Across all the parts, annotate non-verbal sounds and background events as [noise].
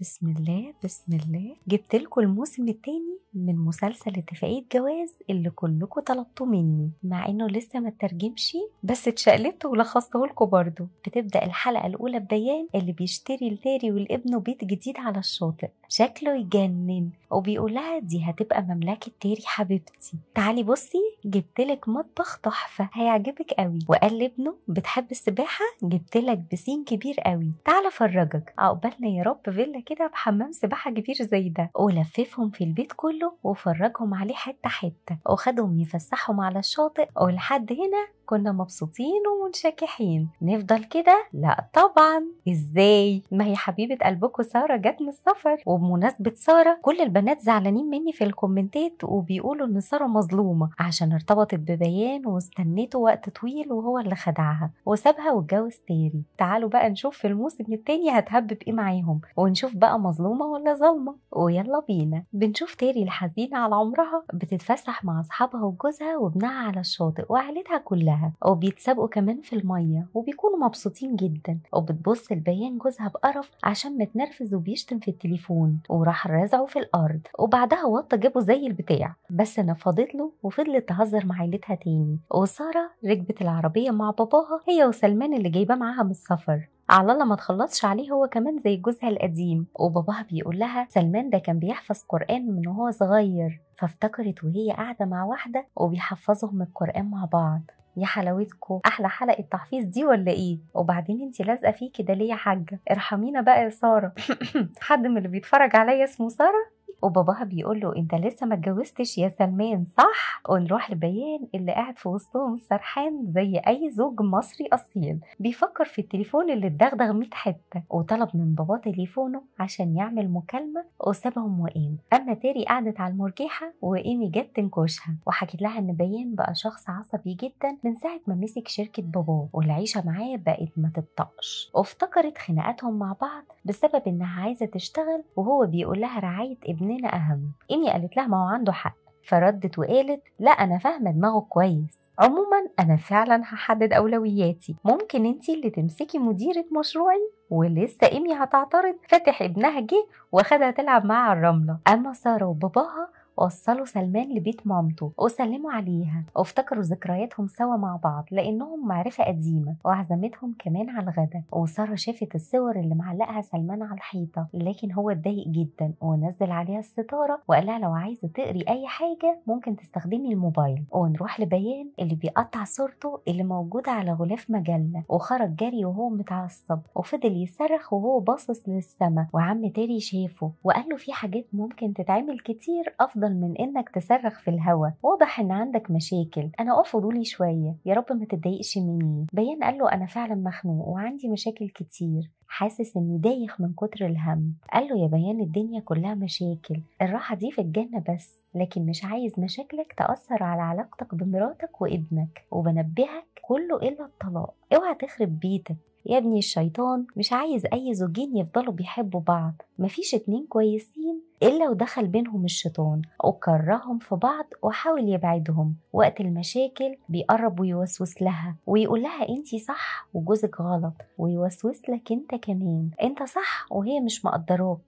بسم الله بسم الله جبت لكم الموسم التاني من مسلسل اتفاقية جواز اللي كلكم طلبتوا مني مع انه لسه ما اترجمش بس اتشقلبت ولخصته لكم برضو بتبدا الحلقه الاولى بديان اللي بيشتري لتاري ولابنه بيت جديد على الشاطئ شكله يجنن وبيقول لها دي هتبقى مملكه تاري حبيبتي تعالي بصي جبتلك مطبخ تحفه هيعجبك قوي وقال لابنه بتحب السباحه جبتلك بسين كبير قوي تعالى افرجك عقبالنا يا رب فيلا كده بحمام سباحه كبير زي ده ولففهم في البيت كله وفرجهم عليه حته حته وخدهم يفسحهم على الشاطئ ولحد هنا كنا مبسوطين ومنشكحين نفضل كده لا طبعا ازاي ما هي حبيبه قلبكم ساره جت من السفر وبمناسبه ساره كل البنات زعلانين مني في الكومنتات وبيقولوا ان ساره مظلومه عشان ارتبطت ببيان واستنته وقت طويل وهو اللي خدعها وسابها واتجوز تاني تعالوا بقى نشوف في الموسم التاني هتهبب ايه معاهم ونشوف بقى مظلومه ولا ظالمه ويلا بينا بنشوف تيري الحزينه على عمرها بتتفسح مع اصحابها وجوزها وابنها على الشاطئ وعيلتها كلها جوزها وبيتسابقوا كمان في الميه وبيكونوا مبسوطين جدا وبتبص لبيان جوزها بقرف عشان متنرفز وبيشتم في التليفون وراح رازعه في الارض وبعدها وطه جابه زي البتاع بس نفضت له وفضلت تهزر مع عيلتها تاني وساره ركبت العربيه مع باباها هي وسلمان اللي جايباه معاها من السفر على الله ما تخلصش عليه هو كمان زي جوزها القديم وباباها بيقول لها سلمان ده كان بيحفظ قرآن من وهو صغير فافتكرت وهي قاعدة مع واحدة وبيحفظهم القرآن مع بعض يا حلاوتكو احلى حلقه تحفيظ دي ولا ايه وبعدين انت لازقه فيه كده ليه يا حاجه ارحمينا بقى يا ساره [laughs] حد من اللي بيتفرج عليا اسمه ساره وباباها بيقول له انت لسه ما اتجوزتش يا سلمان صح ونروح لبيان اللي قاعد في وسطهم سرحان زي اي زوج مصري اصيل بيفكر في التليفون اللي اتدغدغ 100 حته وطلب من باباه تليفونه عشان يعمل مكالمه وسابهم وقام اما تاري قعدت على المرجحه وايمي جت تنكشها وحكيت لها ان بيان بقى شخص عصبي جدا من ساعه ما مسك شركه باباه والعيشه معاه بقت ما تتطقش وافتكرت خناقاتهم مع بعض بسبب انها عايزه تشتغل وهو بيقول لها رعايه ابنها مننا أهم إيمي قالت لها ما هو عنده حق فردت وقالت لا أنا فاهمة دماغه كويس عموما أنا فعلا هحدد أولوياتي ممكن أنت اللي تمسكي مديرة مشروعي ولسه إيمي هتعترض فتح ابنها جه وخدها تلعب معاه على الرملة أما سارة وباباها وصلوا سلمان لبيت مامته وسلموا عليها وافتكروا ذكرياتهم سوا مع بعض لأنهم معرفة قديمة وعزمتهم كمان على الغدا وسارة شافت الصور اللي معلقها سلمان على الحيطة لكن هو اتضايق جدا ونزل عليها الستارة وقال لها لو عايزة تقري أي حاجة ممكن تستخدمي الموبايل ونروح لبيان اللي بيقطع صورته اللي موجودة على غلاف مجلة وخرج جري وهو متعصب وفضل يصرخ وهو باصص للسما وعم تاري شافه وقال له في حاجات ممكن تتعمل كتير أفضل من انك تصرخ في الهوا واضح ان عندك مشاكل انا اقف فضولي شويه يا رب ما تتضايقش مني بيان قال له انا فعلا مخنوق وعندي مشاكل كتير حاسس اني دايخ من كتر الهم قال له يا بيان الدنيا كلها مشاكل الراحة دي في الجنة بس لكن مش عايز مشاكلك تأثر على علاقتك بمراتك وابنك وبنبهك كله إلا الطلاق اوعى تخرب بيتك يا ابني الشيطان مش عايز أي زوجين يفضلوا بيحبوا بعض مفيش اتنين كويسين إلا ودخل بينهم الشيطان وكرههم في بعض وحاول يبعدهم وقت المشاكل بيقرب ويوسوس لها ويقول لها انتي صح وجوزك غلط ويوسوس لك انت كمان انت صح وهي مش مقدراك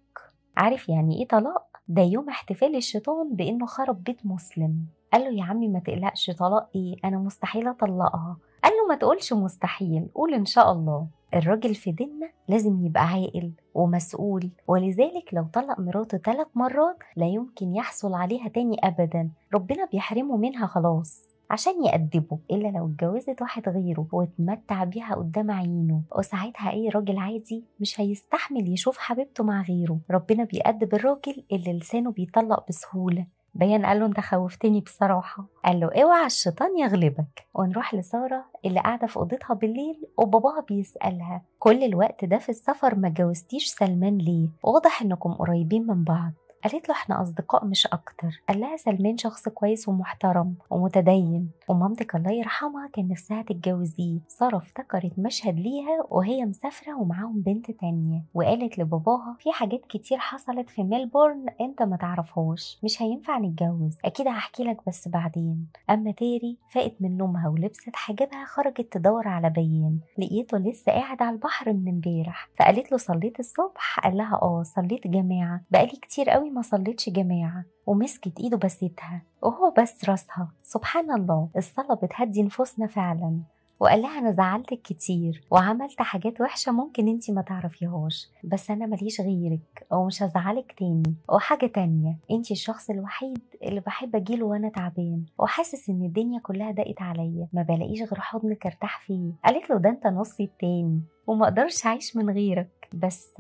عارف يعني ايه طلاق ده يوم احتفال الشيطان بانه خرب بيت مسلم قال له يا عمي ما تقلقش طلاق ايه انا مستحيل اطلقها قال له ما تقولش مستحيل قول ان شاء الله الراجل في ديننا لازم يبقى عاقل ومسؤول ولذلك لو طلق مراته ثلاث مرات لا يمكن يحصل عليها تاني ابدا ربنا بيحرمه منها خلاص عشان يأدبه إلا لو اتجوزت واحد غيره واتمتع بيها قدام عينه وساعتها أي راجل عادي مش هيستحمل يشوف حبيبته مع غيره ربنا بيأدب الراجل اللي لسانه بيطلق بسهولة بيان قال له انت خوفتني بصراحة قال له اوعى الشيطان يغلبك ونروح لسارة اللي قاعدة في اوضتها بالليل وباباها بيسألها كل الوقت ده في السفر ما جوزتيش سلمان ليه واضح انكم قريبين من بعض قالت له احنا اصدقاء مش اكتر قال لها سلمان شخص كويس ومحترم ومتدين ومامتك الله يرحمها كان نفسها تتجوزيه ساره افتكرت مشهد ليها وهي مسافره ومعاهم بنت تانية وقالت لباباها في حاجات كتير حصلت في ميلبورن انت ما تعرفهاش مش هينفع نتجوز اكيد هحكي لك بس بعدين اما تيري فاقت من نومها ولبست حجابها خرجت تدور على بيان لقيته لسه قاعد على البحر من امبارح فقالت له صليت الصبح قال لها اه صليت جماعه بقالي كتير قوي ما صليتش جماعة ومسكت ايده بسيتها وهو بس راسها سبحان الله الصلاة بتهدي نفوسنا فعلا وقال لها انا زعلتك كتير وعملت حاجات وحشه ممكن أنت ما تعرفيهاش بس انا ماليش غيرك ومش هزعلك تاني وحاجه تانية أنت الشخص الوحيد اللي بحب اجيله وانا تعبان وحاسس ان الدنيا كلها ضاقت عليا ما بلاقيش غير حضنك ارتاح فيه قالت له ده انت نصي التاني وما اقدرش اعيش من غيرك بس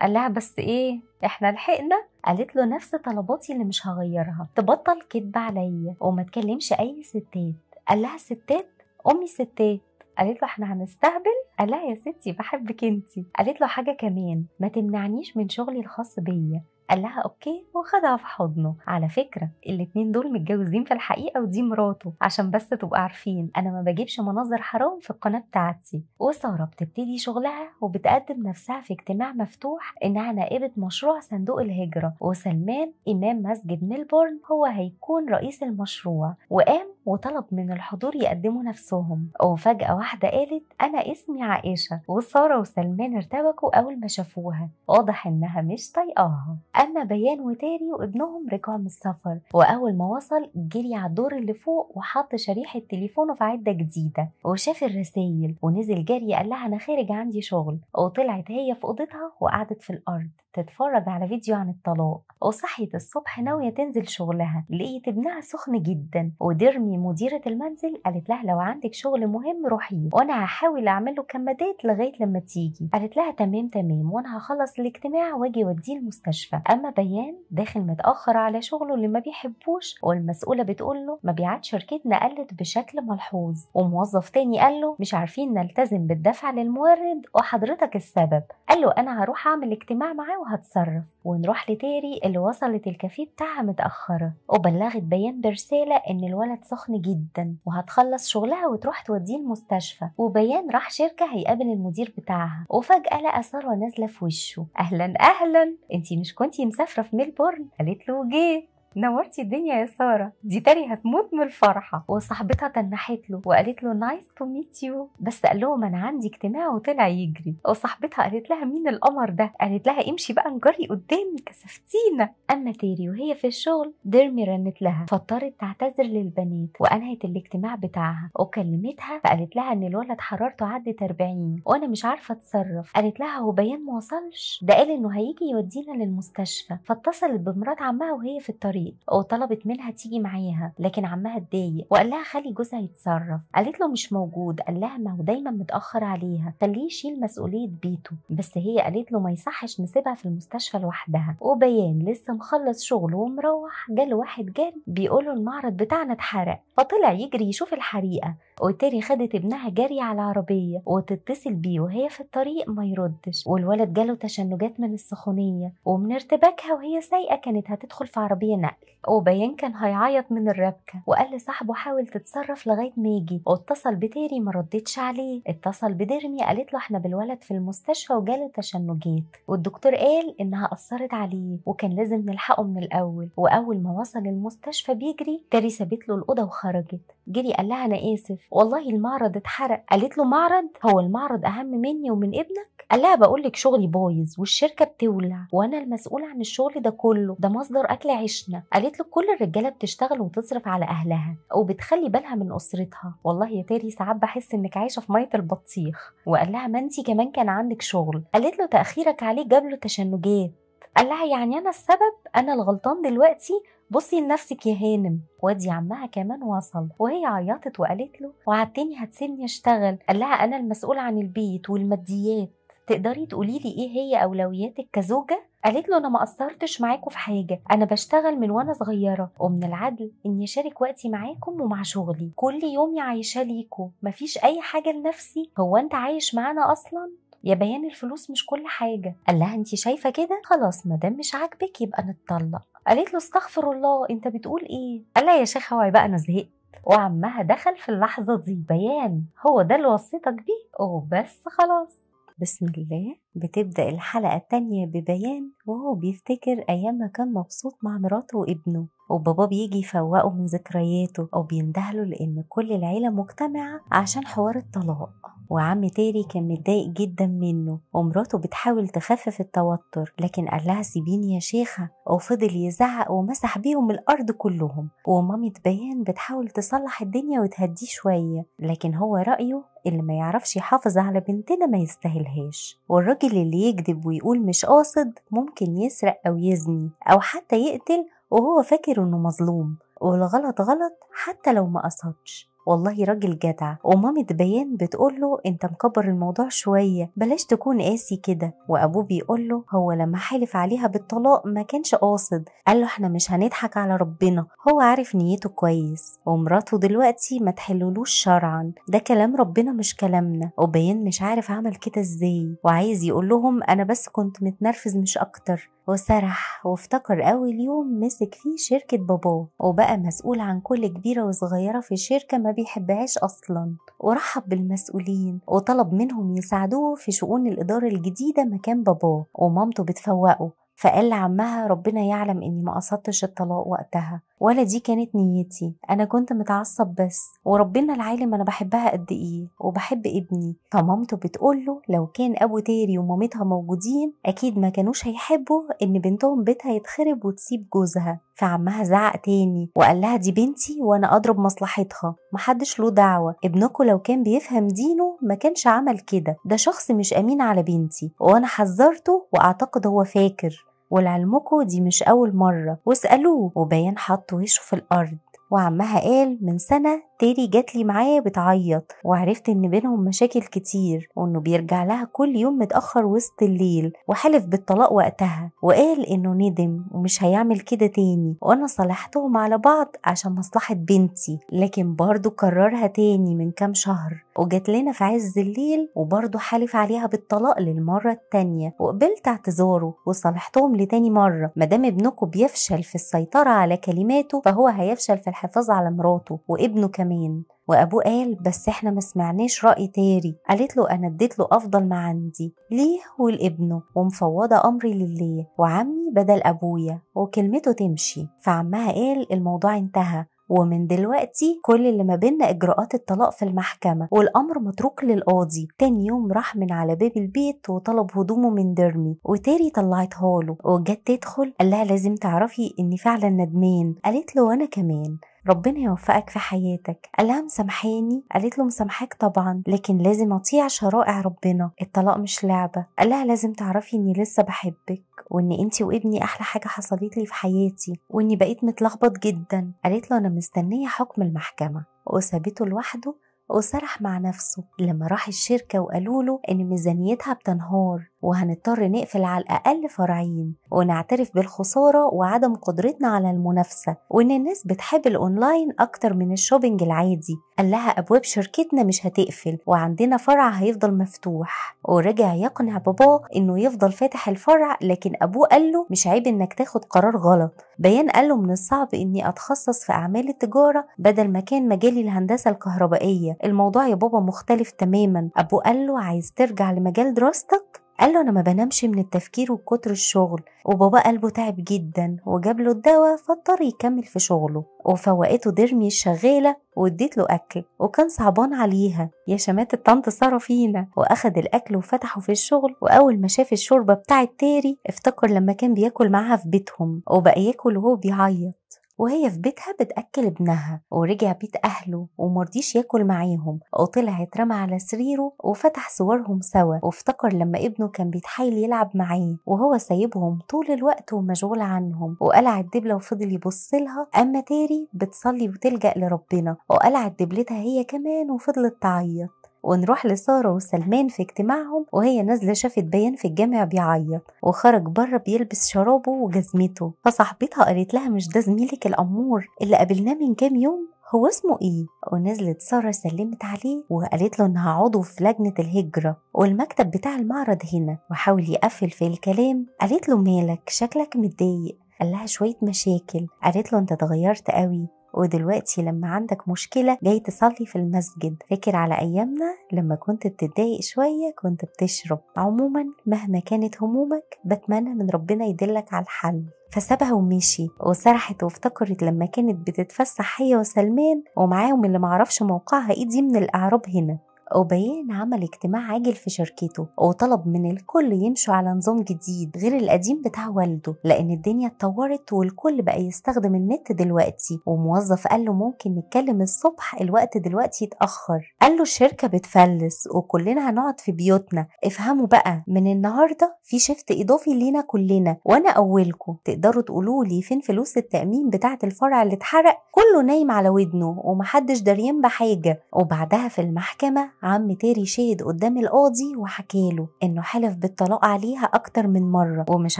قال لها بس ايه احنا لحقنا قالت له نفس طلباتي اللي مش هغيرها تبطل كدب عليا وما تكلمش اي ستات قال لها ستات امي ستات قالت له احنا هنستهبل قال لها يا ستي بحبك انتي قالت له حاجه كمان ما تمنعنيش من شغلي الخاص بيا قال لها اوكي وخدها في حضنه على فكره الاتنين دول متجوزين في الحقيقه ودي مراته عشان بس تبقى عارفين انا ما بجيبش مناظر حرام في القناه بتاعتي وساره بتبتدي شغلها وبتقدم نفسها في اجتماع مفتوح انها نائبه مشروع صندوق الهجره وسلمان امام مسجد ميلبورن هو هيكون رئيس المشروع وقام وطلب من الحضور يقدموا نفسهم وفجأة واحدة قالت أنا اسمي عائشة وسارة وسلمان ارتبكوا أول ما شافوها واضح إنها مش طايقاها أما بيان وتاري وابنهم رجعوا من السفر وأول ما وصل جري على الدور اللي فوق وحط شريحة تليفونه في عدة جديدة وشاف الرسايل ونزل جري قال لها أنا خارج عندي شغل وطلعت هي في أوضتها وقعدت في الأرض تتفرج على فيديو عن الطلاق وصحيت الصبح ناوية تنزل شغلها لقيت ابنها سخن جدا وديرمي مديرة المنزل قالت لها لو عندك شغل مهم روحيه وانا هحاول اعمله كمادات لغاية لما تيجي قالت لها تمام تمام وانا هخلص الاجتماع واجي اوديه المستشفى اما بيان داخل متأخر على شغله اللي ما بيحبوش والمسؤولة بتقول له مبيعات شركتنا قلت بشكل ملحوظ وموظف تاني قال له مش عارفين نلتزم بالدفع للمورد وحضرتك السبب قال له انا هروح اعمل اجتماع معاه وهتصرف ونروح لتاري اللي وصلت الكافيه بتاعها متأخرة وبلغت بيان برسالة إن الولد سخن جدا وهتخلص شغلها وتروح توديه المستشفى وبيان راح شركة هيقابل المدير بتاعها وفجأة لقى سارة نازلة في وشه أهلا أهلا أنتي مش كنتي مسافرة في ميلبورن قالت له جيت نورتي الدنيا يا ساره دي تاري هتموت من الفرحه وصاحبتها تنحت له وقالت له نايس تو ميت يو بس قال لهم انا عندي اجتماع وطلع يجري وصاحبتها قالت لها مين القمر ده قالت لها امشي بقى نجري قدامي كسفتينا اما تيري وهي في الشغل ديرمي رنت لها فاضطرت تعتذر للبنات وانهت الاجتماع بتاعها وكلمتها فقالت لها ان الولد حرارته عدت 40 وانا مش عارفه اتصرف قالت لها هو بيان ما وصلش ده قال انه هيجي يودينا للمستشفى فاتصلت بمرات عمها وهي في الطريق البيت وطلبت منها تيجي معاها لكن عمها اتضايق وقال لها خلي جوزها يتصرف قالت له مش موجود قال لها ما هو دايما متاخر عليها خليه يشيل مسؤوليه بيته بس هي قالت له ما يصحش نسيبها في المستشفى لوحدها وبيان لسه مخلص شغله ومروح جاله واحد جري بيقول له المعرض بتاعنا اتحرق فطلع يجري يشوف الحريقه وتيري خدت ابنها جري على العربيه وتتصل بيه وهي في الطريق ما يردش والولد جاله تشنجات من السخونيه ومن ارتباكها وهي سايقه كانت هتدخل في عربيه النقل وبيان كان هيعيط من الربكة وقال لصاحبه حاول تتصرف لغاية ما يجي واتصل بتيري ما ردتش عليه اتصل بديرمي قالت له احنا بالولد في المستشفى وجاله تشنجات والدكتور قال انها أثرت عليه وكان لازم نلحقه من الأول وأول ما وصل المستشفى بيجري تيري سابت له الأوضة وخرجت جري قال لها أنا آسف والله المعرض اتحرق قالت له معرض هو المعرض أهم مني ومن ابنك قال لها بقول لك شغلي بايظ والشركه بتولع وانا المسؤول عن الشغل ده كله ده مصدر اكل عيشنا قالت له كل الرجاله بتشتغل وتصرف على اهلها وبتخلي بالها من اسرتها والله يا تاري ساعات بحس انك عايشه في ميه البطيخ وقال لها ما انت كمان كان عندك شغل قالت له تاخيرك عليه جاب له تشنجات قال لها يعني انا السبب انا الغلطان دلوقتي بصي لنفسك يا هانم وادي عمها كمان وصل وهي عيطت وقالت له وعدتني هتسيبني اشتغل قال لها انا المسؤول عن البيت والماديات تقدري تقولي لي ايه هي اولوياتك كزوجه قالت له انا ما قصرتش معاكم في حاجه انا بشتغل من وانا صغيره ومن العدل اني اشارك وقتي معاكم ومع شغلي كل يومي عايشه ليكم مفيش اي حاجه لنفسي هو انت عايش معانا اصلا يا بيان الفلوس مش كل حاجه قال لها انت شايفه كده خلاص ما دام مش عاجبك يبقى نتطلق قالت له استغفر الله انت بتقول ايه قال لها يا شيخه اوعي بقى انا زهقت وعمها دخل في اللحظه دي بيان هو ده اللي وصيتك بيه وبس خلاص بسم الله بتبدأ الحلقة التانية ببيان وهو بيفتكر أيام ما كان مبسوط مع مراته وابنه وبابا بيجي يفوقه من ذكرياته أو بيندهله لأن كل العيلة مجتمعة عشان حوار الطلاق وعم تيري كان متضايق جدا منه ومراته بتحاول تخفف التوتر لكن قال لها سيبيني يا شيخة وفضل يزعق ومسح بيهم الأرض كلهم ومامة بيان بتحاول تصلح الدنيا وتهديه شوية لكن هو رأيه اللي ما يعرفش يحافظ على بنتنا ما يستاهلهاش والراجل الراجل اللي يكذب ويقول مش قاصد ممكن يسرق أو يزني أو حتى يقتل وهو فاكر إنه مظلوم والغلط غلط حتى لو ما قصدش والله راجل جدع ومامة بيان بتقول له انت مكبر الموضوع شوية بلاش تكون قاسي كده وابوه بيقول له هو لما حلف عليها بالطلاق ما كانش قاصد قال له احنا مش هنضحك على ربنا هو عارف نيته كويس ومراته دلوقتي ما تحلولوش شرعا ده كلام ربنا مش كلامنا وبيان مش عارف عمل كده ازاي وعايز يقول لهم انا بس كنت متنرفز مش اكتر وسرح وافتكر أول يوم مسك فيه شركة باباه وبقى مسؤول عن كل كبيرة وصغيرة في شركة ما بيحبهاش أصلا ورحب بالمسؤولين وطلب منهم يساعدوه في شؤون الإدارة الجديدة مكان باباه ومامته بتفوقه فقال لعمها ربنا يعلم إني ما قصدتش الطلاق وقتها ولا دي كانت نيتي انا كنت متعصب بس وربنا العالم انا بحبها قد ايه وبحب ابني فمامته بتقول له لو كان ابو تيري ومامتها موجودين اكيد ما كانوش هيحبوا ان بنتهم بيتها يتخرب وتسيب جوزها فعمها زعق تاني وقال لها دي بنتي وانا اضرب مصلحتها محدش له دعوه ابنكم لو كان بيفهم دينه ما كانش عمل كده ده شخص مش امين على بنتي وانا حذرته واعتقد هو فاكر ولعلمكم دي مش أول مرة واسألوه وبين حط وشه في الأرض وعمها قال من سنة تيري جات لي معايا بتعيط وعرفت ان بينهم مشاكل كتير وانه بيرجع لها كل يوم متاخر وسط الليل وحلف بالطلاق وقتها وقال انه ندم ومش هيعمل كده تاني وانا صالحتهم على بعض عشان مصلحه بنتي لكن برضه كررها تاني من كام شهر وجات لنا في عز الليل وبرضه حلف عليها بالطلاق للمره التانيه وقبلت اعتذاره وصالحتهم لتاني مره ما دام ابنكم بيفشل في السيطره على كلماته فهو هيفشل في الحفاظ على مراته وابنه كمان كمان وابوه قال بس احنا ما سمعناش راي تاري قالت له انا اديت له افضل ما عندي ليه ولابنه ومفوضه امري لليه وعمي بدل ابويا وكلمته تمشي فعمها قال الموضوع انتهى ومن دلوقتي كل اللي ما بينا اجراءات الطلاق في المحكمه والامر متروك للقاضي تاني يوم راح من على باب البيت وطلب هدومه من ديرمي وتاري طلعتها له وجت تدخل قال لها لازم تعرفي اني فعلا ندمان قالت له وانا كمان ربنا يوفقك في حياتك قال لها مسامحاني قالت له مسامحاك طبعا لكن لازم اطيع شرائع ربنا الطلاق مش لعبه قال لها لازم تعرفي اني لسه بحبك وان انت وابني احلى حاجه حصلت لي في حياتي واني بقيت متلخبط جدا قالت له انا مستنيه حكم المحكمه وسابته لوحده وسرح مع نفسه لما راح الشركة وقالوا له إن ميزانيتها بتنهار وهنضطر نقفل على الأقل فرعين ونعترف بالخسارة وعدم قدرتنا على المنافسة وإن الناس بتحب الأونلاين أكتر من الشوبينج العادي قال لها أبواب شركتنا مش هتقفل وعندنا فرع هيفضل مفتوح ورجع يقنع باباه إنه يفضل فاتح الفرع لكن أبوه قال له مش عيب إنك تاخد قرار غلط بيان قال له من الصعب إني أتخصص في أعمال التجارة بدل ما كان مجالي الهندسة الكهربائية الموضوع يا بابا مختلف تماما أبوه قال له عايز ترجع لمجال دراستك قال له انا ما بنامش من التفكير وكتر الشغل وبابا قلبه تعب جدا وجاب له الدواء فاضطر يكمل في شغله وفوقته ديرمي الشغالة واديت له أكل وكان صعبان عليها يا شماتة الطنط سارة فينا وأخد الأكل وفتحه في الشغل وأول ما شاف الشوربة بتاعت تاري افتكر لما كان بياكل معاها في بيتهم وبقى ياكل وهو بيعيط وهي في بيتها بتأكل ابنها ورجع بيت أهله ومرضيش ياكل معاهم وطلع اترمى على سريره وفتح صورهم سوا وافتكر لما ابنه كان بيتحايل يلعب معاه وهو سايبهم طول الوقت ومشغول عنهم وقلع الدبلة وفضل يبص لها أما تاري بتصلي وتلجأ لربنا وقلعت دبلتها هي كمان وفضلت تعيط ونروح لسارة وسلمان في اجتماعهم وهي نازلة شافت بيان في الجامع بيعيط وخرج بره بيلبس شرابه وجزمته فصاحبتها قالت لها مش ده زميلك الأمور اللي قابلناه من كام يوم هو اسمه ايه ونزلت سارة سلمت عليه وقالت له انها عضو في لجنة الهجرة والمكتب بتاع المعرض هنا وحاول يقفل في الكلام قالت له مالك شكلك متضايق قال لها شوية مشاكل قالت له انت اتغيرت قوي ودلوقتي لما عندك مشكلة جاي تصلي في المسجد فاكر على أيامنا لما كنت بتضايق شوية كنت بتشرب عموما مهما كانت همومك بتمنى من ربنا يدلك على الحل فسابها ومشي وسرحت وافتكرت لما كانت بتتفسح هي وسلمان ومعاهم اللي معرفش موقعها ايه دي من الاعراب هنا أوبايان عمل اجتماع عاجل في شركته وطلب من الكل يمشوا على نظام جديد غير القديم بتاع والده لأن الدنيا اتطورت والكل بقى يستخدم النت دلوقتي وموظف قال له ممكن نتكلم الصبح الوقت دلوقتي اتأخر قال له الشركة بتفلس وكلنا هنقعد في بيوتنا افهموا بقى من النهاردة في شفت إضافي لينا كلنا وأنا أولكم تقدروا تقولوا لي فين فلوس التأمين بتاعة الفرع اللي اتحرق كله نايم على ودنه ومحدش داريين بحاجة وبعدها في المحكمة عم تيري شهد قدام القاضي وحكاله انه حلف بالطلاق عليها اكتر من مره ومش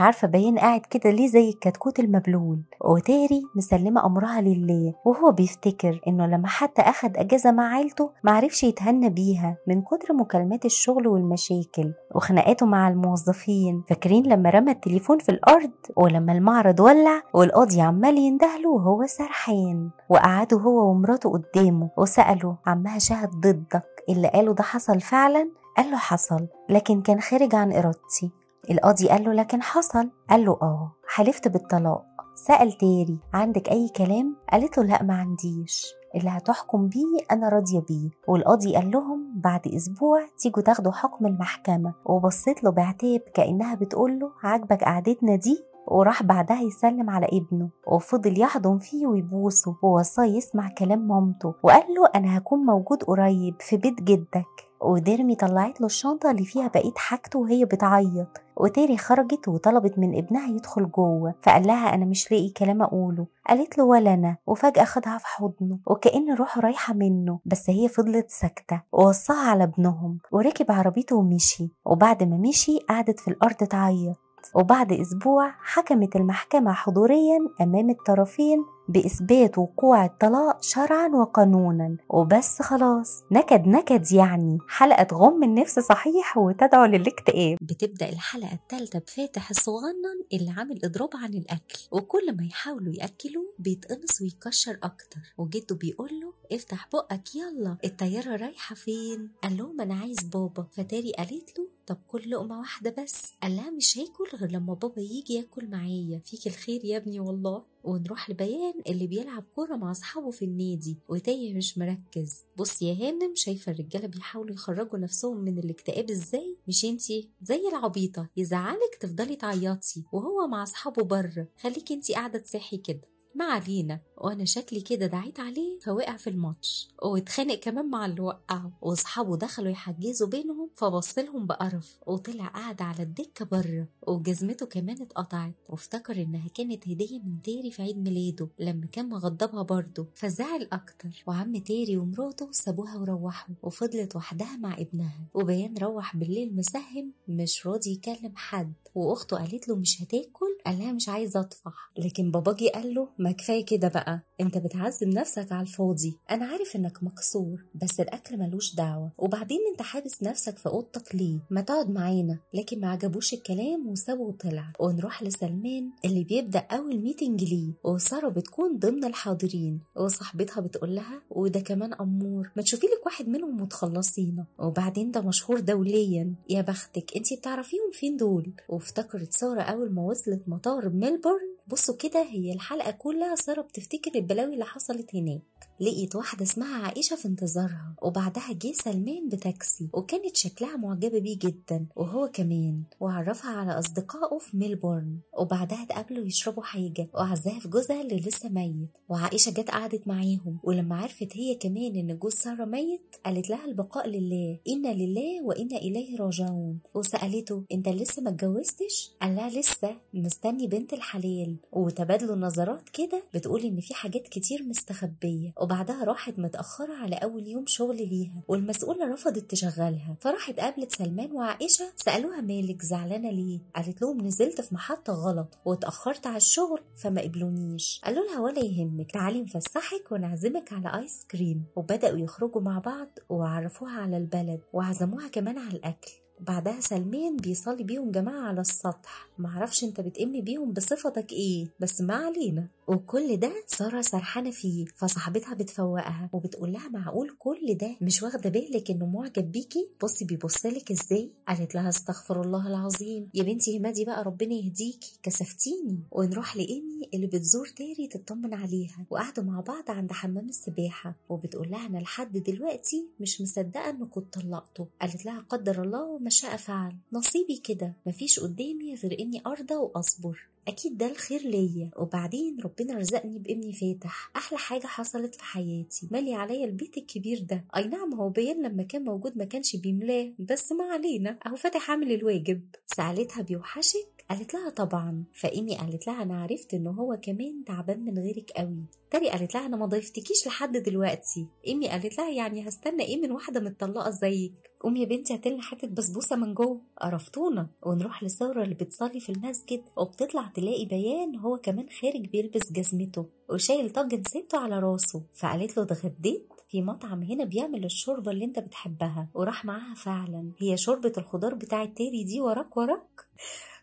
عارفه باين قاعد كده ليه زي الكتكوت المبلول وتيري مسلمه امرها لله وهو بيفتكر انه لما حتى اخد اجازه مع عيلته معرفش يتهنى بيها من كتر مكالمات الشغل والمشاكل وخناقاته مع الموظفين فاكرين لما رمى التليفون في الارض ولما المعرض ولع والقاضي عمال يندهله وهو سرحان وقعده هو ومراته قدامه وساله عمها شهد ضدك اللي قاله ده حصل فعلا قال له حصل لكن كان خارج عن إرادتي القاضي قال له لكن حصل قال له آه حلفت بالطلاق سأل تاري عندك أي كلام؟ قالت له لأ ما عنديش اللي هتحكم بيه أنا راضية بيه والقاضي قال لهم بعد أسبوع تيجوا تاخدوا حكم المحكمة وبصيت له بعتاب كأنها بتقول له عاجبك قعدتنا دي وراح بعدها يسلم على ابنه وفضل يحضن فيه ويبوسه ووصاه يسمع كلام مامته وقال له أنا هكون موجود قريب في بيت جدك وديرمي طلعت له الشنطة اللي فيها بقية حاجته وهي بتعيط وتيري خرجت وطلبت من ابنها يدخل جوه فقال لها أنا مش لاقي كلام أقوله قالت له ولا أنا وفجأة خدها في حضنه وكأن روحه رايحة منه بس هي فضلت ساكتة ووصاها على ابنهم وركب عربيته ومشي وبعد ما مشي قعدت في الأرض تعيط وبعد أسبوع حكمت المحكمة حضوريا أمام الطرفين بإثبات وقوع الطلاق شرعا وقانونا وبس خلاص نكد نكد يعني حلقة غم النفس صحيح وتدعو للاكتئاب بتبدأ الحلقة الثالثة بفاتح الصغنن اللي عامل إضراب عن الأكل وكل ما يحاولوا يأكلوه بيتقمص ويكشر أكتر وجده بيقول له افتح بقك يلا الطيارة رايحة فين قال لهم أنا عايز بابا فتاري قالت له طب كل لقمة واحدة بس قال لها مش هاكل غير لما بابا يجي ياكل معايا فيك الخير يا ابني والله ونروح لبيان اللي بيلعب كوره مع اصحابه في النادي وتايه مش مركز بص يا هانم شايفه الرجاله بيحاولوا يخرجوا نفسهم من الاكتئاب ازاي مش انتي زي العبيطه يزعلك تفضلي تعيطي وهو مع اصحابه بره خليكي انتي قاعده تصحي كده ما علينا وانا شكلي كده دعيت عليه فوقع في الماتش واتخانق كمان مع اللي وقعه واصحابه دخلوا يحجزوا بينهم فبص لهم بقرف وطلع قاعد على الدكه بره وجزمته كمان اتقطعت وافتكر انها كانت هديه من تيري في عيد ميلاده لما كان مغضبها برضه فزعل اكتر وعم تيري ومراته سابوها وروحوا وفضلت وحدها مع ابنها وبيان روح بالليل مسهم مش راضي يكلم حد واخته قالت له مش هتاكل قالها مش عايزه اطفح لكن باباجي قال له ما كفايه كده بقى انت بتعذب نفسك على الفاضي انا عارف انك مكسور بس الاكل ملوش دعوه وبعدين انت حابس نفسك في اوضتك ليه ما تقعد معانا لكن ما عجبوش الكلام وسابه وطلع ونروح لسلمان اللي بيبدا اول ميتنج ليه وساره بتكون ضمن الحاضرين وصاحبتها بتقول لها وده كمان امور ما تشوفي لك واحد منهم متخلصينا وبعدين ده مشهور دوليا يا بختك انت بتعرفيهم فين دول وافتكرت ساره اول ما وصلت مطار ملبورن بصوا كده هي الحلقة كلها سارة بتفتكر البلاوي اللي حصلت هناك لقيت واحدة اسمها عائشة في انتظارها وبعدها جه سلمان بتاكسي وكانت شكلها معجبة بيه جدا وهو كمان وعرفها على أصدقائه في ميلبورن وبعدها اتقابلوا يشربوا حاجة وعزاها في جوزها اللي لسه ميت وعائشة جت قعدت معاهم ولما عرفت هي كمان إن جوز سارة ميت قالت لها البقاء لله إنا لله وإنا إليه راجعون وسألته أنت لسه ما اتجوزتش؟ قال لها لسه مستني بنت الحلال وتبادل النظرات كده بتقول ان في حاجات كتير مستخبيه وبعدها راحت متاخره على اول يوم شغل ليها والمسؤوله رفضت تشغلها فراحت قابلت سلمان وعائشه سالوها مالك زعلانه ليه قالت لهم نزلت في محطه غلط واتاخرت على الشغل فما قبلونيش قالوا لها ولا يهمك تعالي نفسحك ونعزمك على ايس كريم وبداوا يخرجوا مع بعض وعرفوها على البلد وعزموها كمان على الاكل بعدها سلمان بيصلي بيهم جماعة على السطح معرفش انت بتأم بيهم بصفتك ايه بس ما علينا وكل ده سارة سرحانة فيه فصاحبتها بتفوقها وبتقول لها معقول كل ده مش واخدة بالك انه معجب بيكي بصي بيبصلك ازاي قالت لها استغفر الله العظيم يا بنتي همادي بقى ربنا يهديكي كسفتيني ونروح لإني اللي بتزور تاري تطمن عليها وقعدوا مع بعض عند حمام السباحة وبتقول لها انا لحد دلوقتي مش مصدقة انه كنت طلقته قالت لها قدر الله وما مشاء فعل نصيبي كده مفيش قدامي غير اني ارضى واصبر اكيد ده الخير ليا وبعدين ربنا رزقني بابني فاتح احلى حاجه حصلت في حياتي مالي عليا البيت الكبير ده اي نعم هو بيان لما كان موجود ما كانش بيملاه بس ما علينا اهو فاتح عامل الواجب سألتها بيوحشك قالت لها طبعا فإيمي قالت لها أنا عرفت إن هو كمان تعبان من غيرك قوي تاري قالت لها أنا ما ضيفتكيش لحد دلوقتي إيمي قالت لها يعني هستنى إيه من واحدة متطلقة زيك قوم يا بنتي هات لنا حتة بسبوسة من جوه قرفتونا ونروح لسارة اللي بتصلي في المسجد وبتطلع تلاقي بيان هو كمان خارج بيلبس جزمته وشايل طاج جنسيته على راسه فقالت له اتغديت في مطعم هنا بيعمل الشوربة اللي انت بتحبها وراح معاها فعلا هي شوربة الخضار بتاعت تاري دي وراك وراك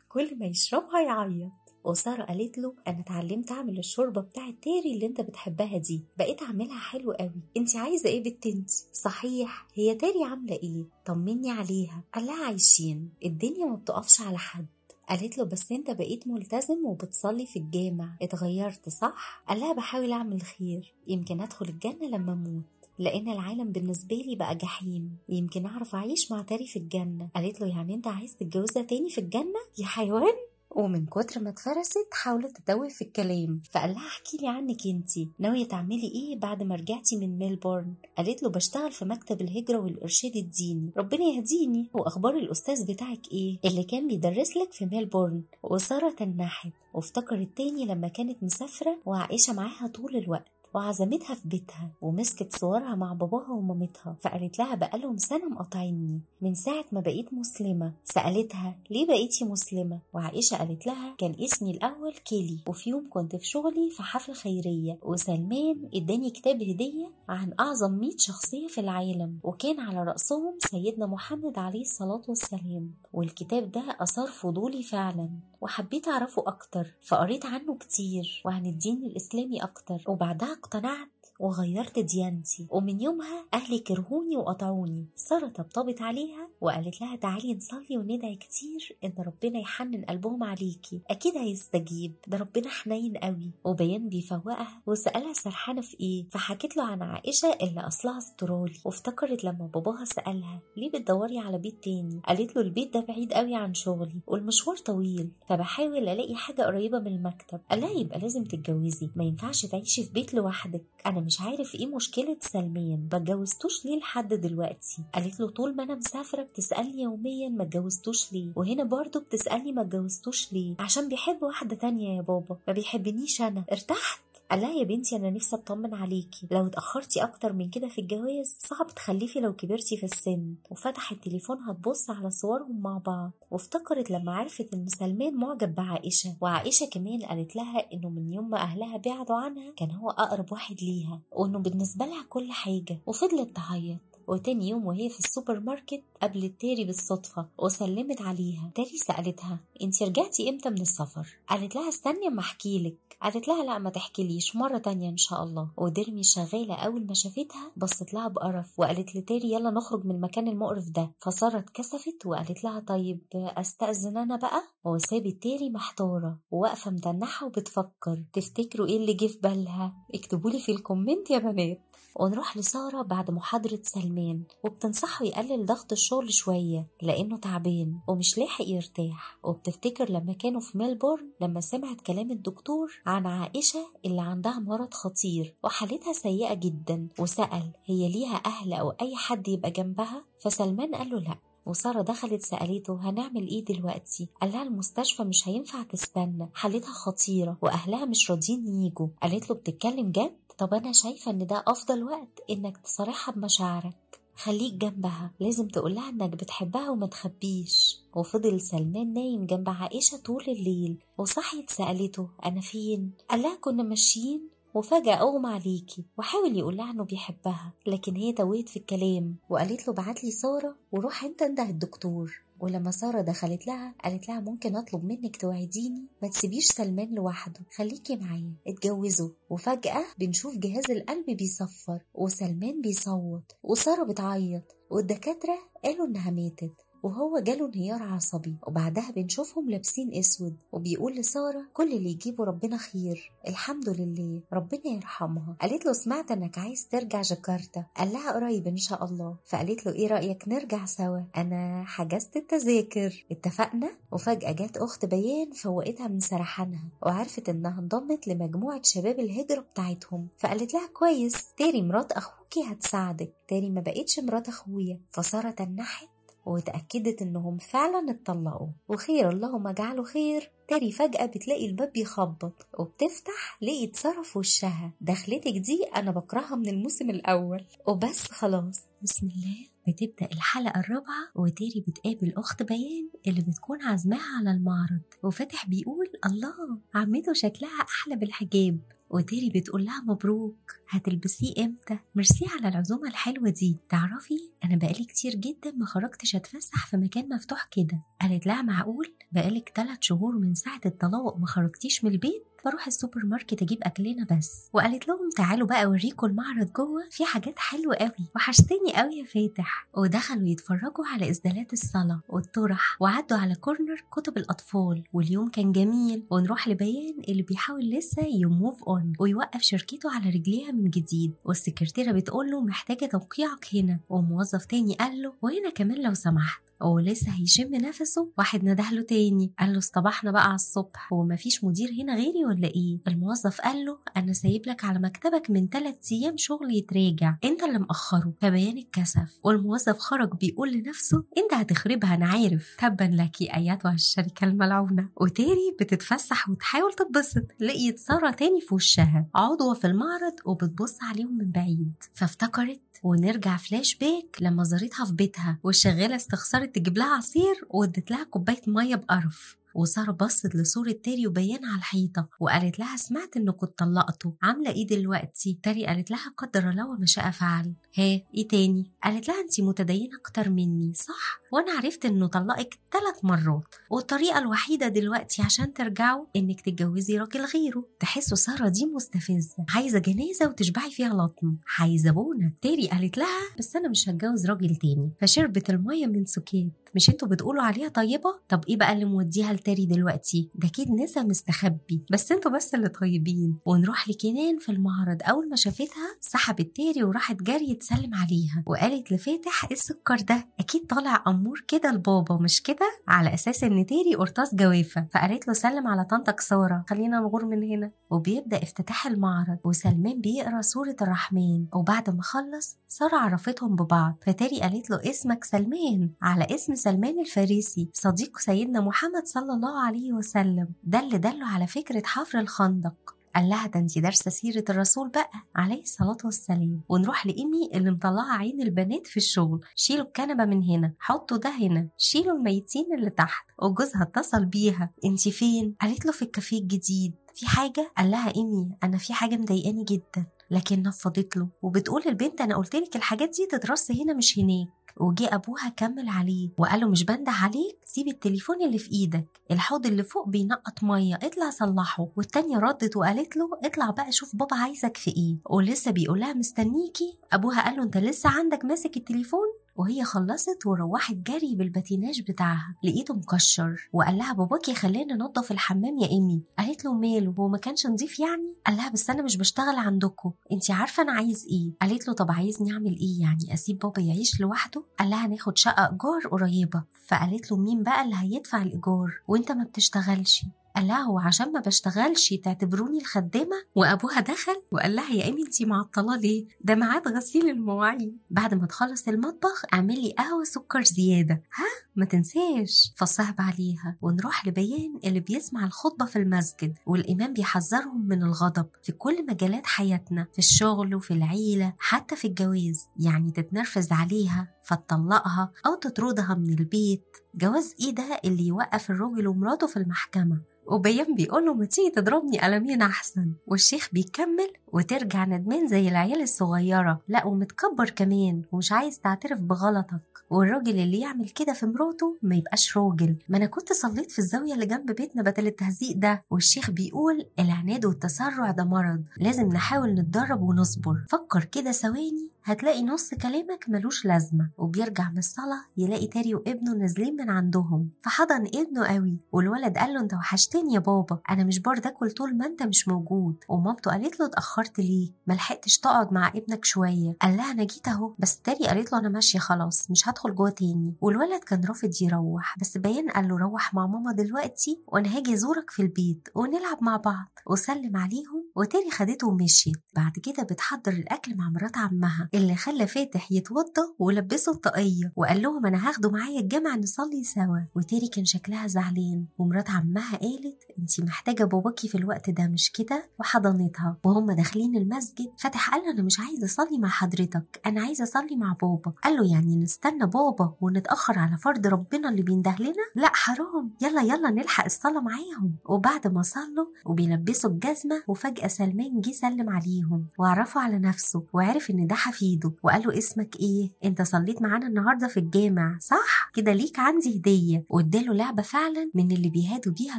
كل ما يشربها يعيط وسارة قالت له أنا اتعلمت أعمل الشوربة بتاعة تيري اللي أنت بتحبها دي بقيت أعملها حلو قوي أنت عايزة إيه بالتنت صحيح هي تيري عاملة إيه طمني عليها قال لها عايشين الدنيا ما بتقفش على حد قالت له بس انت بقيت ملتزم وبتصلي في الجامع اتغيرت صح قال لها بحاول اعمل خير يمكن ادخل الجنه لما اموت لأن العالم بالنسبة لي بقى جحيم يمكن أعرف أعيش مع تاري في الجنة قالت له يعني أنت عايز تتجوزها تاني في الجنة يا حيوان ومن كتر ما اتفرست حاولت تدوي في الكلام فقال لها احكي لي عنك انتي ناويه تعملي ايه بعد ما رجعتي من ميلبورن قالت له بشتغل في مكتب الهجره والارشاد الديني ربنا يهديني واخبار الاستاذ بتاعك ايه اللي كان بيدرس لك في ميلبورن وساره تنحت وافتكرت تاني لما كانت مسافره وعائشه معاها طول الوقت وعزمتها في بيتها ومسكت صورها مع باباها ومامتها فقالت لها بقالهم سنة مقاطعيني من ساعة ما بقيت مسلمة سألتها ليه بقيتي مسلمة وعائشة قالت لها كان اسمي الأول كيلي وفي يوم كنت في شغلي في حفلة خيرية وسلمان اداني كتاب هدية عن أعظم 100 شخصية في العالم وكان على رأسهم سيدنا محمد عليه الصلاة والسلام والكتاب ده أثار فضولي فعلا وحبيت أعرفه أكتر فقريت عنه كتير وعن الدين الإسلامي أكتر وبعدها اقتنعت وغيرت ديانتي ومن يومها أهلي كرهوني وقطعوني سارة طبطبت عليها وقالت لها تعالي نصلي وندعي كتير إن ربنا يحنن قلبهم عليكي أكيد هيستجيب ده ربنا حنين قوي وبيان بيفوقها وسألها سرحانة في إيه فحكت له عن عائشة اللي أصلها استرالي وافتكرت لما باباها سألها ليه بتدوري على بيت تاني قالت له البيت ده بعيد قوي عن شغلي والمشوار طويل فبحاول ألاقي حاجة قريبة من المكتب قال لها يبقى لازم تتجوزي ما ينفعش تعيشي في بيت لوحدك أنا مش عارف ايه مشكله سلمان ما اتجوزتوش ليه لحد دلوقتي قالت له طول ما انا مسافره بتسالني يوميا ما اتجوزتوش ليه وهنا برضه بتسالني ما اتجوزتوش ليه عشان بيحب واحده تانية يا بابا ما بيحبنيش انا ارتحت قال لها يا بنتي انا نفسي اطمن عليكي لو اتاخرتي اكتر من كده في الجواز صعب تخلفي لو كبرتي في السن وفتحت تليفونها تبص على صورهم مع بعض وافتكرت لما عرفت ان سلمان معجب بعائشه وعائشه كمان قالت لها انه من يوم ما اهلها بعدوا عنها كان هو اقرب واحد ليها وانه بالنسبه لها كل حاجه وفضلت تعيط وتاني يوم وهي في السوبر ماركت قابلت تاري بالصدفة وسلمت عليها تاري سألتها انت رجعتي امتى من السفر قالت لها استني اما احكيلك قالت لها لا ما تحكيليش مرة تانية ان شاء الله وديرمي شغالة اول ما شافتها بصت لها بقرف وقالت لتاري يلا نخرج من المكان المقرف ده فسارة اتكسفت وقالت لها طيب استأذن انا بقى وسابت تاري محتارة وواقفة مدنحة وبتفكر تفتكروا ايه اللي جه في بالها اكتبولي في الكومنت يا بنات ونروح لسارة بعد محاضرة سلمان وبتنصحه يقلل ضغط الشغل شوية لأنه تعبان ومش لاحق يرتاح وبتفتكر لما كانوا في ملبورن لما سمعت كلام الدكتور عن عائشة اللي عندها مرض خطير وحالتها سيئة جدا وسأل هي ليها أهل أو أي حد يبقى جنبها فسلمان قال له لأ وسارة دخلت سألته هنعمل ايه دلوقتي قال لها المستشفى مش هينفع تستنى حالتها خطيرة وأهلها مش راضيين ييجوا قالت له بتتكلم جد طب أنا شايفة إن ده أفضل وقت إنك تصارحها بمشاعرك خليك جنبها لازم تقولها إنك بتحبها وما تخبيش وفضل سلمان نايم جنب عائشة طول الليل وصحيت سألته أنا فين؟ قالها كنا ماشيين وفجأة أغمى عليكي وحاول يقولها إنه بيحبها لكن هي توهت في الكلام وقالت له بعتلي صورة وروح أنت عند الدكتور ولما سارة دخلت لها قالت لها ممكن أطلب منك توعديني ما تسيبيش سلمان لوحده خليكي معايا اتجوزوا وفجأة بنشوف جهاز القلب بيصفر وسلمان بيصوت وسارة بتعيط والدكاترة قالوا إنها ماتت وهو جاله انهيار عصبي وبعدها بنشوفهم لابسين اسود وبيقول لساره كل اللي يجيبه ربنا خير الحمد لله ربنا يرحمها قالت له سمعت انك عايز ترجع جاكرتا قال لها قريب ان شاء الله فقالت له ايه رايك نرجع سوا انا حجزت التذاكر اتفقنا وفجاه جت اخت بيان فوقتها من سرحانها وعرفت انها انضمت لمجموعه شباب الهجره بتاعتهم فقالت لها كويس تاني مرات اخوكي هتساعدك تاني ما بقتش مرات اخويا فساره تنحت وتأكدت إنهم فعلا اتطلقوا وخير اللهم اجعله خير تاني فجأة بتلاقي الباب بيخبط وبتفتح لقيت سارة في وشها دخلتك دي أنا بكرهها من الموسم الأول وبس خلاص بسم الله بتبدأ الحلقة الرابعة وتاري بتقابل أخت بيان اللي بتكون عازماها على المعرض وفتح بيقول الله عمته شكلها أحلى بالحجاب وديري بتقول لها مبروك هتلبسيه امتى ميرسي على العزومة الحلوة دي تعرفي انا بقالي كتير جدا ما خرجتش اتفسح في مكان مفتوح كده قالت لها معقول بقالك تلات شهور من ساعة الطلاق ما خرجتيش من البيت بروح السوبر ماركت اجيب اكلنا بس وقالت لهم تعالوا بقى اوريكم المعرض جوه في حاجات حلوه قوي وحشتني قوي يا فاتح ودخلوا يتفرجوا على اسدالات الصلاه والطرح وعدوا على كورنر كتب الاطفال واليوم كان جميل ونروح لبيان اللي بيحاول لسه يموف اون ويوقف شركته على رجليها من جديد والسكرتيره بتقول له محتاجه توقيعك هنا وموظف تاني قال له وهنا كمان لو سمحت ولسه هيشم نفسه واحد ندهله تاني قال له اصطبحنا بقى على الصبح ومفيش مدير هنا غيري ولا ايه الموظف قال له انا سايب لك على مكتبك من ثلاث ايام شغل يتراجع انت اللي مأخره فبيان اتكسف والموظف خرج بيقول لنفسه انت هتخربها انا عارف تبا لك ايتها الشركه الملعونه وتاري بتتفسح وتحاول تتبسط لقيت ساره تاني في وشها عضوه في المعرض وبتبص عليهم من بعيد فافتكرت ونرجع فلاش باك لما زارتها في بيتها والشغاله استخسرت تجيب لها عصير وادت لها كوبايه ميه بقرف وسارة بصت لصورة تاري وبيان على الحيطة وقالت لها سمعت إنك اتطلقتوا عاملة إيه دلوقتي؟ تاري قالت لها قدر الله وما شاء فعل ها إيه تاني؟ قالت لها أنت متدينة أكتر مني صح؟ وأنا عرفت إنه طلقك ثلاث مرات والطريقة الوحيدة دلوقتي عشان ترجعوا إنك تتجوزي راجل غيره تحسوا سارة دي مستفزة عايزة جنازة وتشبعي فيها لطم عايزة بونة تاري قالت لها بس أنا مش هتجوز راجل تاني فشربت المية من سكات مش انتوا بتقولوا عليها طيبة؟ طب إيه بقى اللي موديها لتاني تشتري دلوقتي ده اكيد نسا مستخبي بس انتوا بس اللي طيبين ونروح لكنان في المعرض اول ما شافتها سحبت تاري وراحت جري تسلم عليها وقالت لفاتح ايه السكر ده اكيد طالع امور كده لبابا مش كده على اساس ان تاري قرطاس جوافه فقالت له سلم على طنطك ساره خلينا نغور من هنا وبيبدا افتتاح المعرض وسلمان بيقرا سوره الرحمن وبعد ما خلص ساره عرفتهم ببعض فتاري قالت له اسمك سلمان على اسم سلمان الفارسي صديق سيدنا محمد صلى صلى الله عليه وسلم ده اللي دله على فكرة حفر الخندق قال لها ده انت دارسه سيره الرسول بقى عليه الصلاه والسلام ونروح لايمي اللي مطلعه عين البنات في الشغل شيلوا الكنبه من هنا حطوا ده هنا شيلوا الميتين اللي تحت وجوزها اتصل بيها انت فين قالت له في الكافيه الجديد في حاجه قال لها ايمي انا في حاجه مضايقاني جدا لكن نفضت له وبتقول البنت انا قلت لك الحاجات دي تترص هنا مش هناك وجي ابوها كمل عليه وقال له مش بنده عليك سيب التليفون اللي في ايدك الحوض اللي فوق بينقط ميه اطلع صلحه والتانية ردت وقالت له اطلع بقى شوف بابا عايزك في ايه ولسه بيقولها مستنيكي ابوها قال له انت لسه عندك ماسك التليفون وهي خلصت وروحت جري بالباتيناج بتاعها لقيته مكشر وقال لها باباكي خلينا ننضف الحمام يا امي قالت له ماله هو ما كانش نضيف يعني قال لها بس انا مش بشتغل عندكم انت عارفه انا عايز ايه قالت له طب عايزني اعمل ايه يعني اسيب بابا يعيش لوحده قال لها ناخد شقه ايجار قريبه فقالت له مين بقى اللي هيدفع الإيجار وأنت ما بتشتغلش قال لها هو عشان ما بشتغلش تعتبروني الخدامه وابوها دخل وقال لها يا امي انتي معطله ليه ده ميعاد غسيل المواعين بعد ما تخلص المطبخ اعملي قهوه سكر زياده ها ما تنساش فصعب عليها ونروح لبيان اللي بيسمع الخطبة في المسجد والإمام بيحذرهم من الغضب في كل مجالات حياتنا في الشغل وفي العيلة حتى في الجواز يعني تتنرفز عليها فتطلقها أو تطردها من البيت جواز إيه ده اللي يوقف الراجل ومراته في المحكمة وبيان بيقوله ما تيجي تضربني قلمين أحسن والشيخ بيكمل وترجع ندمان زي العيال الصغيرة لا ومتكبر كمان ومش عايز تعترف بغلطك والراجل اللي يعمل كده في مراته ما يبقاش راجل ما انا كنت صليت في الزاوية اللي جنب بيتنا بدل التهزيق ده والشيخ بيقول العناد والتسرع ده مرض لازم نحاول نتدرب ونصبر فكر كده ثواني هتلاقي نص كلامك ملوش لازمة وبيرجع من الصلاة يلاقي تاري وابنه نازلين من عندهم فحضن ابنه قوي والولد قال له انت وحشتني يا بابا انا مش برد اكل طول ما انت مش موجود ومامته قالت له اتأخرت ليه ملحقتش تقعد مع ابنك شوية قال لها أنا جيت أهو بس تاني قالت له أنا ماشية خلاص مش هدخل جوه تاني والولد كان رافض يروح بس بيان قال له روح مع ماما دلوقتي وأنا هاجي أزورك في البيت ونلعب مع بعض وسلم عليهم وتاني خدته ومشيت بعد كده بتحضر الأكل مع مرات عمها اللي خلى فاتح يتوضى ولبسه الطاقية وقال لهم أنا هاخده معايا الجامع نصلي سوا وتاني كان شكلها زعلان ومرات عمها قالت أنت محتاجة باباكي في الوقت ده مش كده وحضنتها وهم دخلوا داخلين المسجد فتح قال له انا مش عايز اصلي مع حضرتك انا عايز اصلي مع بابا قال له يعني نستنى بابا ونتاخر على فرض ربنا اللي بينده لنا لا حرام يلا يلا نلحق الصلاه معاهم وبعد ما صلوا وبيلبسوا الجزمه وفجاه سلمان جه سلم عليهم وعرفه على نفسه وعرف ان ده حفيده وقال له اسمك ايه انت صليت معانا النهارده في الجامع صح كده ليك عندي هديه واداله لعبه فعلا من اللي بيهادوا بيها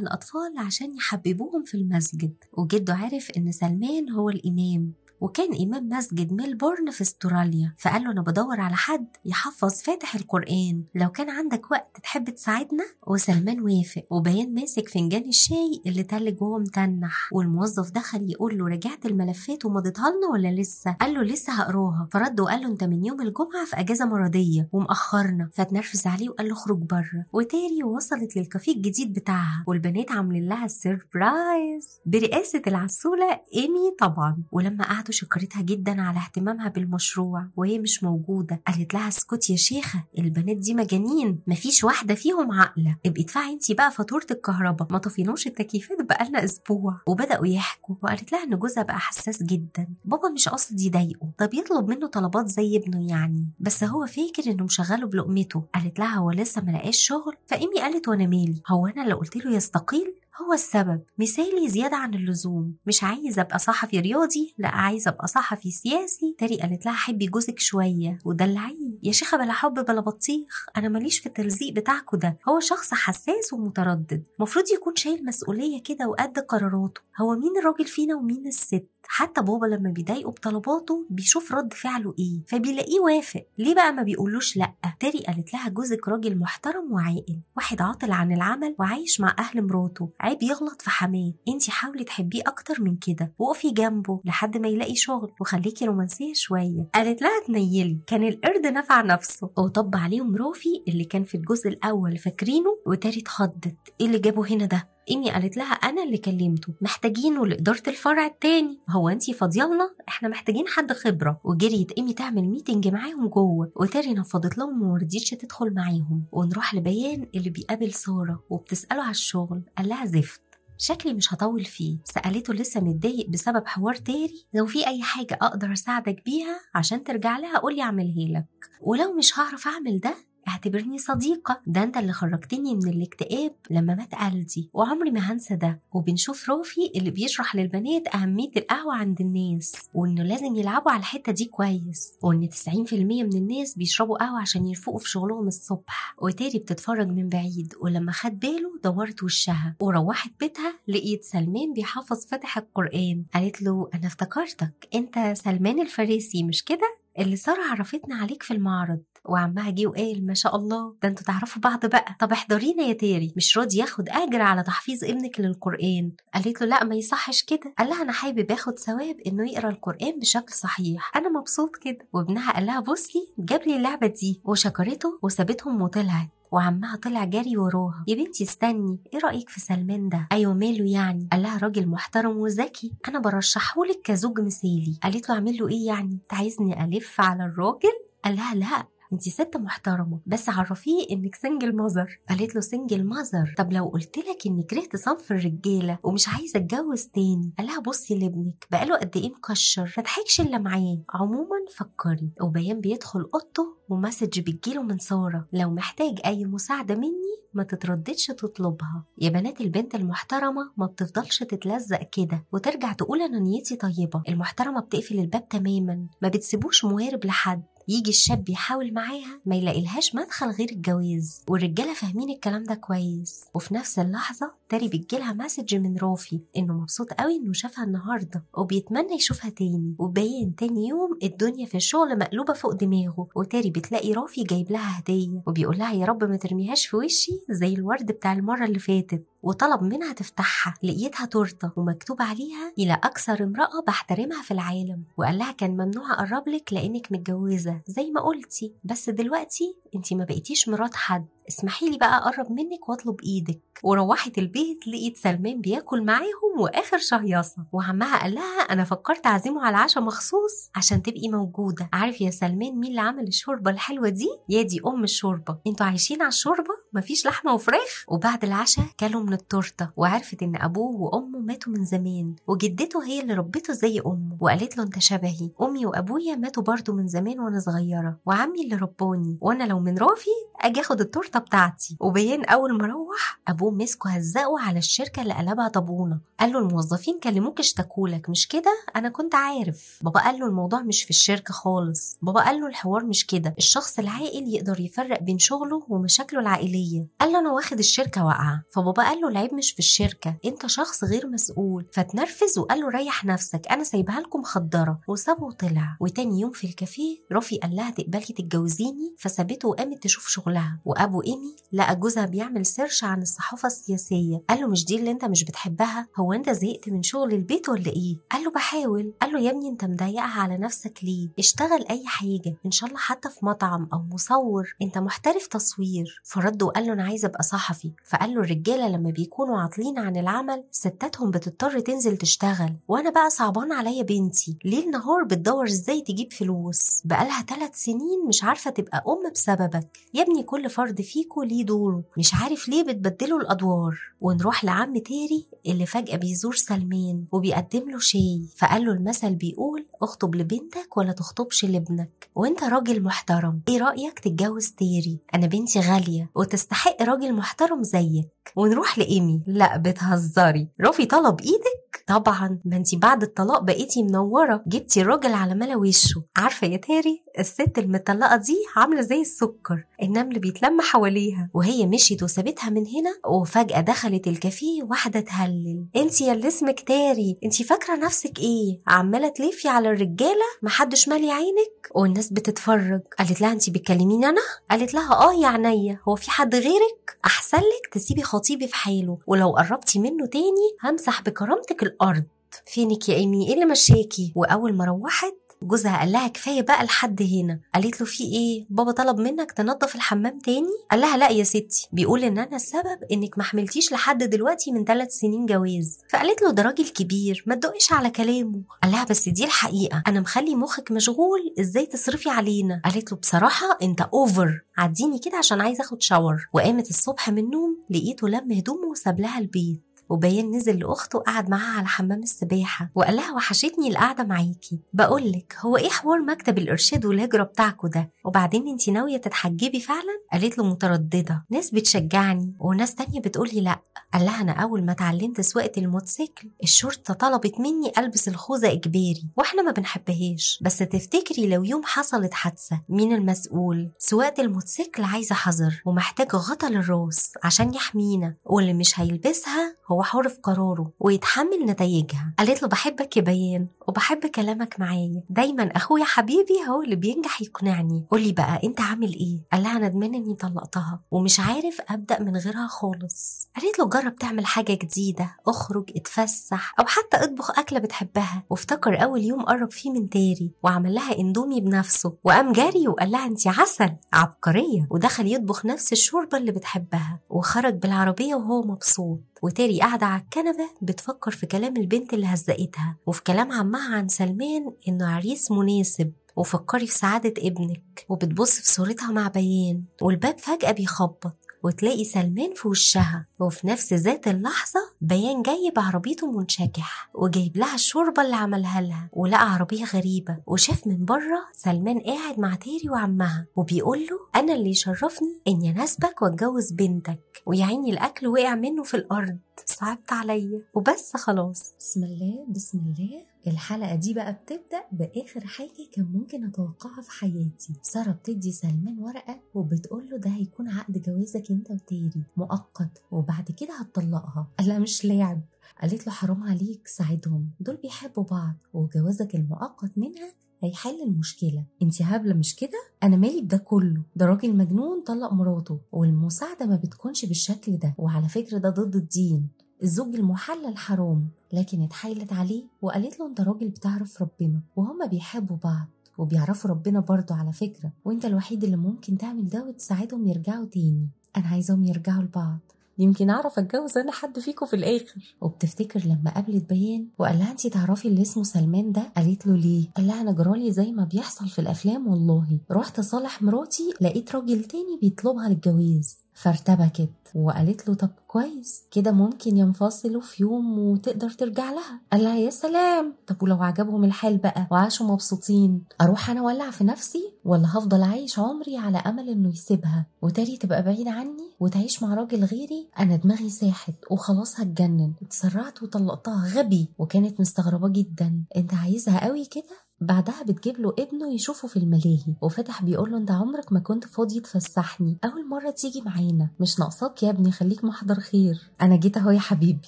الاطفال عشان يحببوهم في المسجد وجده عرف ان سلمان هو Name. وكان إمام مسجد ميلبورن في استراليا فقال له أنا بدور على حد يحفظ فاتح القرآن لو كان عندك وقت تحب تساعدنا وسلمان وافق وبيان ماسك فنجان الشاي اللي تلج وهو متنح والموظف دخل يقول له رجعت الملفات ومضيتها لنا ولا لسه قال له لسه هقراها فرد وقال له أنت من يوم الجمعة في أجازة مرضية ومأخرنا فاتنرفز عليه وقال له اخرج بره وتاري وصلت للكافيه الجديد بتاعها والبنات عاملين لها السربرايز برئاسة العسولة إيمي طبعا ولما قعدوا شكرتها جدا على اهتمامها بالمشروع وهي مش موجودة قالت لها اسكت يا شيخة البنات دي مجانين مفيش واحدة فيهم عاقلة ابقي ادفعي انت بقى فاتورة الكهرباء ما طفيناش التكييفات بقالنا اسبوع وبدأوا يحكوا وقالت لها ان جوزها بقى حساس جدا بابا مش قصدي يضايقه طب يطلب منه طلبات زي ابنه يعني بس هو فاكر انه مشغله بلقمته قالت لها هو لسه ما لقاش شغل فإيمي قالت وانا مالي هو انا اللي قلت له يستقيل هو السبب مثالي زيادة عن اللزوم مش عايز أبقى صحفي رياضي لا عايز أبقى صحفي سياسي تاري قالت لها حبي جوزك شوية ودلعيه يا شيخة بلا حب بلا بطيخ أنا ماليش في التلزيق بتاعكوا ده هو شخص حساس ومتردد مفروض يكون شايل مسؤولية كده وقد قراراته هو مين الراجل فينا ومين الست حتى بابا لما بيضايقه بطلباته بيشوف رد فعله ايه فبيلاقيه وافق ليه بقى ما بيقولوش لا تاري قالت لها جوزك راجل محترم وعاقل واحد عاطل عن العمل وعايش مع اهل مراته ساعات بيغلط في حماه انت حاولي تحبيه اكتر من كده وقفي جنبه لحد ما يلاقي شغل وخليكي رومانسيه شويه قالت لها تنيلي كان القرد نفع نفسه وطب عليهم رافي اللي كان في الجزء الاول فاكرينه وتاري اتخضت ايه اللي جابه هنا ده ايمي قالت لها انا اللي كلمته محتاجينه لاداره الفرع التاني هو انت فاضيالنا احنا محتاجين حد خبره وجريت ايمي تعمل ميتنج معاهم جوه وتاري نفضت لهم وما رضيتش تدخل معاهم ونروح لبيان اللي بيقابل ساره وبتساله على الشغل قال لها زفت شكلي مش هطول فيه سألته لسه متضايق بسبب حوار تاري لو في أي حاجة أقدر أساعدك بيها عشان ترجع لها قولي أعملها لك ولو مش هعرف أعمل ده اعتبرني صديقة ده أنت اللي خرجتني من الاكتئاب لما مات قلدي وعمري ما هنسى ده وبنشوف روفي اللي بيشرح للبنات أهمية القهوة عند الناس وإنه لازم يلعبوا على الحتة دي كويس وإن 90% من الناس بيشربوا قهوة عشان يفوقوا في شغلهم الصبح وتاري بتتفرج من بعيد ولما خد باله دورت وشها وروحت بيتها لقيت سلمان بيحفظ فتح القرآن قالت له أنا افتكرتك أنت سلمان الفارسي مش كده؟ اللي ساره عرفتنا عليك في المعرض وعمها جه وقال ما شاء الله ده انتوا تعرفوا بعض بقى طب احضرينا يا تاري مش راضي ياخد اجر على تحفيظ ابنك للقران قالت له لا ما يصحش كده قال لها انا حابب اخد ثواب انه يقرا القران بشكل صحيح انا مبسوط كده وابنها قال لها بصي جاب لي اللعبه دي وشكرته وسابتهم وطلعت وعمها طلع جري وراها يا بنتي استني ايه رايك في سلمان ده ايوه ماله يعني قال لها راجل محترم وذكي انا برشحهولك كزوج مثالي قالت له اعمل له ايه يعني انت عايزني الف على الراجل قال لها لا انت ست محترمه بس عرفيه انك سنجل ماذر قالت له سنجل ماذر طب لو قلت لك اني كرهت صنف الرجاله ومش عايزه اتجوز تاني قال لها بصي لابنك بقاله قد ايه مكشر ما تضحكش الا معاه عموما فكري وبيان بيدخل اوضته ومسج بتجيله من ساره لو محتاج اي مساعده مني ما تترددش تطلبها يا بنات البنت المحترمة ما بتفضلش تتلزق كده وترجع تقول أنا نيتي طيبة المحترمة بتقفل الباب تماما ما بتسيبوش موارب لحد يجي الشاب يحاول معاها ما يلاقيلهاش مدخل غير الجواز والرجاله فاهمين الكلام ده كويس وفي نفس اللحظه تاري بتجيلها مسج من رافي انه مبسوط قوي انه شافها النهارده وبيتمنى يشوفها تاني وباين تاني يوم الدنيا في الشغل مقلوبه فوق دماغه وتاري بتلاقي رافي جايب لها هديه وبيقول لها يا رب ما ترميهاش في وشي زي الورد بتاع المره اللي فاتت وطلب منها تفتحها لقيتها تورته ومكتوب عليها الى اكثر امراه بحترمها في العالم وقال لها كان ممنوع اقرب لك لانك متجوزه زي ما قلتي بس دلوقتي انت ما بقيتيش مرات حد اسمحي لي بقى اقرب منك واطلب ايدك وروحت البيت لقيت سلمان بياكل معاهم واخر شهيصه وعمها قال لها انا فكرت اعزمه على العشاء مخصوص عشان تبقي موجوده عارف يا سلمان مين اللي عمل الشوربه الحلوه دي يا دي ام الشوربه انتوا عايشين على الشوربه مفيش لحمه وفراخ وبعد العشاء كلوا من التورته وعرفت ان ابوه وامه ماتوا من زمان وجدته هي اللي ربته زي امه وقالت له انت شبهي امي وابويا ماتوا برضه من زمان وانا صغيره وعمي اللي رباني وانا لو من رافي اجي اخد التورته بتاعتي وبين اول ما روح ابوه مسكه هزقه على الشركه اللي قلبها طابونه قال له الموظفين كلموك اشتكولك مش كده انا كنت عارف بابا قال له الموضوع مش في الشركه خالص بابا قال له الحوار مش كده الشخص العاقل يقدر يفرق بين شغله ومشاكله العائليه قال له انا واخد الشركه واقعه فبابا قال له العيب مش في الشركه انت شخص غير مسؤول فتنرفز وقال له ريح نفسك انا سايبها لكم مخدره وسابه وطلع وتاني يوم في الكافيه رافي قال لها تقبلي تتجوزيني فسابته وقامت تشوف شغلها وابو ايمي لقى جوزها بيعمل سيرش عن الصحافه السياسيه قال له مش دي اللي انت مش بتحبها هو انت زهقت من شغل البيت ولا ايه قال له بحاول قال له يا ابني انت مضايقها على نفسك ليه اشتغل اي حاجه ان شاء الله حتى في مطعم او مصور انت محترف تصوير فرد وقال له انا عايز ابقى صحفي فقال له الرجاله لما بيكونوا عاطلين عن العمل ستاتهم بتضطر تنزل تشتغل وانا بقى صعبان عليا بنتي ليل نهار بتدور ازاي تجيب فلوس بقالها ثلاث سنين مش عارفه تبقى ام بسببك يا ابني كل فرد فيكو ليه دوره مش عارف ليه بتبدلوا الادوار ونروح لعم تيري اللي فجاه بيزور سلمان وبيقدم له شاي فقال له المثل بيقول اخطب لبنتك ولا تخطبش لابنك وانت راجل محترم ايه رايك تتجوز تيري انا بنتي غاليه وتستحق راجل محترم زيك ونروح لايمي لا بتهزري رافي طلب ايدك طبعا ما انت بعد الطلاق بقيتي منوره جبتي الراجل على ملا وشه عارفه يا تاري الست المطلقه دي عامله زي السكر النمل بيتلم حواليها وهي مشيت وسابتها من هنا وفجاه دخلت الكافيه واحده تهلل انت يا اللي اسمك تاري انت فاكره نفسك ايه عماله تلفي على الرجاله محدش مالي عينك والناس بتتفرج قالت لها انت بتكلميني انا قالت لها اه يا عينيا هو في حد غيرك احسن لك تسيبي خطيبي في حاله ولو قربتي منه تاني همسح بكرامتك الارض فينك يا ايمي ايه اللي مشاكي واول ما روحت جوزها قال لها كفايه بقى لحد هنا قالت له في ايه بابا طلب منك تنظف الحمام تاني قال لها لا يا ستي بيقول ان انا السبب انك ما حملتيش لحد دلوقتي من ثلاث سنين جواز فقالت له ده راجل كبير ما تدقش على كلامه قال لها بس دي الحقيقه انا مخلي مخك مشغول ازاي تصرفي علينا قالت له بصراحه انت اوفر عديني كده عشان عايز اخد شاور وقامت الصبح من النوم لقيته لم هدومه وساب لها البيت وبيان نزل لأخته وقعد معاها على حمام السباحة وقال لها وحشتني القعدة معاكي بقول لك هو إيه حوار مكتب الإرشاد والهجرة بتاعكوا ده وبعدين أنت ناوية تتحجبي فعلا قالت له مترددة ناس بتشجعني وناس تانية بتقولي لأ قال لها أنا أول ما اتعلمت سواقة الموتوسيكل الشرطة طلبت مني ألبس الخوذة إجباري وإحنا ما بنحبهاش بس تفتكري لو يوم حصلت حادثة مين المسؤول سواقة الموتوسيكل عايزة حذر ومحتاجة غطا للراس عشان يحمينا واللي مش هيلبسها هو هو حر في قراره ويتحمل نتائجها قالت له بحبك يا بيان وبحب كلامك معايا دايما اخويا حبيبي هو اللي بينجح يقنعني قولي بقى انت عامل ايه قال لها ندمان اني طلقتها ومش عارف ابدا من غيرها خالص قالت له جرب تعمل حاجه جديده اخرج اتفسح او حتى اطبخ اكله بتحبها وافتكر اول يوم قرب فيه من تاري وعمل لها اندومي بنفسه وقام جري وقال لها انت عسل عبقريه ودخل يطبخ نفس الشوربه اللي بتحبها وخرج بالعربيه وهو مبسوط وتاري قاعدة على الكنبة بتفكر في كلام البنت اللي هزقتها وفي كلام عمها عن سلمان إنه عريس مناسب وفكري في سعادة ابنك وبتبص في صورتها مع بيان والباب فجأة بيخبط وتلاقي سلمان في وشها وفي نفس ذات اللحظة بيان جاي بعربيته منشكح وجايب لها الشوربة اللي عملها لها ولقى عربية غريبة وشاف من بره سلمان قاعد مع تيري وعمها وبيقول له أنا اللي يشرفني إني أناسبك وأتجوز بنتك ويا عيني الأكل وقع منه في الأرض صعبت عليا وبس خلاص بسم الله بسم الله الحلقة دي بقى بتبدأ بآخر حاجة كان ممكن أتوقعها في حياتي سارة بتدي سلمان ورقة وبتقول له ده هيكون عقد جوازك أنت وتيري مؤقت وبعد كده هتطلقها قال لها مش لعب قالت له حرام عليك ساعدهم دول بيحبوا بعض وجوازك المؤقت منها هيحل المشكلة انت هبلة مش كده انا مالي بده كله ده راجل مجنون طلق مراته والمساعدة ما بتكونش بالشكل ده وعلى فكرة ده ضد الدين الزوج المحلل حرام لكن اتحايلت عليه وقالت له انت راجل بتعرف ربنا وهما بيحبوا بعض وبيعرفوا ربنا برضه على فكرة وانت الوحيد اللي ممكن تعمل ده وتساعدهم يرجعوا تاني انا عايزاهم يرجعوا لبعض يمكن اعرف اتجوز انا حد فيكم في الاخر وبتفتكر لما قابلت بيان وقال لها انت تعرفي اللي اسمه سلمان ده قالت له ليه قال لها انا جرالي زي ما بيحصل في الافلام والله رحت صالح مراتي لقيت راجل تاني بيطلبها للجواز فارتبكت وقالت له طب كويس كده ممكن ينفصلوا في يوم وتقدر ترجع لها قال لها يا سلام طب ولو عجبهم الحال بقى وعاشوا مبسوطين اروح انا ولع في نفسي ولا هفضل عايش عمري على امل انه يسيبها وتالي تبقى بعيد عني وتعيش مع راجل غيري انا دماغي ساحت وخلاص هتجنن اتسرعت وطلقتها غبي وكانت مستغربه جدا انت عايزها قوي كده بعدها بتجيب له ابنه يشوفه في الملاهي وفتح بيقول له انت عمرك ما كنت فاضي تفسحني اول مره تيجي معانا مش ناقصاك يا ابني خليك محضر خير انا جيت اهو يا حبيبي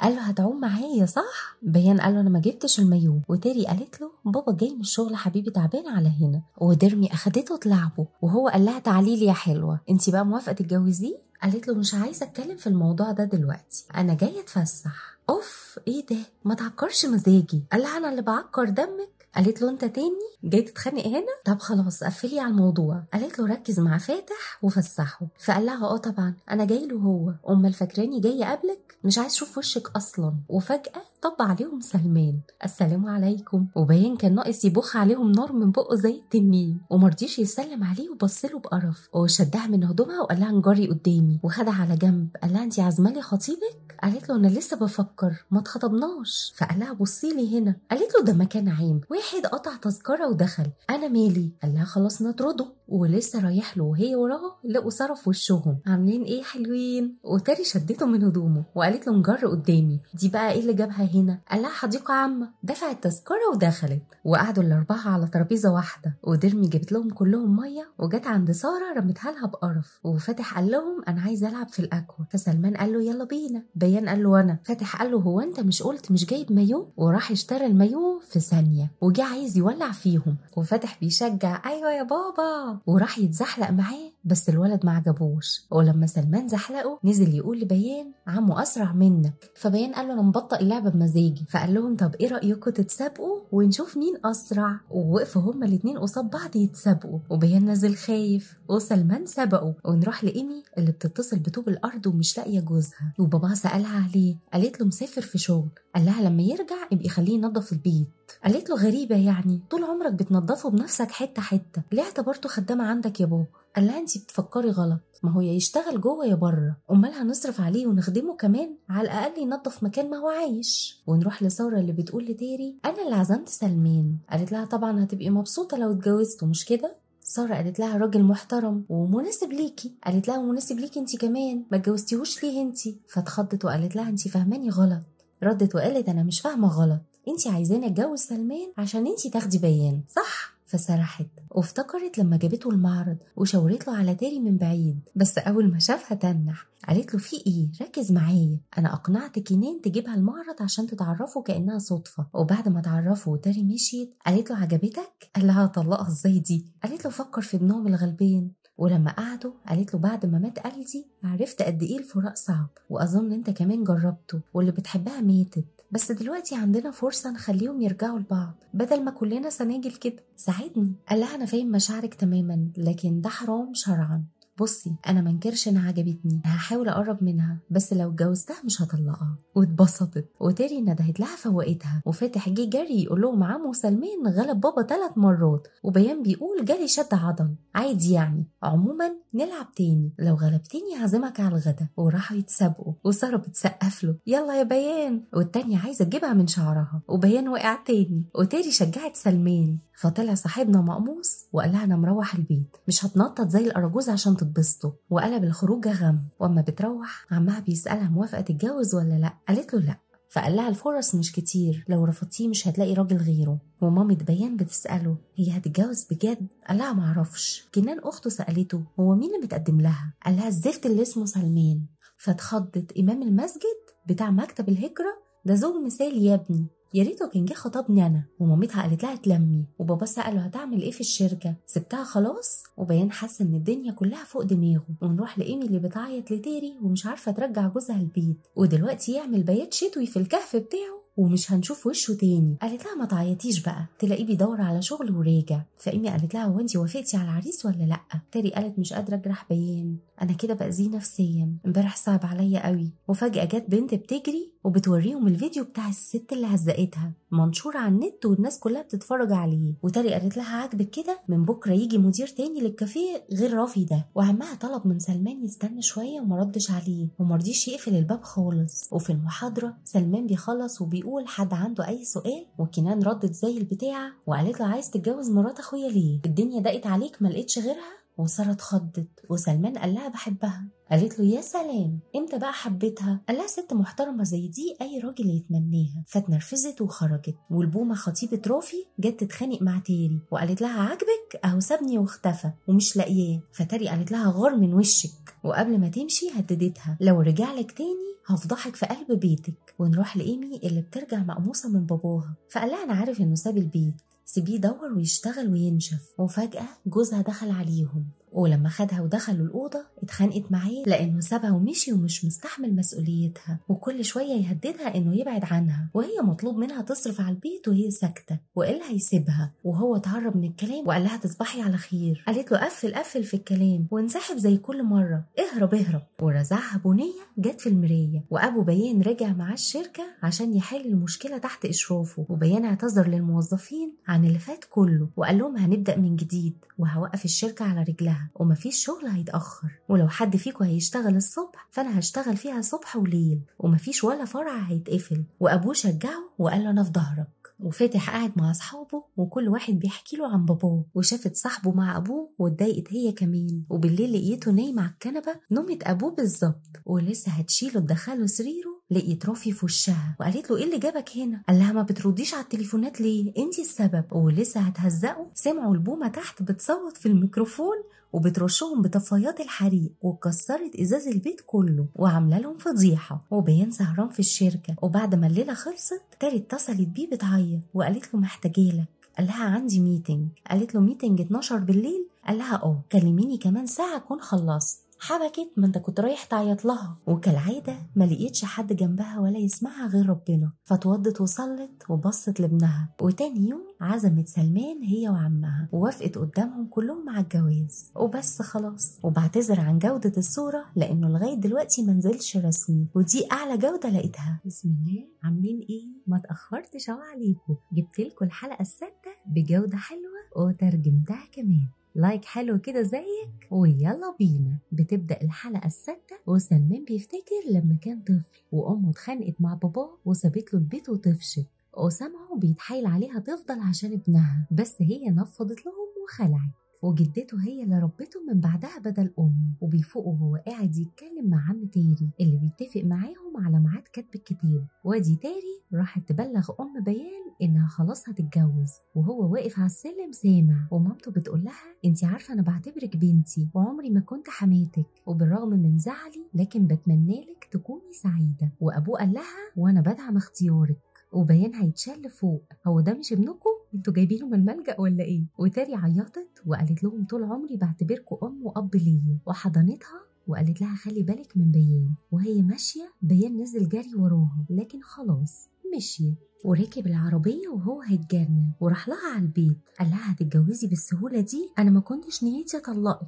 قال له هتعوم معايا صح بيان قال له انا ما جبتش المايو وتاري قالت له بابا جاي من الشغل حبيبي تعبان على هنا ودرمي اخدته تلعبه وهو قال لها تعالي لي يا حلوه انت بقى موافقه تتجوزيه قالت له مش عايزه اتكلم في الموضوع ده دلوقتي انا جايه اتفسح اوف ايه ده ما تعكرش مزاجي قال لها انا اللي بعكر دمك قالت له انت تاني جاي تتخانق هنا طب خلاص قفلي على الموضوع قالت له ركز مع فاتح وفسحه فقال لها اه طبعا انا جاي له هو امال فاكراني جايه قبلك مش عايز اشوف وشك اصلا وفجاه طب عليهم سلمان السلام عليكم وباين كان ناقص يبخ عليهم نار من بقه زي التنين ومرضيش يسلم عليه وبصله بقرف وشدها شدها من هدومها وقال لها انجري قدامي وخدها على جنب قال لها انت عازمه لي خطيبك قالت له انا لسه بفكر ما اتخطبناش فقال لها بصي لي هنا قالت له ده مكان عام واحد قطع تذكره ودخل انا مالي قال لها خلاص نطرده ولسه رايح له وهي وراه لقوا ساره في وشهم عاملين ايه حلوين وتاري شدته من هدومه وقالت له مجر قدامي دي بقى ايه اللي جابها هنا قال لها حديقه عامه دفعت تذكره ودخلت وقعدوا الاربعه على ترابيزه واحده ودرمي جابت لهم كلهم ميه وجت عند ساره رمتها لها بقرف وفتح قال لهم انا عايز العب في الاكوا فسلمان قال له يلا بينا بيان قال له انا فتح قال له هو انت مش قلت مش جايب مايو وراح اشترى المايو في ثانيه وجه عايز يولع فيهم وفتح بيشجع ايوه يا بابا وراح يتزحلق معاه بس الولد ما عجبوش ولما سلمان زحلقه نزل يقول لبيان عمو اسرع منك فبيان قال له انا مبطئ اللعبه بمزاجي فقال لهم طب ايه رايكم تتسابقوا ونشوف مين اسرع ووقفوا هما الاتنين قصاد بعض يتسابقوا وبيان نزل خايف وسلمان سبقه ونروح لايمي اللي بتتصل بطوب الارض ومش لاقيه جوزها وباباها سالها عليه قالت له مسافر في شغل قال لها لما يرجع يبقى خليه ينظف البيت قالت له غريبة يعني طول عمرك بتنضفه بنفسك حتة حتة ليه اعتبرته خدامة عندك يا بابا قال لها انت بتفكري غلط ما هو يا يشتغل جوه يا بره امال هنصرف عليه ونخدمه كمان على الاقل ينظف مكان ما هو عايش ونروح لساره اللي بتقول لتيري انا اللي عزمت سلمان قالت لها طبعا هتبقي مبسوطه لو اتجوزته مش كده ساره قالت لها راجل محترم ومناسب ليكي قالت لها ومناسب ليكي انت كمان ما اتجوزتيهوش ليه انت فاتخضت وقالت لها انت فاهماني غلط ردت وقالت انا مش فاهمه غلط انت عايزاني اتجوز سلمان عشان انت تاخدي بيان صح فسرحت وافتكرت لما جابته المعرض وشاورت له على تاري من بعيد بس اول ما شافها تنح قالت له في ايه ركز معايا انا اقنعت كنان تجيبها المعرض عشان تتعرفوا كانها صدفه وبعد ما تعرفوا وتاري مشيت قالت له عجبتك قال لها هطلقها ازاي دي قالت له فكر في ابنهم الغلبان ولما قعدوا قالت له بعد ما مات قلدي عرفت قد ايه الفراق صعب واظن انت كمان جربته واللي بتحبها ماتت بس دلوقتي عندنا فرصة نخليهم يرجعوا لبعض بدل ما كلنا سناجل كده ساعدني قال لها أنا فاهم مشاعرك تماما لكن ده حرام شرعا بصي انا ما انكرش انها عجبتني هحاول اقرب منها بس لو اتجوزتها مش هطلقها واتبسطت وتاري ندهت لها فوقتها وفاتح جه جري يقول لهم عمو سلمان غلب بابا ثلاث مرات وبيان بيقول جري شد عضل عادي يعني عموما نلعب تاني لو غلبتني هعزمك على الغدا وراحوا يتسابقوا وساره بتسقف له يلا يا بيان والتانية عايزه تجيبها من شعرها وبيان وقع تاني وتاري شجعت سلمان فطلع صاحبنا مقموص وقال لها انا مروح البيت مش هتنطط زي الاراجوز عشان تضرب بتبسطه وقلب الخروج غم وأما بتروح عمها بيسألها موافقة تتجوز ولا لأ قالت له لأ فقال لها الفرص مش كتير لو رفضتيه مش هتلاقي راجل غيره ومامي بيان بتسأله هي هتتجوز بجد؟ قال لها معرفش جنان أخته سألته هو مين اللي متقدم لها؟ قال لها الزفت اللي اسمه سلمان فاتخضت إمام المسجد بتاع مكتب الهجرة ده زوج مثال يا ابني يا ريته كان جه خطبني انا ومامتها قالت لها تلمي وبابا ساله هتعمل ايه في الشركه سبتها خلاص وبيان حس ان الدنيا كلها فوق دماغه ونروح لايمي اللي بتعيط لتيري ومش عارفه ترجع جوزها البيت ودلوقتي يعمل بيات شتوي في الكهف بتاعه ومش هنشوف وشه تاني قالت لها ما تعيطيش بقى تلاقيه بيدور على شغل وراجع فايمي قالت لها هو انت وافقتي على العريس ولا لا تيري قالت مش قادره اجرح بيان انا كده باذيه نفسيا امبارح صعب عليا قوي وفجاه جت بنت بتجري وبتوريهم الفيديو بتاع الست اللي هزقتها منشور على النت والناس كلها بتتفرج عليه وتاري قالت لها عاجبك كده من بكره يجي مدير تاني للكافيه غير رافي ده وعمها طلب من سلمان يستنى شويه وما ردش عليه وما رضيش يقفل الباب خالص وفي المحاضره سلمان بيخلص وبيقول حد عنده اي سؤال وكنان ردت زي البتاعه وقالت له عايز تتجوز مرات اخويا ليه الدنيا ضاقت عليك ما لقيتش غيرها وسارة اتخضت وسلمان قال لها بحبها قالت له يا سلام امتى بقى حبيتها قال لها ست محترمه زي دي اي راجل يتمناها فاتنرفزت وخرجت والبومه خطيبه رافي جت تتخانق مع تيري وقالت لها عاجبك اهو سابني واختفى ومش لاقياه فتاري قالت لها غار من وشك وقبل ما تمشي هددتها لو رجع لك تاني هفضحك في قلب بيتك ونروح لإيمي اللي بترجع مقموصة من باباها فقال لها أنا عارف إنه ساب البيت سيبيه يدور ويشتغل وينشف وفجأة جوزها دخل عليهم ولما خدها ودخلوا الأوضة اتخانقت معاه لأنه سابها ومشي ومش مستحمل مسؤوليتها وكل شوية يهددها إنه يبعد عنها وهي مطلوب منها تصرف على البيت وهي ساكتة وقالها يسيبها وهو اتهرب من الكلام وقال لها تصبحي على خير قالت له قفل قفل في الكلام وانسحب زي كل مرة اهرب اهرب ورزعها بنية جت في المراية وأبو بيان رجع معاه الشركة عشان يحل المشكلة تحت إشرافه وبيان اعتذر للموظفين عن اللي فات كله وقال لهم هنبدأ من جديد وهوقف الشركة على رجلها كلها ومفيش شغل هيتأخر ولو حد فيكم هيشتغل الصبح فأنا هشتغل فيها صبح وليل ومفيش ولا فرع هيتقفل وأبوه شجعه وقال له أنا في ظهرك وفاتح قاعد مع أصحابه وكل واحد بيحكي له عن باباه وشافت صاحبه مع أبوه واتضايقت هي كمان وبالليل لقيته نايم على الكنبة نومت أبوه بالظبط ولسه هتشيله تدخله سريره لقيت رافي في وشها وقالت له ايه اللي جابك هنا قال لها ما بترديش على التليفونات ليه انت السبب ولسه هتهزقه سمعوا البومه تحت بتصوت في الميكروفون وبترشهم بطفايات الحريق وكسرت ازاز البيت كله وعامله لهم فضيحه وبين سهران في الشركه وبعد ما الليله خلصت تاري اتصلت بيه بتعيط وقالت له محتاجه لك قال لها عندي ميتنج قالت له ميتنج 12 بالليل قال لها اه كلميني كمان ساعه اكون خلصت حبكت ما انت كنت رايح تعيط لها وكالعادة ما لقيتش حد جنبها ولا يسمعها غير ربنا فاتوضت وصلت وبصت لابنها وتاني يوم عزمت سلمان هي وعمها ووافقت قدامهم كلهم على الجواز وبس خلاص وبعتذر عن جودة الصورة لأنه لغاية دلوقتي منزلش رسمي ودي أعلى جودة لقيتها بسم الله عاملين إيه ما تأخرتش أهو عليكم جبتلكوا الحلقة السادسة بجودة حلوة وترجمتها كمان لايك حلو كده زيك ويلا بينا بتبدأ الحلقة السادسة وسلمان بيفتكر لما كان طفل وأمه اتخانقت مع باباه وسابت له البيت وطفشت وسامعه بيتحايل عليها تفضل عشان ابنها بس هي نفضت لهم وخلعت وجدته هي اللي ربته من بعدها بدل أم وبيفوقوا وهو قاعد يتكلم مع عم تاري اللي بيتفق معاهم على ميعاد كتب الكتاب وادي تاري راحت تبلغ أم بيان إنها خلاص هتتجوز وهو واقف على السلم سامع ومامته بتقول لها أنت عارفة أنا بعتبرك بنتي وعمري ما كنت حماتك وبالرغم من زعلي لكن بتمنى لك تكوني سعيدة وأبوه قال لها وأنا بدعم اختيارك وبيان هيتشل فوق هو ده مش ابنكم انتوا جايبينه من الملجأ ولا ايه؟ وتاري عيطت وقالت لهم طول عمري بعتبركوا ام واب ليا وحضنتها وقالت لها خلي بالك من بيان وهي ماشيه بيان نزل جري وراها لكن خلاص مشي وركب العربية وهو هيتجنن وراح لها على البيت قال لها هتتجوزي بالسهولة دي أنا ما كنتش نيتي أطلقك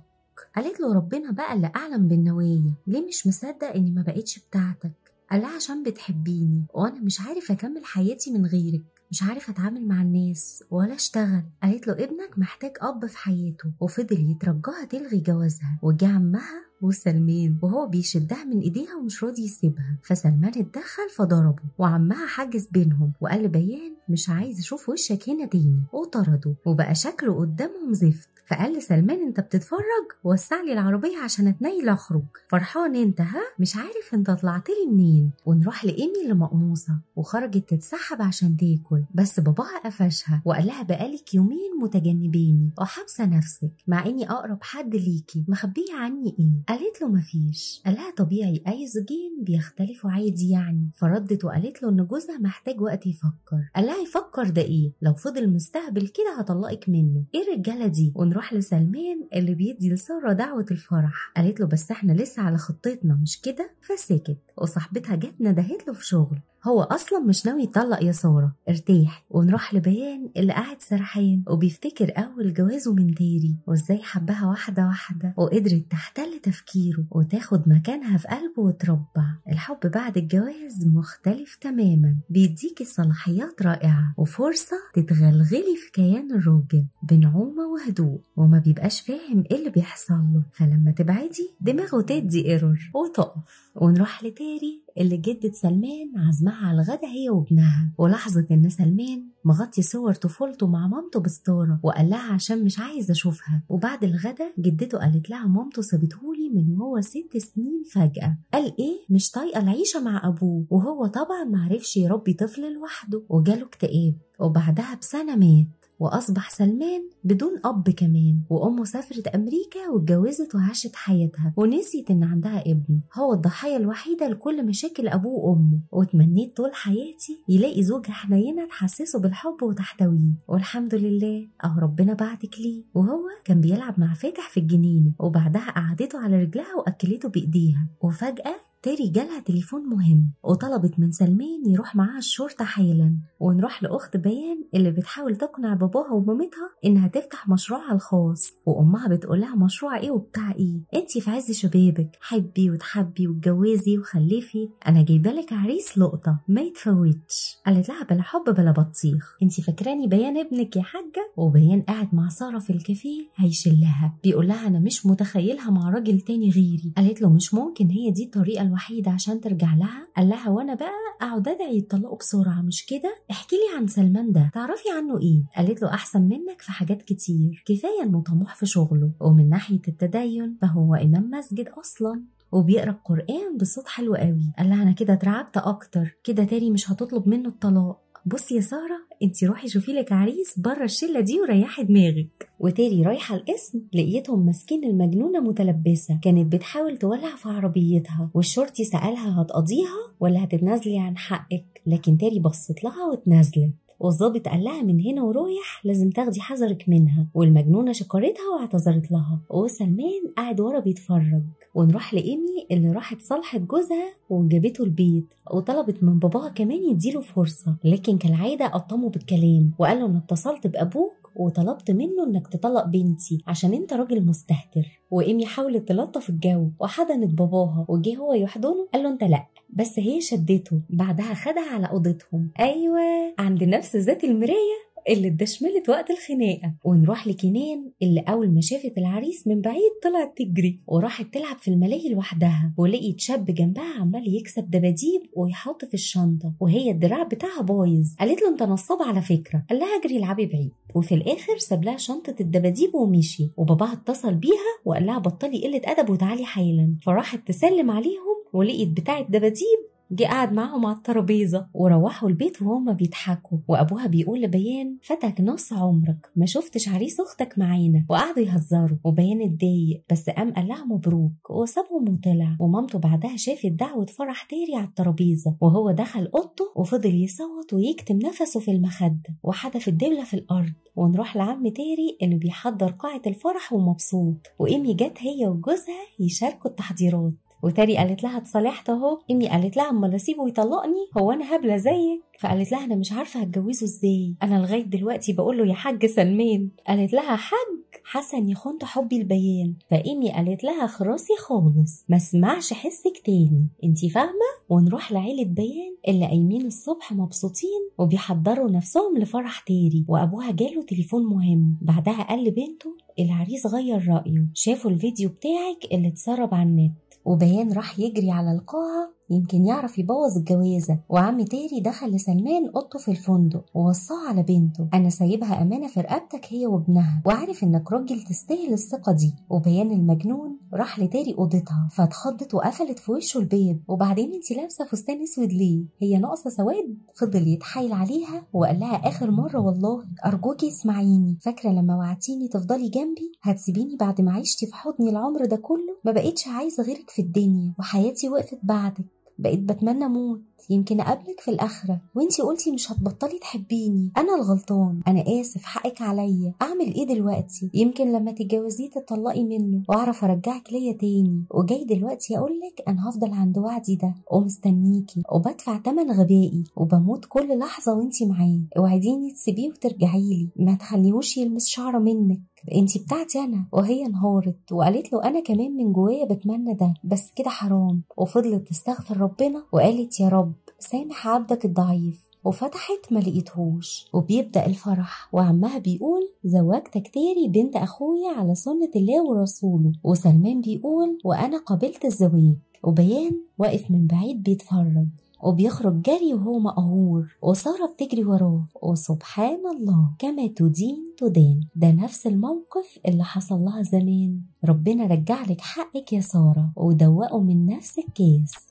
قالت له ربنا بقى اللي أعلم بالنوايا ليه مش مصدق إني ما بقتش بتاعتك قال لها عشان بتحبيني وأنا مش عارف أكمل حياتي من غيرك مش عارف اتعامل مع الناس ولا اشتغل قالت له ابنك محتاج اب في حياته وفضل يترجاها تلغي جوازها وجه عمها وسلمان وهو بيشدها من ايديها ومش راضي يسيبها فسلمان اتدخل فضربه وعمها حجز بينهم وقال لبيان مش عايز اشوف وشك هنا تاني وطرده وبقى شكله قدامهم زفت فقال لسلمان انت بتتفرج وسع لي العربيه عشان اتنيل اخرج فرحان انت ها مش عارف انت طلعت لي منين ونروح لايمي اللي مقموصه وخرجت تتسحب عشان تاكل بس باباها قفشها وقال لها بقالك يومين متجنبيني وحابسه نفسك مع اني اقرب حد ليكي مخبيه عني ايه قالت له مفيش قال لها طبيعي اي زوجين بيختلفوا عادي يعني فردت وقالت له ان جوزها محتاج وقت يفكر قال لها يفكر ده ايه لو فضل مستهبل كده هطلقك منه ايه الرجاله دي ونروح راح لسلمان اللي بيدي لسارة دعوة الفرح قالت له بس احنا لسه على خطتنا مش كده فسكت وصاحبتها جت ندهت له في شغله هو اصلا مش ناوي يطلق يا ساره ارتاح ونروح لبيان اللي قاعد سرحان وبيفتكر اول جوازه من ديري وازاي حبها واحده واحده وقدرت تحتل تفكيره وتاخد مكانها في قلبه وتربع الحب بعد الجواز مختلف تماما بيديكي صلاحيات رائعه وفرصه تتغلغلي في كيان الراجل بنعومه وهدوء وما بيبقاش فاهم ايه اللي بيحصل له فلما تبعدي دماغه تدي ايرور وتقف ونروح لتاري اللي جدة سلمان عزمها على الغدا هي وابنها ولاحظت ان سلمان مغطي صور طفولته مع مامته بستاره وقال لها عشان مش عايز اشوفها وبعد الغدا جدته قالت لها مامته سابتهولي من وهو ست سنين فجاه قال ايه مش طايقه العيشه مع ابوه وهو طبعا معرفش يربي طفل لوحده وجاله اكتئاب وبعدها بسنه مات وأصبح سلمان بدون أب كمان وأمه سافرت أمريكا واتجوزت وعاشت حياتها ونسيت إن عندها ابن هو الضحية الوحيدة لكل مشاكل أبوه وأمه وتمنيت طول حياتي يلاقي زوجة حنينة تحسسه بالحب وتحتويه والحمد لله أهو ربنا بعتك ليه وهو كان بيلعب مع فاتح في الجنينة وبعدها قعدته على رجلها وأكلته بإيديها وفجأة تاري جالها تليفون مهم وطلبت من سلمان يروح معاها الشرطة حالا ونروح لأخت بيان اللي بتحاول تقنع باباها ومامتها إنها تفتح مشروعها الخاص وأمها بتقولها مشروع إيه وبتاع إيه أنتي في عز شبابك حبي وتحبي واتجوزي وخلفي أنا جايبالك عريس لقطة ما يتفوتش قالت لها بلا حب بلا بطيخ أنتي فاكراني بيان ابنك يا حاجة وبيان قاعد مع سارة في الكافيه هيشلها بيقول لها أنا مش متخيلها مع راجل تاني غيري قالت له مش ممكن هي دي الطريقة الوحيده عشان ترجع لها قال لها وانا بقى اقعد ادعي يتطلقوا بسرعه مش كده احكي لي عن سلمان ده تعرفي عنه ايه قالت له احسن منك في حاجات كتير كفايه انه طموح في شغله ومن ناحيه التدين فهو امام مسجد اصلا وبيقرا القران بصوت حلو قوي قال لها انا كده اترعبت اكتر كده تاني مش هتطلب منه الطلاق بصي يا ساره انت روحي شوفي لك عريس بره الشله دي وريحي دماغك وتاري رايحه القسم لقيتهم ماسكين المجنونه متلبسه كانت بتحاول تولع في عربيتها والشرطي سالها هتقضيها ولا هتتنازلي عن حقك لكن تالي بصت لها واتنازلت والظابط قال لها من هنا ورايح لازم تاخدي حذرك منها والمجنونة شكرتها واعتذرت لها وسلمان قاعد ورا بيتفرج ونروح لإيمي اللي راحت صالحت جوزها وجابته البيت وطلبت من باباها كمان يديله فرصة لكن كالعادة قطمه بالكلام وقال له أنا اتصلت بأبوه وطلبت منه انك تطلق بنتي عشان انت راجل مستهتر وامي حاولت تلطف الجو وحضنت باباها وجه هو يحضنه قال له انت لا بس هي شدته بعدها خدها على اوضتهم ايوه عند نفس ذات المرايه اللي اتدشملت وقت الخناقه ونروح لكنان اللي اول ما شافت العريس من بعيد طلعت تجري وراحت تلعب في الملاهي لوحدها ولقيت شاب جنبها عمال يكسب دباديب ويحط في الشنطه وهي الدراع بتاعها بايظ قالت له انت نصاب على فكره قال لها اجري العبي بعيد وفي الاخر ساب لها شنطه الدباديب ومشي وباباها اتصل بيها وقال لها بطلي قله ادب وتعالي حالا فراحت تسلم عليهم ولقيت بتاعه دباديب جه قعد معاهم على الترابيزه وروحوا البيت وهما بيضحكوا وابوها بيقول لبيان فاتك نص عمرك ما شفتش عريس اختك معانا وقعدوا يهزروا وبيان اتضايق بس قام قال لها مبروك وسابهم وطلع ومامته بعدها شافت دعوه فرح تاري على الترابيزه وهو دخل اوضته وفضل يصوت ويكتم نفسه في المخده وحدف الدبله في الارض ونروح لعم تاري اللي بيحضر قاعه الفرح ومبسوط وإيمي جت هي وجوزها يشاركوا التحضيرات وتاري قالت لها اتصالحت اهو امي قالت لها اما نسيبه يطلقني هو انا هبله زيك فقالت لها انا مش عارفه هتجوزه ازاي انا لغايه دلوقتي بقول له يا حاج سلمان قالت لها حاج حسن خنت حبي البيان فإيمي قالت لها خراسي خالص ما اسمعش حسك تاني انت فاهمه ونروح لعيله بيان اللي قايمين الصبح مبسوطين وبيحضروا نفسهم لفرح تيري وابوها جاله تليفون مهم بعدها قال لبنته العريس غير رايه شافوا الفيديو بتاعك اللي اتسرب على النت وبيان راح يجري على القاعة يمكن يعرف يبوظ الجوازة وعم تاري دخل لسلمان اوضته في الفندق ووصاه على بنته أنا سايبها أمانة في رقبتك هي وابنها وعارف إنك راجل تستاهل الثقة دي وبيان المجنون راح لتاري أوضتها فاتخضت وقفلت في وشه الباب وبعدين انتي لابسة فستان اسود ليه؟ هي ناقصة سواد فضل يتحايل عليها وقال لها آخر مرة والله أرجوكي اسمعيني فاكرة لما وعدتيني تفضلي جنبي هتسيبيني بعد ما عشتي في حضني العمر ده كله ما بقتش عايزة غيرك في الدنيا وحياتي وقفت بعدك بقيت بتمنى اموت يمكن اقابلك في الاخره وانتي قلتي مش هتبطلي تحبيني انا الغلطان انا اسف حقك عليا اعمل ايه دلوقتي يمكن لما تتجوزيه تطلقي منه واعرف ارجعك ليا تاني وجاي دلوقتي اقولك انا هفضل عند وعدي ده ومستنيكي وبدفع تمن غبائي وبموت كل لحظه وانتي معاه اوعديني تسيبيه وترجعي لي ما تخليهوش يلمس شعره منك انتي بتاعتي انا وهي انهارت وقالت له انا كمان من جوايا بتمنى ده بس كده حرام وفضلت تستغفر ربنا وقالت يا رب سامح عبدك الضعيف وفتحت ما لقيتهوش وبيبدا الفرح وعمها بيقول زوجتك تاري بنت اخويا على سنه الله ورسوله وسلمان بيقول وانا قبلت الزواج وبيان واقف من بعيد بيتفرج وبيخرج جري وهو مقهور وساره بتجري وراه وسبحان الله كما تدين تدان ده نفس الموقف اللي حصل لها زمان ربنا رجع لك حقك يا ساره ودوقه من نفس الكاس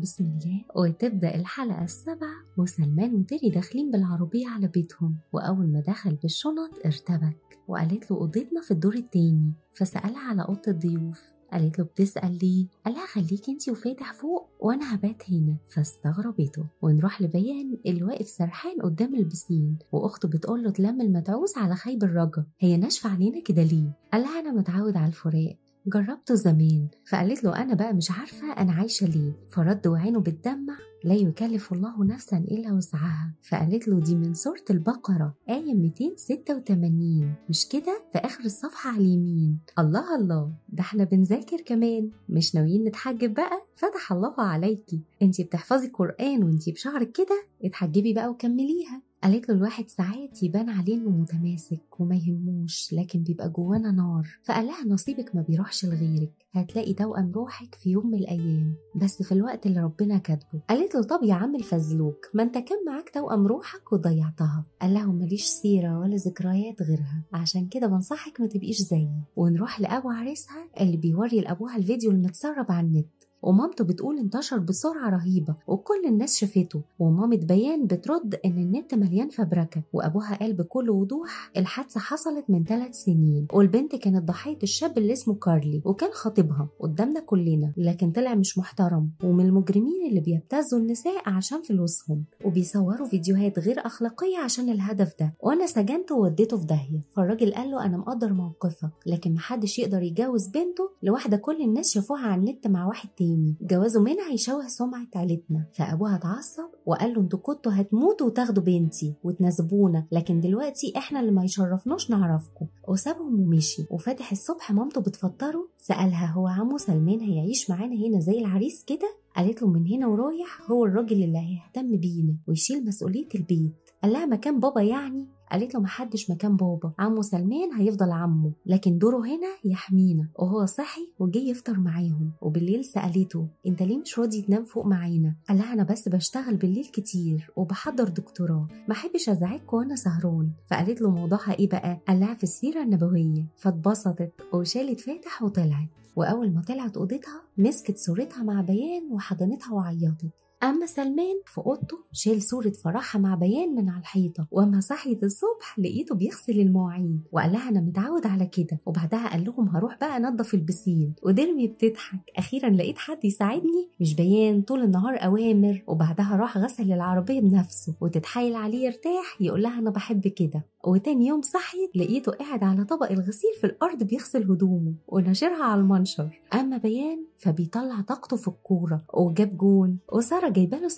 بسم الله وتبدأ الحلقة السابعة وسلمان وتيري داخلين بالعربية على بيتهم وأول ما دخل بالشنط ارتبك وقالت له أوضتنا في الدور التاني فسألها على أوضة الضيوف قالت له بتسأل ليه؟ قالها خليك انتي وفاتح فوق وانا هبات هنا فاستغربته ونروح لبيان اللي واقف سرحان قدام البسين واخته بتقول له تلم المدعوس على خيب الرجا هي ناشفه علينا كده ليه؟ قالها انا متعود على الفراق جربته زمان فقالت له أنا بقى مش عارفة أنا عايشة ليه فرد وعينه بتدمع لا يكلف الله نفسا إلا وسعها فقالت له دي من سورة البقرة آية 286 مش كده في آخر الصفحة على اليمين الله الله ده احنا بنذاكر كمان مش ناويين نتحجب بقى فتح الله عليكي انتي بتحفظي قرآن وانتي بشعرك كده اتحجبي بقى وكمليها قالت له الواحد ساعات يبان عليه انه متماسك وما يهموش لكن بيبقى جوانا نار فقال لها نصيبك ما بيروحش لغيرك هتلاقي توأم روحك في يوم من الايام بس في الوقت اللي ربنا كاتبه قالت له طب يا عم الفزلوك ما انت كان معاك توأم روحك وضيعتها قال لها ماليش سيره ولا ذكريات غيرها عشان كده بنصحك ما تبقيش زيي ونروح لابو عريسها اللي بيوري لابوها الفيديو المتسرب على النت ومامته بتقول انتشر بسرعة رهيبة وكل الناس شافته ومامة بيان بترد إن النت مليان فبركة وأبوها قال بكل وضوح الحادثة حصلت من ثلاث سنين والبنت كانت ضحية الشاب اللي اسمه كارلي وكان خطيبها قدامنا كلنا لكن طلع مش محترم ومن المجرمين اللي بيبتزوا النساء عشان فلوسهم وبيصوروا فيديوهات غير أخلاقية عشان الهدف ده وأنا سجنته ووديته في داهية فالراجل قال له أنا مقدر موقفك لكن محدش يقدر يجوز بنته لواحدة كل الناس شافوها على النت مع واحد تاني تاني جوازه منها يشوه سمعة عيلتنا فأبوها اتعصب وقال له انتوا كنتوا هتموتوا وتاخدوا بنتي وتناسبونا لكن دلوقتي احنا اللي ما يشرفناش نعرفكم وسابهم ومشي وفاتح الصبح مامته بتفطره سألها هو عمو سلمان هيعيش معانا هنا زي العريس كده قالت له من هنا ورايح هو الراجل اللي هيهتم بينا ويشيل مسؤولية البيت قال لها مكان بابا يعني قالت له محدش مكان بابا عمه سلمان هيفضل عمه لكن دوره هنا يحمينا وهو صحي وجه يفطر معاهم وبالليل سالته انت ليه مش راضي تنام فوق معانا قال لها انا بس بشتغل بالليل كتير وبحضر دكتوراه ما احبش ازعجك وانا سهران فقالت له موضوعها ايه بقى قال لها في السيره النبويه فاتبسطت وشالت فاتح وطلعت واول ما طلعت اوضتها مسكت صورتها مع بيان وحضنتها وعيطت أما سلمان في أوضته شال صورة فرحها مع بيان من على الحيطة وأما صحيت الصبح لقيته بيغسل المواعين وقال لها أنا متعود على كده وبعدها قال لهم هروح بقى أنضف البسين وديرمي بتضحك أخيرا لقيت حد يساعدني مش بيان طول النهار أوامر وبعدها راح غسل العربية بنفسه وتتحايل عليه يرتاح يقول لها أنا بحب كده وتاني يوم صحيت لقيته قاعد على طبق الغسيل في الأرض بيغسل هدومه ونشرها على المنشر أما بيان فبيطلع طاقته في الكورة وجاب جون وسارة جايبة له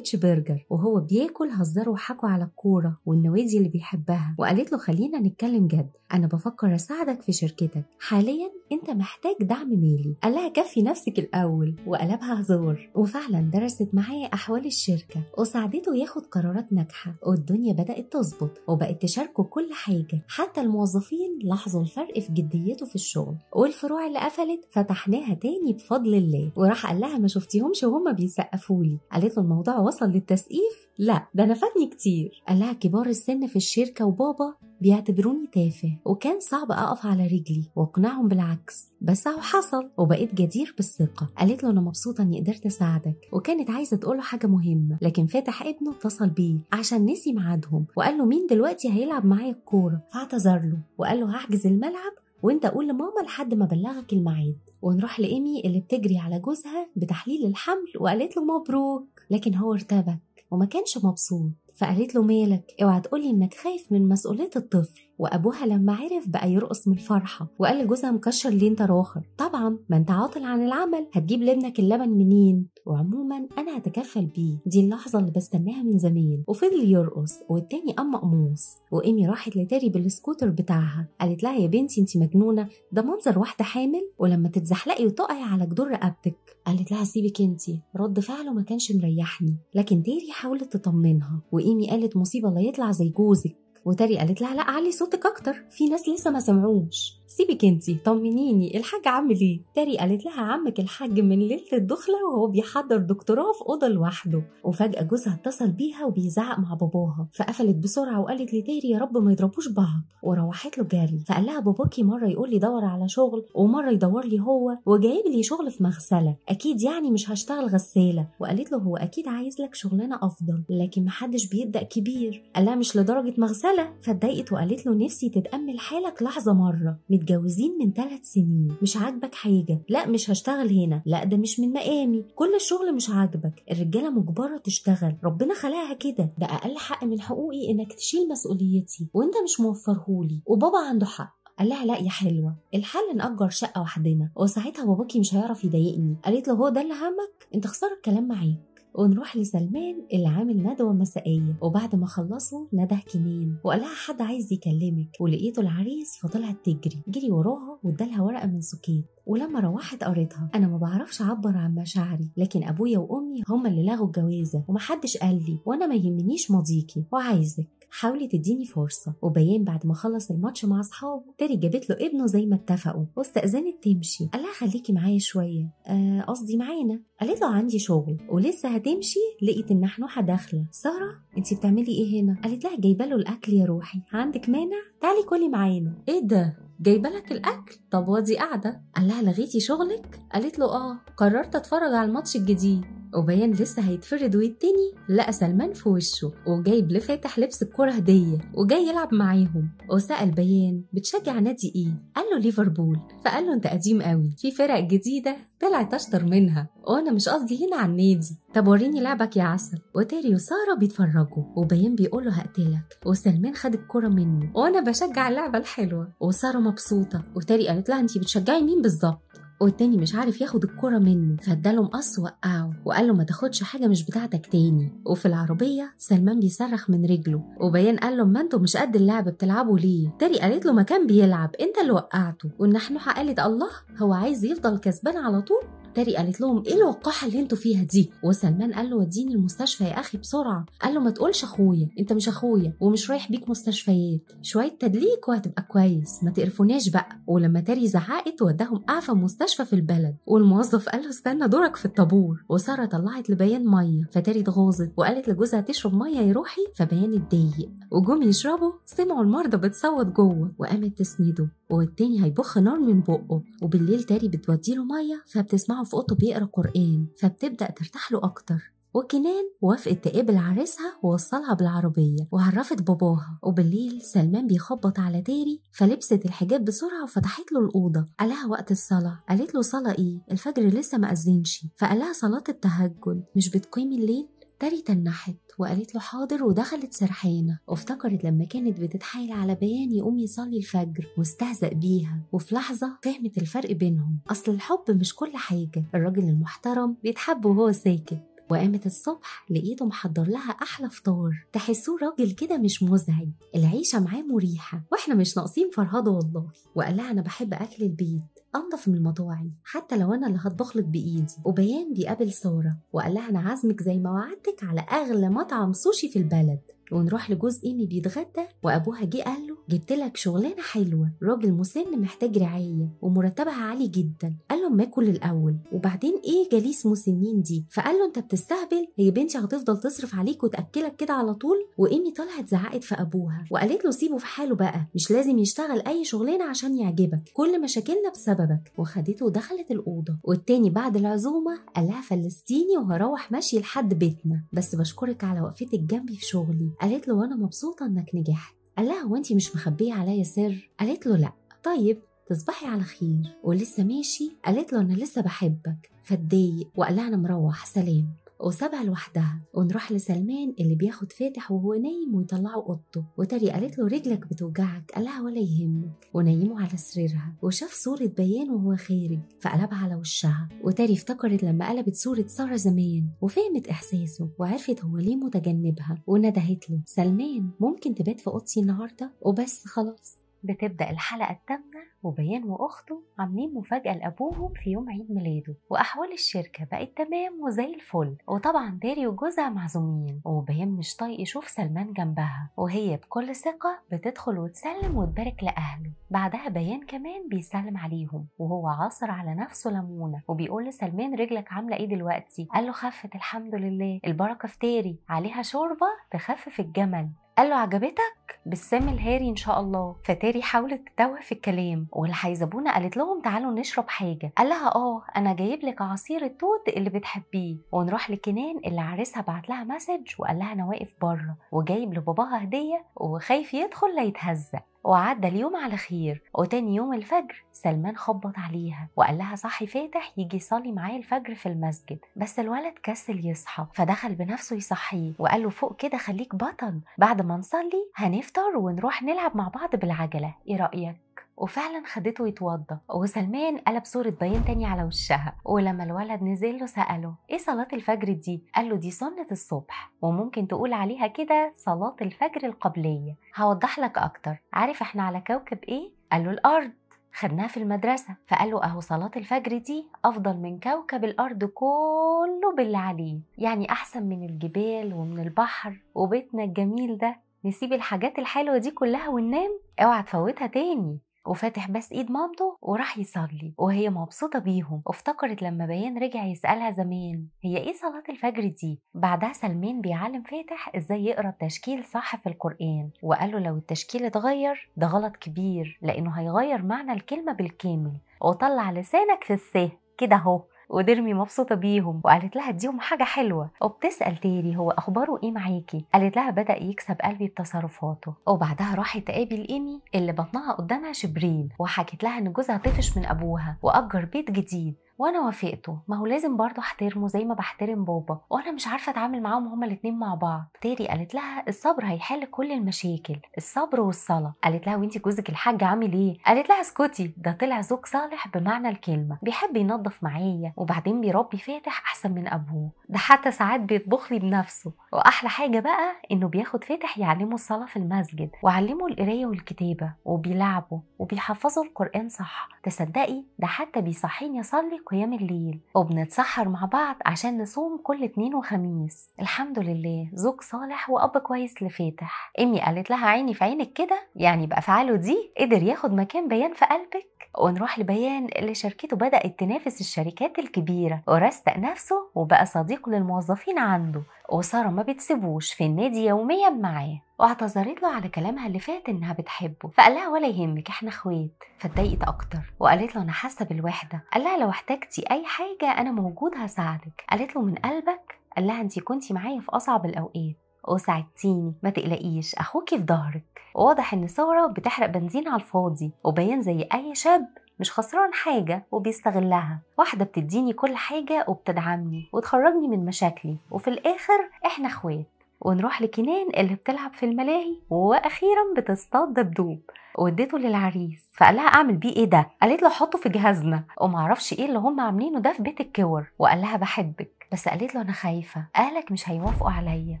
برجر وهو بياكل هزروا وحكوا على الكورة والنوادي اللي بيحبها وقالت له خلينا نتكلم جد أنا بفكر أساعدك في شركتك حاليا انت محتاج دعم مالي قال لها كفي نفسك الاول وقلبها هزار وفعلا درست معايا احوال الشركه وساعدته ياخد قرارات ناجحه والدنيا بدات تظبط وبقت تشاركه كل حاجه حتى الموظفين لاحظوا الفرق في جديته في الشغل والفروع اللي قفلت فتحناها تاني بفضل الله وراح قال لها ما شفتيهمش وهم بيسقفوا لي قالت له الموضوع وصل للتسقيف لا ده انا فاتني كتير قال لها كبار السن في الشركه وبابا بيعتبروني تافه وكان صعب أقف على رجلي وأقنعهم بالعكس بس أهو حصل وبقيت جدير بالثقة قالت له أنا مبسوطة إني قدرت أساعدك وكانت عايزة تقول له حاجة مهمة لكن فاتح ابنه اتصل بيه عشان نسي ميعادهم وقال له مين دلوقتي هيلعب معايا الكورة فاعتذر له وقال له هحجز الملعب وانت قول لماما لحد ما بلغك الميعاد ونروح لإيمي اللي بتجري على جوزها بتحليل الحمل وقالت له مبروك لكن هو ارتبك وما كانش مبسوط فقالت له مالك اوعى تقولي انك خايف من مسؤولية الطفل وأبوها لما عرف بقى يرقص من الفرحة وقال لجوزها مكشر ليه أنت راخر طبعا ما أنت عاطل عن العمل هتجيب لابنك اللبن منين وعموما أنا هتكفل بيه دي اللحظة اللي بستناها من زمان وفضل يرقص والتاني قام مقموص وإيمي راحت لتاري بالسكوتر بتاعها قالت لها يا بنتي أنت مجنونة ده منظر واحدة حامل ولما تتزحلقي وتقعي على جدور رقبتك قالت لها سيبك أنت رد فعله ما كانش مريحني لكن تيري حاولت تطمنها وإيمي قالت مصيبة لا يطلع زي جوزك وتاري قالت لها لا علي صوتك اكتر في ناس لسه ما سمعوش سيبك انتي طمنيني الحاج عامل ايه تاري قالت لها عمك الحاج من ليله الدخله وهو بيحضر دكتوراه في اوضه لوحده وفجاه جوزها اتصل بيها وبيزعق مع باباها فقفلت بسرعه وقالت لتاري يا رب ما يضربوش بعض وروحت له جري فقال لها باباكي مره يقول لي دور على شغل ومره يدور لي هو وجايب لي شغل في مغسله اكيد يعني مش هشتغل غساله وقالت له هو اكيد عايز لك شغلانه افضل لكن محدش بيبدا كبير قال لها مش لدرجه مغسله فاتضايقت وقالت له نفسي تتامل حالك لحظه مره متجوزين من ثلاث سنين مش عاجبك حاجه لا مش هشتغل هنا لا ده مش من مقامي كل الشغل مش عاجبك الرجاله مجبره تشتغل ربنا خلقها كده ده اقل حق من حقوقي انك تشيل مسؤوليتي وانت مش موفرهولي وبابا عنده حق قال لها لا يا حلوه الحل نأجر شقه وحدنا وساعتها باباكي مش هيعرف يضايقني قالت له هو ده اللي همك انت خساره الكلام معاه ونروح لسلمان اللي عامل ندوة مسائية وبعد ما خلصوا نده كمين وقالها حد عايز يكلمك ولقيته العريس فطلعت تجري جري وراها وادالها ورقة من سكيت ولما روحت قريتها انا ما بعرفش اعبر عن مشاعري لكن ابويا وامي هما اللي لغوا الجوازه ومحدش قال لي وانا ما يهمنيش ماضيكي وعايزك حاولي تديني فرصه وبيان بعد ما خلص الماتش مع اصحابه تاري جابت له ابنه زي ما اتفقوا واستاذنت تمشي قال لها خليكي معايا شويه آه، قصدي آه معانا قالت له عندي شغل ولسه هتمشي لقيت النحنوحه داخله ساره انت بتعملي ايه هنا قالت لها جايبه له الاكل يا روحي عندك مانع تعالي كلي معانا ايه ده جايبه لك الاكل طب وادي قاعده قال لها لغيتي شغلك قالت له اه قررت اتفرج على الماتش الجديد وبيان لسه هيتفرد ويتني لقى سلمان في وشه وجايب لفاتح لبس الكوره هديه وجاي يلعب معاهم وسأل بيان بتشجع نادي ايه؟ قال له ليفربول فقال له انت قديم قوي في فرق جديده طلعت اشطر منها وانا مش قصدي هنا على النادي طب وريني لعبك يا عسل وتاري وسارة بيتفرجوا وبيان بيقول له هقتلك وسلمان خد الكرة منه وانا بشجع اللعبة الحلوة وسارة مبسوطة وتاري قالت لها انتي بتشجعي مين بالظبط والتاني مش عارف ياخد الكرة منه فاداله مقص وقعه وقال له ما تاخدش حاجة مش بتاعتك تاني وفي العربية سلمان بيصرخ من رجله وبيان قال له ما انتوا مش قد اللعب بتلعبوا ليه تاري قالت له ما كان بيلعب انت اللي وقعته والنحنوحة قالت الله هو عايز يفضل كسبان على طول تاري قالت لهم ايه الوقاحه اللي انتوا فيها دي وسلمان قال له وديني المستشفى يا اخي بسرعه قال له ما تقولش اخويا انت مش اخويا ومش رايح بيك مستشفيات شويه تدليك وهتبقى كويس ما تقرفوناش بقى ولما تاري زعقت وداهم اعفى مستشفى في البلد والموظف قال له استنى دورك في الطابور وساره طلعت لبيان ميه فتاري اتغاظت وقالت لجوزها تشرب ميه يا روحي فبيان اتضايق وجم يشربوا سمعوا المرضى بتصوت جوه وقامت تسنده والتاني هيبخ نار من بقه وبالليل تاري بتوديله ميه فبتسمعه في اوضته بيقرا قران فبتبدا ترتاح له اكتر وكنان وافقت تقابل عريسها ووصلها بالعربية وعرفت باباها وبالليل سلمان بيخبط على تاري فلبست الحجاب بسرعة وفتحت له الأوضة قالها وقت الصلاة قالت له صلاة إيه الفجر لسه ما أذنش فقالها صلاة التهجد مش بتقيم الليل تاري تنحت وقالت له حاضر ودخلت سرحانة وافتكرت لما كانت بتتحايل على بيان يقوم يصلي الفجر واستهزأ بيها وفي لحظة فهمت الفرق بينهم أصل الحب مش كل حاجة الراجل المحترم بيتحب وهو ساكت وقامت الصبح لقيته محضر لها احلى فطار تحسوه راجل كده مش مزعج العيشه معاه مريحه واحنا مش ناقصين فرهضه والله وقال لها انا بحب اكل البيت انضف من المطاعم حتى لو انا اللي هطبخ لك بايدي وبيان بيقابل ساره وقال لها انا عازمك زي ما وعدتك على اغلى مطعم سوشي في البلد ونروح لجوز ايمي بيتغدى وابوها جه قال له جبت لك شغلانه حلوه راجل مسن محتاج رعايه ومرتبها عالي جدا قال له ما كل الاول وبعدين ايه جليس مسنين دي فقال له انت بتستهبل هي بنتي هتفضل تصرف عليك وتاكلك كده على طول وايمي طلعت زعقت في ابوها وقالت له سيبه في حاله بقى مش لازم يشتغل اي شغلانه عشان يعجبك كل مشاكلنا بسببك وخدته ودخلت الاوضه والتاني بعد العزومه قالها فلسطيني وهروح ماشي لحد بيتنا بس بشكرك على وقفتك جنبي في شغلي قالت له وانا مبسوطه انك نجحت قال لها هو انت مش مخبيه عليا سر قالت له لا طيب تصبحي على خير ولسه ماشي قالت له انا لسه بحبك فاتضايق وقال لها انا مروح سلام وسابها لوحدها ونروح لسلمان اللي بياخد فاتح وهو نايم ويطلعه اوضته وتري قالت له رجلك بتوجعك قالها ولا يهمك ونيمه على سريرها وشاف صورة بيان وهو خارج فقلبها على وشها وتري افتكرت لما قلبت صورة سارة زمان وفهمت إحساسه وعرفت هو ليه متجنبها وندهت له سلمان ممكن تبات في أوضتي النهاردة وبس خلاص بتبدأ الحلقة الثامنة وبيان وأخته عاملين مفاجأة لأبوهم في يوم عيد ميلاده وأحوال الشركة بقت تمام وزي الفل وطبعا داري وجوزها معزومين وبيان مش طايق يشوف سلمان جنبها وهي بكل ثقة بتدخل وتسلم وتبارك لأهله بعدها بيان كمان بيسلم عليهم وهو عاصر على نفسه لمونة وبيقول لسلمان رجلك عاملة إيه دلوقتي قال له خفت الحمد لله البركة في تاري عليها شوربة تخفف الجمل قال له عجبتك بالسام الهاري ان شاء الله فتاري حاولت تتوه في الكلام والحيزبونه قالت لهم تعالوا نشرب حاجه قال لها اه انا جايب لك عصير التوت اللي بتحبيه ونروح لكنان اللي عريسها بعت لها مسج وقال لها انا واقف بره وجايب لباباها هديه وخايف يدخل لا يتهزق وعدى اليوم على خير وتاني يوم الفجر سلمان خبط عليها وقال لها صحي فاتح يجي يصلي معايا الفجر في المسجد بس الولد كسل يصحى فدخل بنفسه يصحيه وقال له فوق كده خليك بطل بعد ما نصلي هنفطر ونروح نلعب مع بعض بالعجله ايه رايك وفعلا خدته يتوضى وسلمان قلب صورة بيان تاني على وشها ولما الولد نزل له سأله ايه صلاة الفجر دي؟ قال له دي سنة الصبح وممكن تقول عليها كده صلاة الفجر القبلية هوضح لك أكتر عارف احنا على كوكب ايه؟ قال له الأرض خدناها في المدرسة فقال له أهو صلاة الفجر دي أفضل من كوكب الأرض كله باللي عليه يعني أحسن من الجبال ومن البحر وبيتنا الجميل ده نسيب الحاجات الحلوة دي كلها وننام اوعى تفوتها تاني وفاتح بس ايد مامته وراح يصلي وهي مبسوطه بيهم وافتكرت لما بيان رجع يسالها زمان هي ايه صلاه الفجر دي بعدها سلمان بيعلم فاتح ازاي يقرا التشكيل صح في القران وقال له لو التشكيل اتغير ده غلط كبير لانه هيغير معنى الكلمه بالكامل وطلع لسانك في السه كده اهو ودرمي مبسوطه بيهم وقالت لها اديهم حاجه حلوه وبتسال تيري هو اخباره ايه معاكي قالت لها بدا يكسب قلبي بتصرفاته وبعدها راحت تقابل ايمي اللي بطنها قدامها شبرين وحكت لها ان جوزها طفش من ابوها واجر بيت جديد وانا وافقته ما هو لازم برضه احترمه زي ما بحترم بابا وانا مش عارفه اتعامل معاهم هما الاتنين مع بعض تيري قالت لها الصبر هيحل كل المشاكل الصبر والصلاه قالت لها وانت جوزك الحاج عامل ايه قالت لها اسكتي ده طلع زوج صالح بمعنى الكلمه بيحب ينظف معايا وبعدين بيربي فاتح احسن من ابوه ده حتى ساعات بيطبخ لي بنفسه واحلى حاجه بقى انه بياخد فاتح يعلمه الصلاه في المسجد وعلمه القرايه والكتابه وبيلعبه وبيحفظه القران صح تصدقي ده حتى بيصحيني اصلي وقيام الليل وبنتسحر مع بعض عشان نصوم كل اتنين وخميس الحمد لله زوج صالح وأب كويس لفاتح أمي قالت لها عيني في عينك كده يعني بأفعاله دي قدر ياخد مكان بيان في قلبك ونروح لبيان اللي شركته بدأت تنافس الشركات الكبيرة ورستق نفسه وبقى صديق للموظفين عنده وسارة ما بتسيبوش في النادي يوميا معاه واعتذرت له على كلامها اللي فات انها بتحبه فقال لها ولا يهمك احنا اخوات فاتضايقت اكتر وقالت له انا حاسه بالوحده قال لها لو احتجتي اي حاجه انا موجود هساعدك قالت له من قلبك قال لها انت كنتي معايا في اصعب الاوقات وساعدتيني ما تقلقيش اخوكي في ظهرك واضح ان ثوره بتحرق بنزين على الفاضي وبيان زي اي شاب مش خسران حاجة وبيستغلها واحدة بتديني كل حاجة وبتدعمني وتخرجني من مشاكلي وفي الآخر إحنا إخوات ونروح لكنان اللي بتلعب في الملاهي واخيرا بتصطاد دبدوب وديته للعريس فقال لها اعمل بيه ايه ده قالت له حطه في جهازنا ومعرفش ايه اللي هم عاملينه ده في بيت الكور وقال لها بحبك بس قالت له انا خايفه اهلك مش هيوافقوا عليا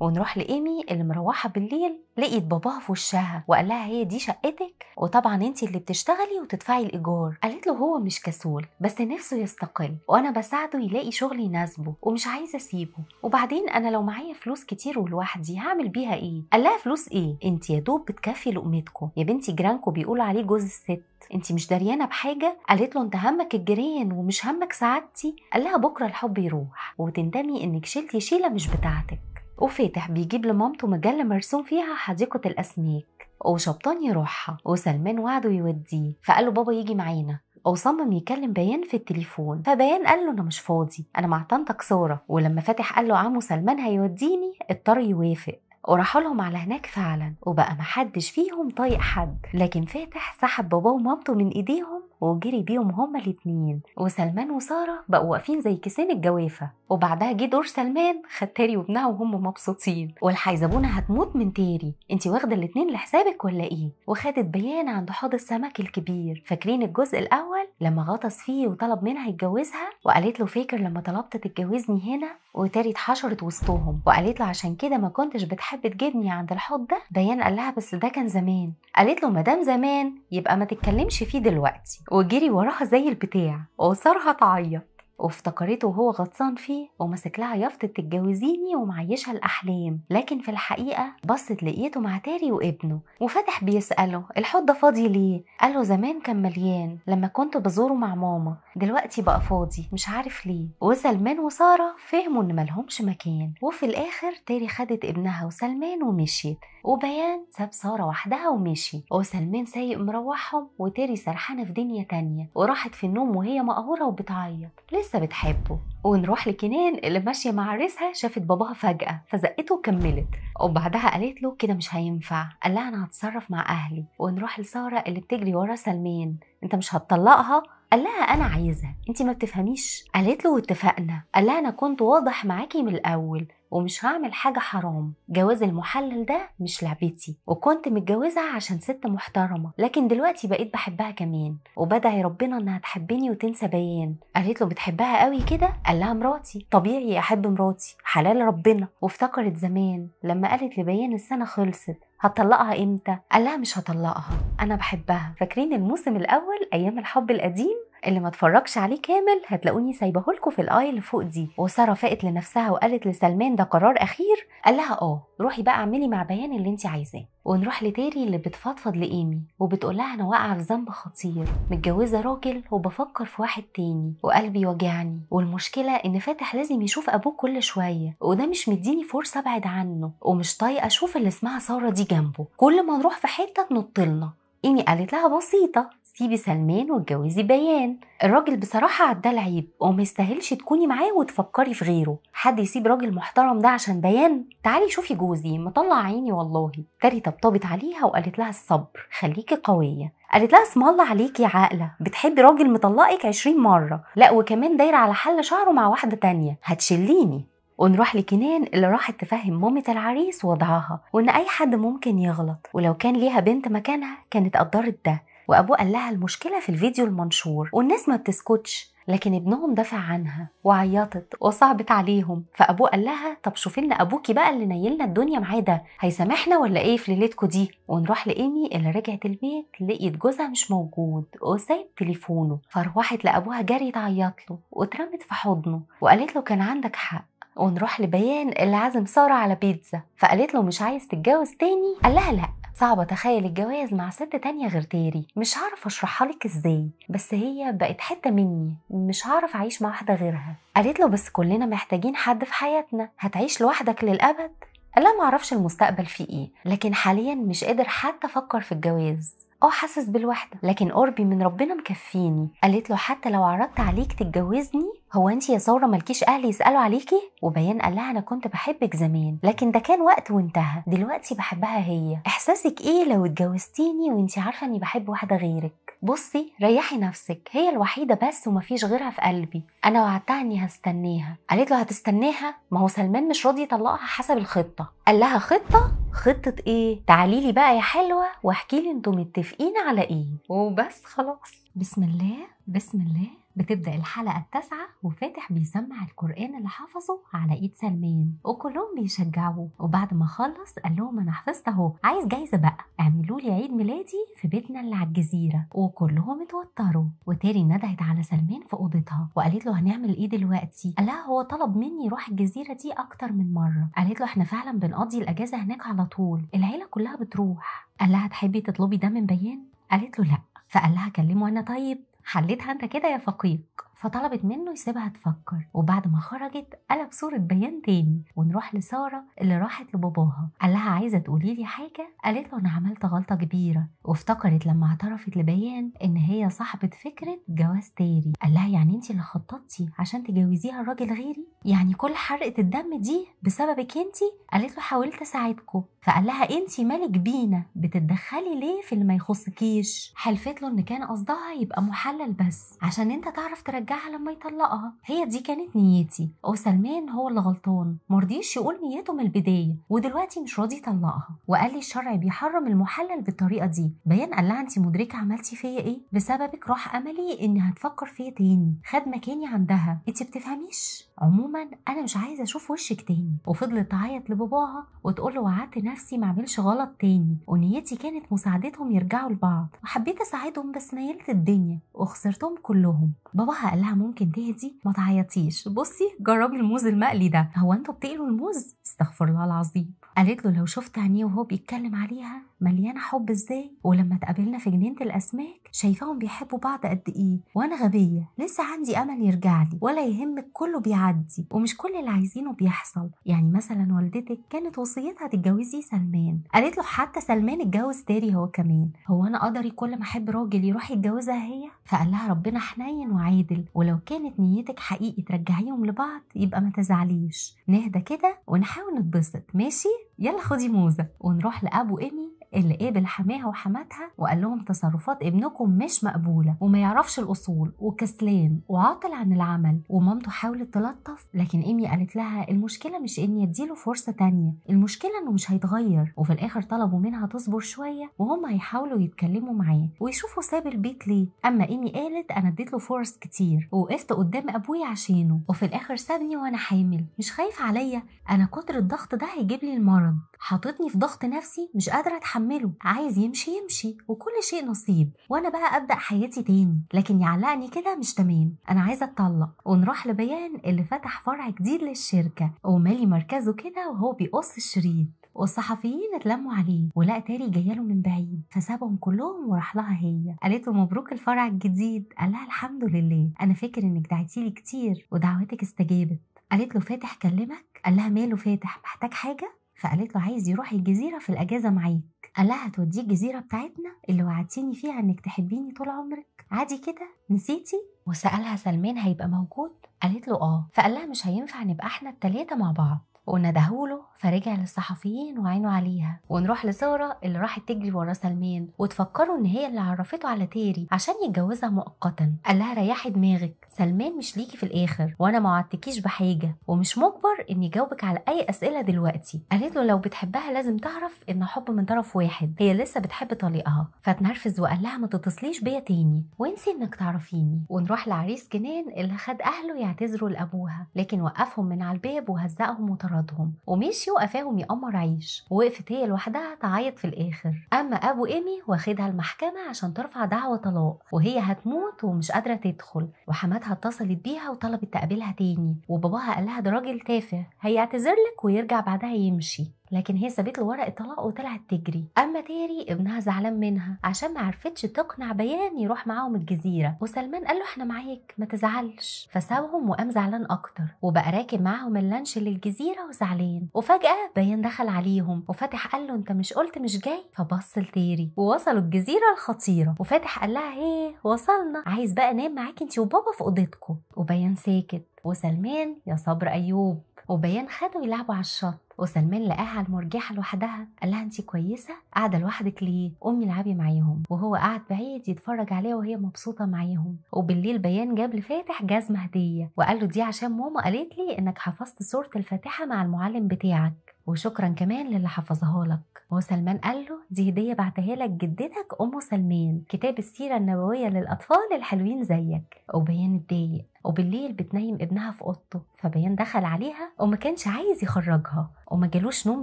ونروح لايمي اللي مروحه بالليل لقيت باباها في وشها وقال لها هي دي شقتك وطبعا انت اللي بتشتغلي وتدفعي الايجار قالت له هو مش كسول بس نفسه يستقل وانا بساعده يلاقي شغل يناسبه ومش عايزه اسيبه وبعدين انا لو معايا فلوس كتير ولوحدي هعمل بيها ايه قال لها فلوس ايه انت يا دوب بتكفي لقمتكم يا بنتي جيرانكم بيقولوا عليه جوز الست انت مش دريانه بحاجه قالت له انت همك الجيران ومش همك سعادتي قال لها بكره الحب يروح وتندمي انك شلتي شيله مش بتاعتك وفاتح بيجيب لمامته مجله مرسوم فيها حديقه الاسماك وشبطان يروحها وسلمان وعده يوديه فقال له بابا يجي معانا وصمم يكلم بيان في التليفون فبيان قال له انا مش فاضي انا مع طنطك ساره ولما فاتح قال له عمو سلمان هيوديني اضطر يوافق وراحوا لهم على هناك فعلا وبقى محدش فيهم طايق حد لكن فاتح سحب باباه ومامته من ايديهم وجري بيهم هما الاتنين وسلمان وسارة بقوا واقفين زي كيسين الجوافة وبعدها جه دور سلمان خد تاري وابنها وهم مبسوطين والحيزبونة هتموت من تاري انت واخدة الاتنين لحسابك ولا ايه وخدت بيان عند حوض السمك الكبير فاكرين الجزء الاول لما غطس فيه وطلب منها يتجوزها وقالت له فاكر لما طلبت تتجوزني هنا وتاري اتحشرت وسطهم وقالت له عشان كده ما كنتش بتحب تجيبني عند الحوض ده بيان قال لها بس ده كان زمان قالت له ما دام زمان يبقى ما تتكلمش فيه دلوقتي وجري وراها زي البتاع وصارها تعيط وافتكرته وهو غطسان فيه ومسك لها يافطة تتجوزيني ومعيشها الأحلام لكن في الحقيقة بصت لقيته مع تاري وابنه وفتح بيسأله الحوض ده فاضي ليه؟ قاله زمان كان مليان لما كنت بزوره مع ماما دلوقتي بقى فاضي مش عارف ليه وسلمان وسارة فهموا إن ملهمش مكان وفي الآخر تاري خدت ابنها وسلمان ومشيت وبيان ساب سارة وحدها ومشي وسلمان سايق مروحهم وتاري سرحانة في دنيا تانية وراحت في النوم وهي مقهورة وبتعيط لسه لسه بتحبه ونروح لكنان اللي ماشية مع عريسها شافت باباها فجأة فزقته وكملت وبعدها قالت له كده مش هينفع قال لها أنا هتصرف مع أهلي ونروح لسارة اللي بتجري ورا سلمان أنت مش هتطلقها قال لها انا عايزها انت ما بتفهميش قالت له واتفقنا قال لها انا كنت واضح معاكي من الاول ومش هعمل حاجة حرام جواز المحلل ده مش لعبتي وكنت متجوزها عشان ست محترمة لكن دلوقتي بقيت بحبها كمان وبدعي ربنا انها تحبني وتنسى بيان قالت له بتحبها قوي كده قال لها مراتي طبيعي احب مراتي حلال ربنا وافتكرت زمان لما قالت لبيان السنة خلصت هتطلقها امتى قال لها مش هطلقها انا بحبها فاكرين الموسم الاول ايام الحب القديم اللي ما اتفرجش عليه كامل هتلاقوني سايبه لكم في الاي اللي فوق دي وساره فاقت لنفسها وقالت لسلمان ده قرار اخير قال لها اه روحي بقى اعملي مع بيان اللي انت عايزاه ونروح لتيري اللي بتفضفض لايمي وبتقول لها انا واقعه في ذنب خطير متجوزه راجل وبفكر في واحد تاني وقلبي وجعني والمشكله ان فاتح لازم يشوف ابوه كل شويه وده مش مديني فرصه ابعد عنه ومش طايقه اشوف اللي اسمها ساره دي جنبه كل ما نروح في حته تنطلنا ايمي قالت لها بسيطه سيبي سلمان واتجوزي بيان الراجل بصراحة عدى العيب وما يستاهلش تكوني معاه وتفكري في غيره حد يسيب راجل محترم ده عشان بيان تعالي شوفي جوزي مطلع عيني والله تاري طبطبت عليها وقالت لها الصبر خليكي قوية قالت لها اسم الله عليكي يا عاقلة بتحبي راجل مطلقك عشرين مرة لا وكمان دايرة على حل شعره مع واحدة تانية هتشليني ونروح لكنان اللي راحت تفهم مامة العريس وضعها وإن أي حد ممكن يغلط ولو كان ليها بنت مكانها كانت قدرت ده وأبوه قال لها المشكلة في الفيديو المنشور والناس ما بتسكتش لكن ابنهم دفع عنها وعيطت وصعبت عليهم فابوه قال لها طب شوفي لنا ابوكي بقى اللي نيلنا الدنيا معاه ده هيسامحنا ولا ايه في ليلتكو دي ونروح لايمي اللي رجعت البيت لقيت جوزها مش موجود وسايب تليفونه فروحت لابوها جري تعيط له واترمت في حضنه وقالت له كان عندك حق ونروح لبيان اللي عازم ساره على بيتزا فقالت له مش عايز تتجوز تاني قال لها لا صعب اتخيل الجواز مع ست تانية غير تيري مش هعرف اشرحها لك ازاي بس هي بقت حته مني مش هعرف اعيش مع واحده غيرها قالت له بس كلنا محتاجين حد في حياتنا هتعيش لوحدك للابد لا معرفش المستقبل فيه ايه لكن حاليا مش قادر حتى افكر في الجواز اه حاسس بالوحده لكن قربي من ربنا مكفيني قالت له حتى لو عرضت عليك تتجوزني هو انت يا ساره مالكيش اهل يسالوا عليكي وبيان قال لها انا كنت بحبك زمان لكن ده كان وقت وانتهى دلوقتي بحبها هي احساسك ايه لو اتجوزتيني وانت عارفه اني بحب واحده غيرك بصي ريحي نفسك هي الوحيده بس ومفيش غيرها في قلبي انا وعدتها اني هستناها قالت له هتستناها ما هو سلمان مش راضي يطلقها حسب الخطه قال لها خطه خطة ايه؟ تعالي لي بقى يا حلوة واحكي لي انتم متفقين على ايه وبس خلاص بسم الله بسم الله بتبدأ الحلقة التاسعة وفاتح بيسمع القرآن اللي حفظه على إيد سلمان وكلهم بيشجعوه وبعد ما خلص قال لهم أنا حفظت أهو عايز جايزة بقى اعملوا لي عيد ميلادي في بيتنا اللي على الجزيرة وكلهم اتوتروا وتاري ندهت على سلمان في أوضتها وقالت له هنعمل إيه دلوقتي؟ قال لها هو طلب مني روح الجزيرة دي أكتر من مرة قالت له إحنا فعلا بنقضي الأجازة هناك على طول العيلة كلها بتروح قال لها تحبي تطلبي ده من بيان؟ قالت له لأ فقال لها كلمه أنا طيب حليتها انت كده يا فقيق فطلبت منه يسيبها تفكر وبعد ما خرجت قلب صورة بيان تاني ونروح لسارة اللي راحت لباباها قال لها عايزة تقولي لي حاجة قالت له أنا عملت غلطة كبيرة وافتكرت لما اعترفت لبيان إن هي صاحبة فكرة جواز تاري قال لها يعني أنت اللي خططتي عشان تجوزيها الراجل غيري يعني كل حرقة الدم دي بسببك أنت قالت له حاولت أساعدكم فقال لها أنت مالك بينا بتتدخلي ليه في اللي ما يخصكيش حلفت له إن كان قصدها يبقى محلل بس عشان أنت تعرف ترجع بتاعها لما يطلقها هي دي كانت نيتي او سلمان هو اللي غلطان مرضيش يقول نيته من البدايه ودلوقتي مش راضي يطلقها وقال لي الشرع بيحرم المحلل بالطريقه دي بيان قال لها انت مدركه عملتي فيا ايه بسببك راح املي ان هتفكر فيا تاني خد مكاني عندها انت بتفهميش عموما انا مش عايزه اشوف وشك تاني وفضلت تعيط لباباها وتقول له وعدت نفسي ما اعملش غلط تاني ونيتي كانت مساعدتهم يرجعوا لبعض وحبيت اساعدهم بس نيلت الدنيا وخسرتهم كلهم باباها قال لها ممكن تهدي ما تعيطيش بصي جربي الموز المقلي ده هو انتوا بتقلوا الموز استغفر الله العظيم قالت له لو شفت عينيه وهو بيتكلم عليها مليانه حب ازاي ولما اتقابلنا في جنينه الاسماك شايفاهم بيحبوا بعض قد ايه وانا غبيه لسه عندي امل يرجع لي ولا يهمك كله بيعدي ومش كل اللي عايزينه بيحصل يعني مثلا والدتك كانت وصيتها تتجوزي سلمان قالت له حتى سلمان اتجوز تاري هو كمان هو انا قدري كل ما احب راجل يروح يتجوزها هي فقال لها ربنا حنين وعادل ولو كانت نيتك حقيقي ترجعيهم لبعض يبقى ما تزعليش نهدى كده ونحاول نتبسط ماشي يلا خدي موزه ونروح لابو امي اللي قابل حماها وحماتها وقال لهم تصرفات ابنكم مش مقبولة وما يعرفش الأصول وكسلان وعاطل عن العمل ومامته حاولت تلطف لكن إيمي قالت لها المشكلة مش إني أديله فرصة تانية المشكلة إنه مش هيتغير وفي الآخر طلبوا منها تصبر شوية وهم هيحاولوا يتكلموا معاه ويشوفوا ساب البيت ليه أما إيمي قالت أنا اديت له فرص كتير ووقفت قدام أبويا عشانه وفي الآخر سابني وأنا حامل مش خايف عليا أنا كتر الضغط ده هيجيب لي المرض حاططني في ضغط نفسي مش قادره اتحمله عايز يمشي يمشي وكل شيء نصيب وانا بقى ابدا حياتي تاني لكن يعلقني كده مش تمام انا عايزه اتطلق ونروح لبيان اللي فتح فرع جديد للشركه ومالي مركزه كده وهو بيقص الشريط والصحفيين اتلموا عليه ولقى تاري جايله من بعيد فسابهم كلهم وراح لها هي قالت له مبروك الفرع الجديد قال لها الحمد لله انا فاكر انك دعيتي لي كتير ودعواتك استجابت قالت له فاتح كلمك قال لها ماله فاتح محتاج حاجه فقالت له عايز يروح الجزيرة في الأجازة معاك قال لها هتوديه الجزيرة بتاعتنا اللي وعدتيني فيها إنك تحبيني طول عمرك عادي كده نسيتي وسألها سلمان هيبقى موجود قالت له آه فقال لها مش هينفع نبقى إحنا التلاتة مع بعض وندهوله فرجع للصحفيين وعينه عليها ونروح لساره اللي راحت تجري ورا سلمان وتفكره ان هي اللي عرفته على تيري عشان يتجوزها مؤقتا قال لها ريحي دماغك سلمان مش ليكي في الاخر وانا ما وعدتكيش بحاجه ومش مجبر اني اجاوبك على اي اسئله دلوقتي قالت له لو بتحبها لازم تعرف ان حب من طرف واحد هي لسه بتحب طليقها فاتنرفز وقال لها ما تتصليش بيا تاني وانسي انك تعرفيني ونروح لعريس كنان اللي خد اهله يعتذروا لابوها لكن وقفهم من على الباب وهزقهم وطرفهم. مرضهم ومشي وقفاهم يقمر عيش ووقفت هي لوحدها تعيط في الاخر اما ابو ايمي واخدها المحكمه عشان ترفع دعوه طلاق وهي هتموت ومش قادره تدخل وحماتها اتصلت بيها وطلبت تقابلها تاني وباباها قالها ده راجل تافه هيعتذر لك ويرجع بعدها يمشي لكن هي سابت له ورقه طلاق وطلعت تجري اما تيري ابنها زعلان منها عشان ما عرفتش تقنع بيان يروح معاهم الجزيره وسلمان قال له احنا معاك ما تزعلش فسابهم وقام زعلان اكتر وبقى راكب معاهم اللانش للجزيره وزعلان وفجاه بيان دخل عليهم وفاتح قال له انت مش قلت مش جاي فبص لتيري ووصلوا الجزيره الخطيره وفاتح قال لها هي وصلنا عايز بقى انام معاكي انت وبابا في اوضتكم وبيان ساكت وسلمان يا صبر ايوب وبيان خدوا يلعبوا على الشط وسلمان لقاها على المرجحة لوحدها قال لها انت كويسة قاعدة لوحدك ليه قومي العبي معاهم وهو قعد بعيد يتفرج عليها وهي مبسوطة معاهم وبالليل بيان جاب لفاتح جزمة هدية وقال له دي عشان ماما قالت لي انك حفظت سورة الفاتحة مع المعلم بتاعك وشكرا كمان للي حفظها لك وسلمان قال له دي هدية بعتها لك جدتك أم سلمان كتاب السيرة النبوية للأطفال الحلوين زيك وبيان اتضايق وبالليل بتنيم ابنها في اوضته فبيان دخل عليها وما كانش عايز يخرجها وما جالوش نوم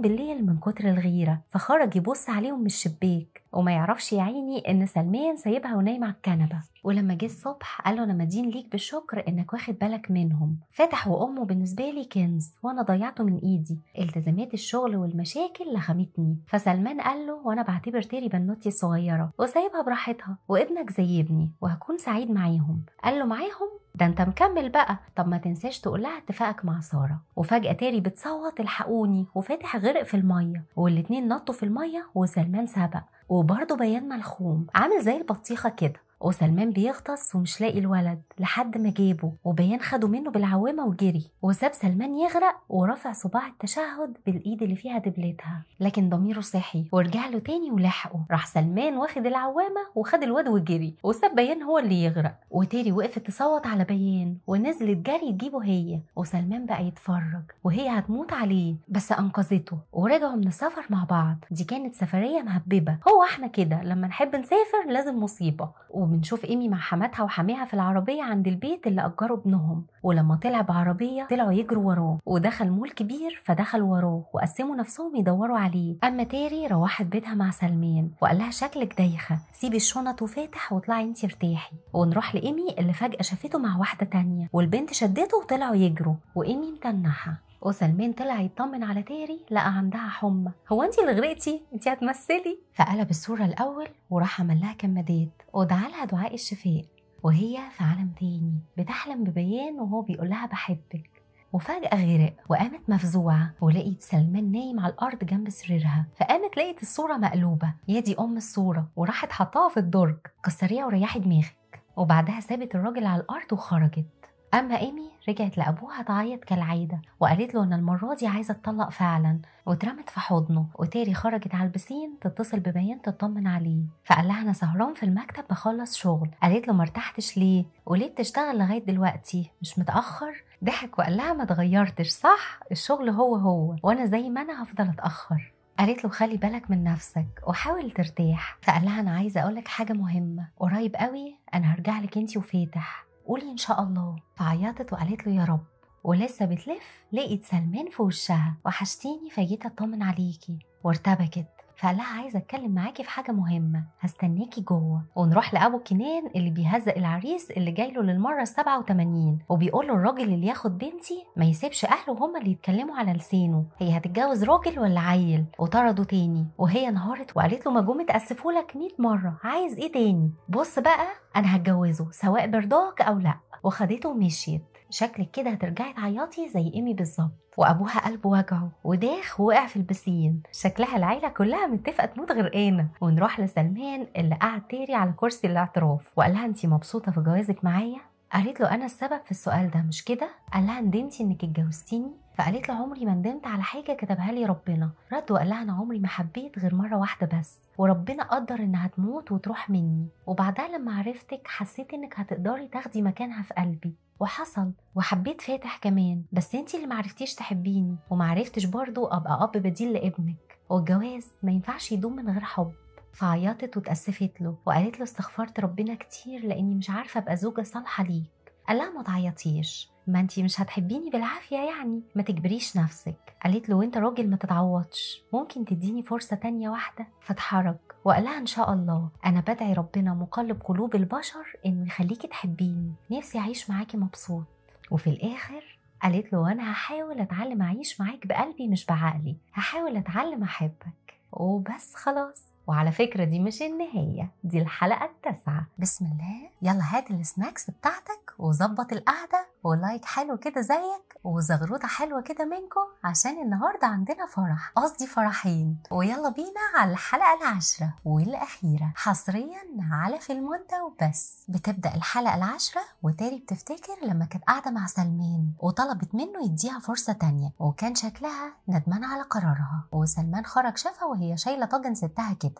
بالليل من كتر الغيره فخرج يبص عليهم من الشباك وما يعرفش يا عيني ان سلمان سايبها ونايمه على الكنبه ولما جه الصبح قال له انا مدين ليك بالشكر انك واخد بالك منهم فتح وامه بالنسبه لي كنز وانا ضيعته من ايدي التزامات الشغل والمشاكل لخمتني فسلمان قال له وانا بعتبر تيري بنوتي الصغيره وسايبها براحتها وابنك زي ابني وهكون سعيد معاهم قال له معاهم ده انت مكمل بقى طب ما تنساش تقول لها اتفاقك مع ساره وفجاه تاري بتصوت الحقوني وفاتح غرق في الميه والاتنين نطوا في الميه وسلمان سبق وبرضه بيان ملخوم عامل زي البطيخه كده وسلمان بيغطس ومش لاقي الولد لحد ما جابه وبيان خده منه بالعوامة وجري وساب سلمان يغرق ورفع صباع التشهد بالإيد اللي فيها دبلتها لكن ضميره صحي ورجع له تاني ولحقه راح سلمان واخد العوامة وخد الواد وجري وساب بيان هو اللي يغرق وتيري وقفت تصوت على بيان ونزلت جري تجيبه هي وسلمان بقى يتفرج وهي هتموت عليه بس أنقذته ورجعوا من السفر مع بعض دي كانت سفرية مهببة هو احنا كده لما نحب نسافر لازم مصيبة وبنشوف ايمي مع حماتها وحماها في العربيه عند البيت اللي اجره ابنهم ولما طلع بعربيه طلعوا يجروا وراه ودخل مول كبير فدخل وراه وقسموا نفسهم يدوروا عليه اما تاري روحت بيتها مع سلمان وقال لها شكلك دايخه سيبي الشنط وفاتح واطلعي انت ارتاحي ونروح لايمي اللي فجاه شافته مع واحده تانية والبنت شدته وطلعوا يجروا وايمي متنحه وسلمان طلع يطمن على تاري لقى عندها حمى هو انت اللي غرقتي انت هتمثلي فقلب الصوره الاول وراح عمل لها كمادات ودعا لها دعاء الشفاء وهي في عالم تاني بتحلم ببيان وهو بيقول لها بحبك وفجأة غرق وقامت مفزوعة ولقيت سلمان نايم على الأرض جنب سريرها فقامت لقيت الصورة مقلوبة يا دي أم الصورة وراحت حطاها في الدرج كسريها وريحي دماغك وبعدها سابت الراجل على الأرض وخرجت أما إيمي رجعت لأبوها تعيط كالعادة وقالت له إن المرة دي عايزة تطلق فعلا واترمت في حضنه وتاري خرجت على البسين تتصل ببيان تطمن عليه فقال لها أنا سهران في المكتب بخلص شغل قالت له مرتحتش ليه وليه بتشتغل لغاية دلوقتي مش متأخر ضحك وقال لها ما تغيرتش صح الشغل هو هو وأنا زي ما أنا هفضل أتأخر قالت له خلي بالك من نفسك وحاول ترتاح فقال لها انا عايزه اقولك حاجه مهمه قريب قوي انا هرجع لك انت وفاتح قولي ان شاء الله فعيطت وقالت له يا رب ولسه بتلف لقيت سلمان في وشها وحشتيني فجيت اطمن عليكي وارتبكت فقال لها عايزه اتكلم معاكي في حاجه مهمه هستناكي جوه ونروح لابو كنان اللي بيهزق العريس اللي جاي له للمره 87 وبيقول له الراجل اللي ياخد بنتي ما يسيبش اهله هما اللي يتكلموا على لسانه هي هتتجوز راجل ولا عيل وطرده تاني وهي انهارت وقالت له ما جم اتاسفوا لك 100 مره عايز ايه تاني بص بقى انا هتجوزه سواء برضاك او لا وخدته ومشيت شكلك كده هترجعي تعيطي زي ايمي بالظبط وابوها قلبه وجعه وداخ وقع في البسين شكلها العيله كلها متفقه تموت غرقانه ونروح لسلمان اللي قعد تاري على كرسي الاعتراف وقال لها انت مبسوطه في جوازك معايا قالت له انا السبب في السؤال ده مش كده قال لها ندمتي انك اتجوزتيني فقالت له عمري ما ندمت على حاجه كتبها لي ربنا رد وقال لها انا عمري ما حبيت غير مره واحده بس وربنا قدر انها تموت وتروح مني وبعدها لما عرفتك حسيت انك هتقدري تاخدي مكانها في قلبي وحصل وحبيت فاتح كمان بس انت اللي معرفتيش تحبيني ومعرفتش برضو ابقى اب بديل لابنك والجواز ما ينفعش يدوم من غير حب فعيطت وتأسفت له وقالت له استغفرت ربنا كتير لاني مش عارفه ابقى زوجه صالحه ليك قال لها ما تعيطيش ما انتي مش هتحبيني بالعافية يعني ما تجبريش نفسك قالت له وانت راجل ما تتعوضش ممكن تديني فرصة تانية واحدة فاتحرج وقالها ان شاء الله انا بدعي ربنا مقلب قلوب البشر انه يخليكي تحبيني نفسي اعيش معاكي مبسوط وفي الاخر قالت له وانا هحاول اتعلم اعيش معاك بقلبي مش بعقلي هحاول اتعلم احبك وبس خلاص وعلى فكرة دي مش النهاية دي الحلقة التاسعة بسم الله يلا هات السناكس بتاعتك وظبط القعدة ولايك حلو كده زيك وزغروطة حلوة كده منكم عشان النهاردة عندنا فرح قصدي فرحين ويلا بينا على الحلقة العاشرة والأخيرة حصريا على في المدة وبس بتبدأ الحلقة العاشرة وتاري بتفتكر لما كانت قاعدة مع سلمان وطلبت منه يديها فرصة تانية وكان شكلها ندمان على قرارها وسلمان خرج شافها وهي شايلة طاجن ستها كده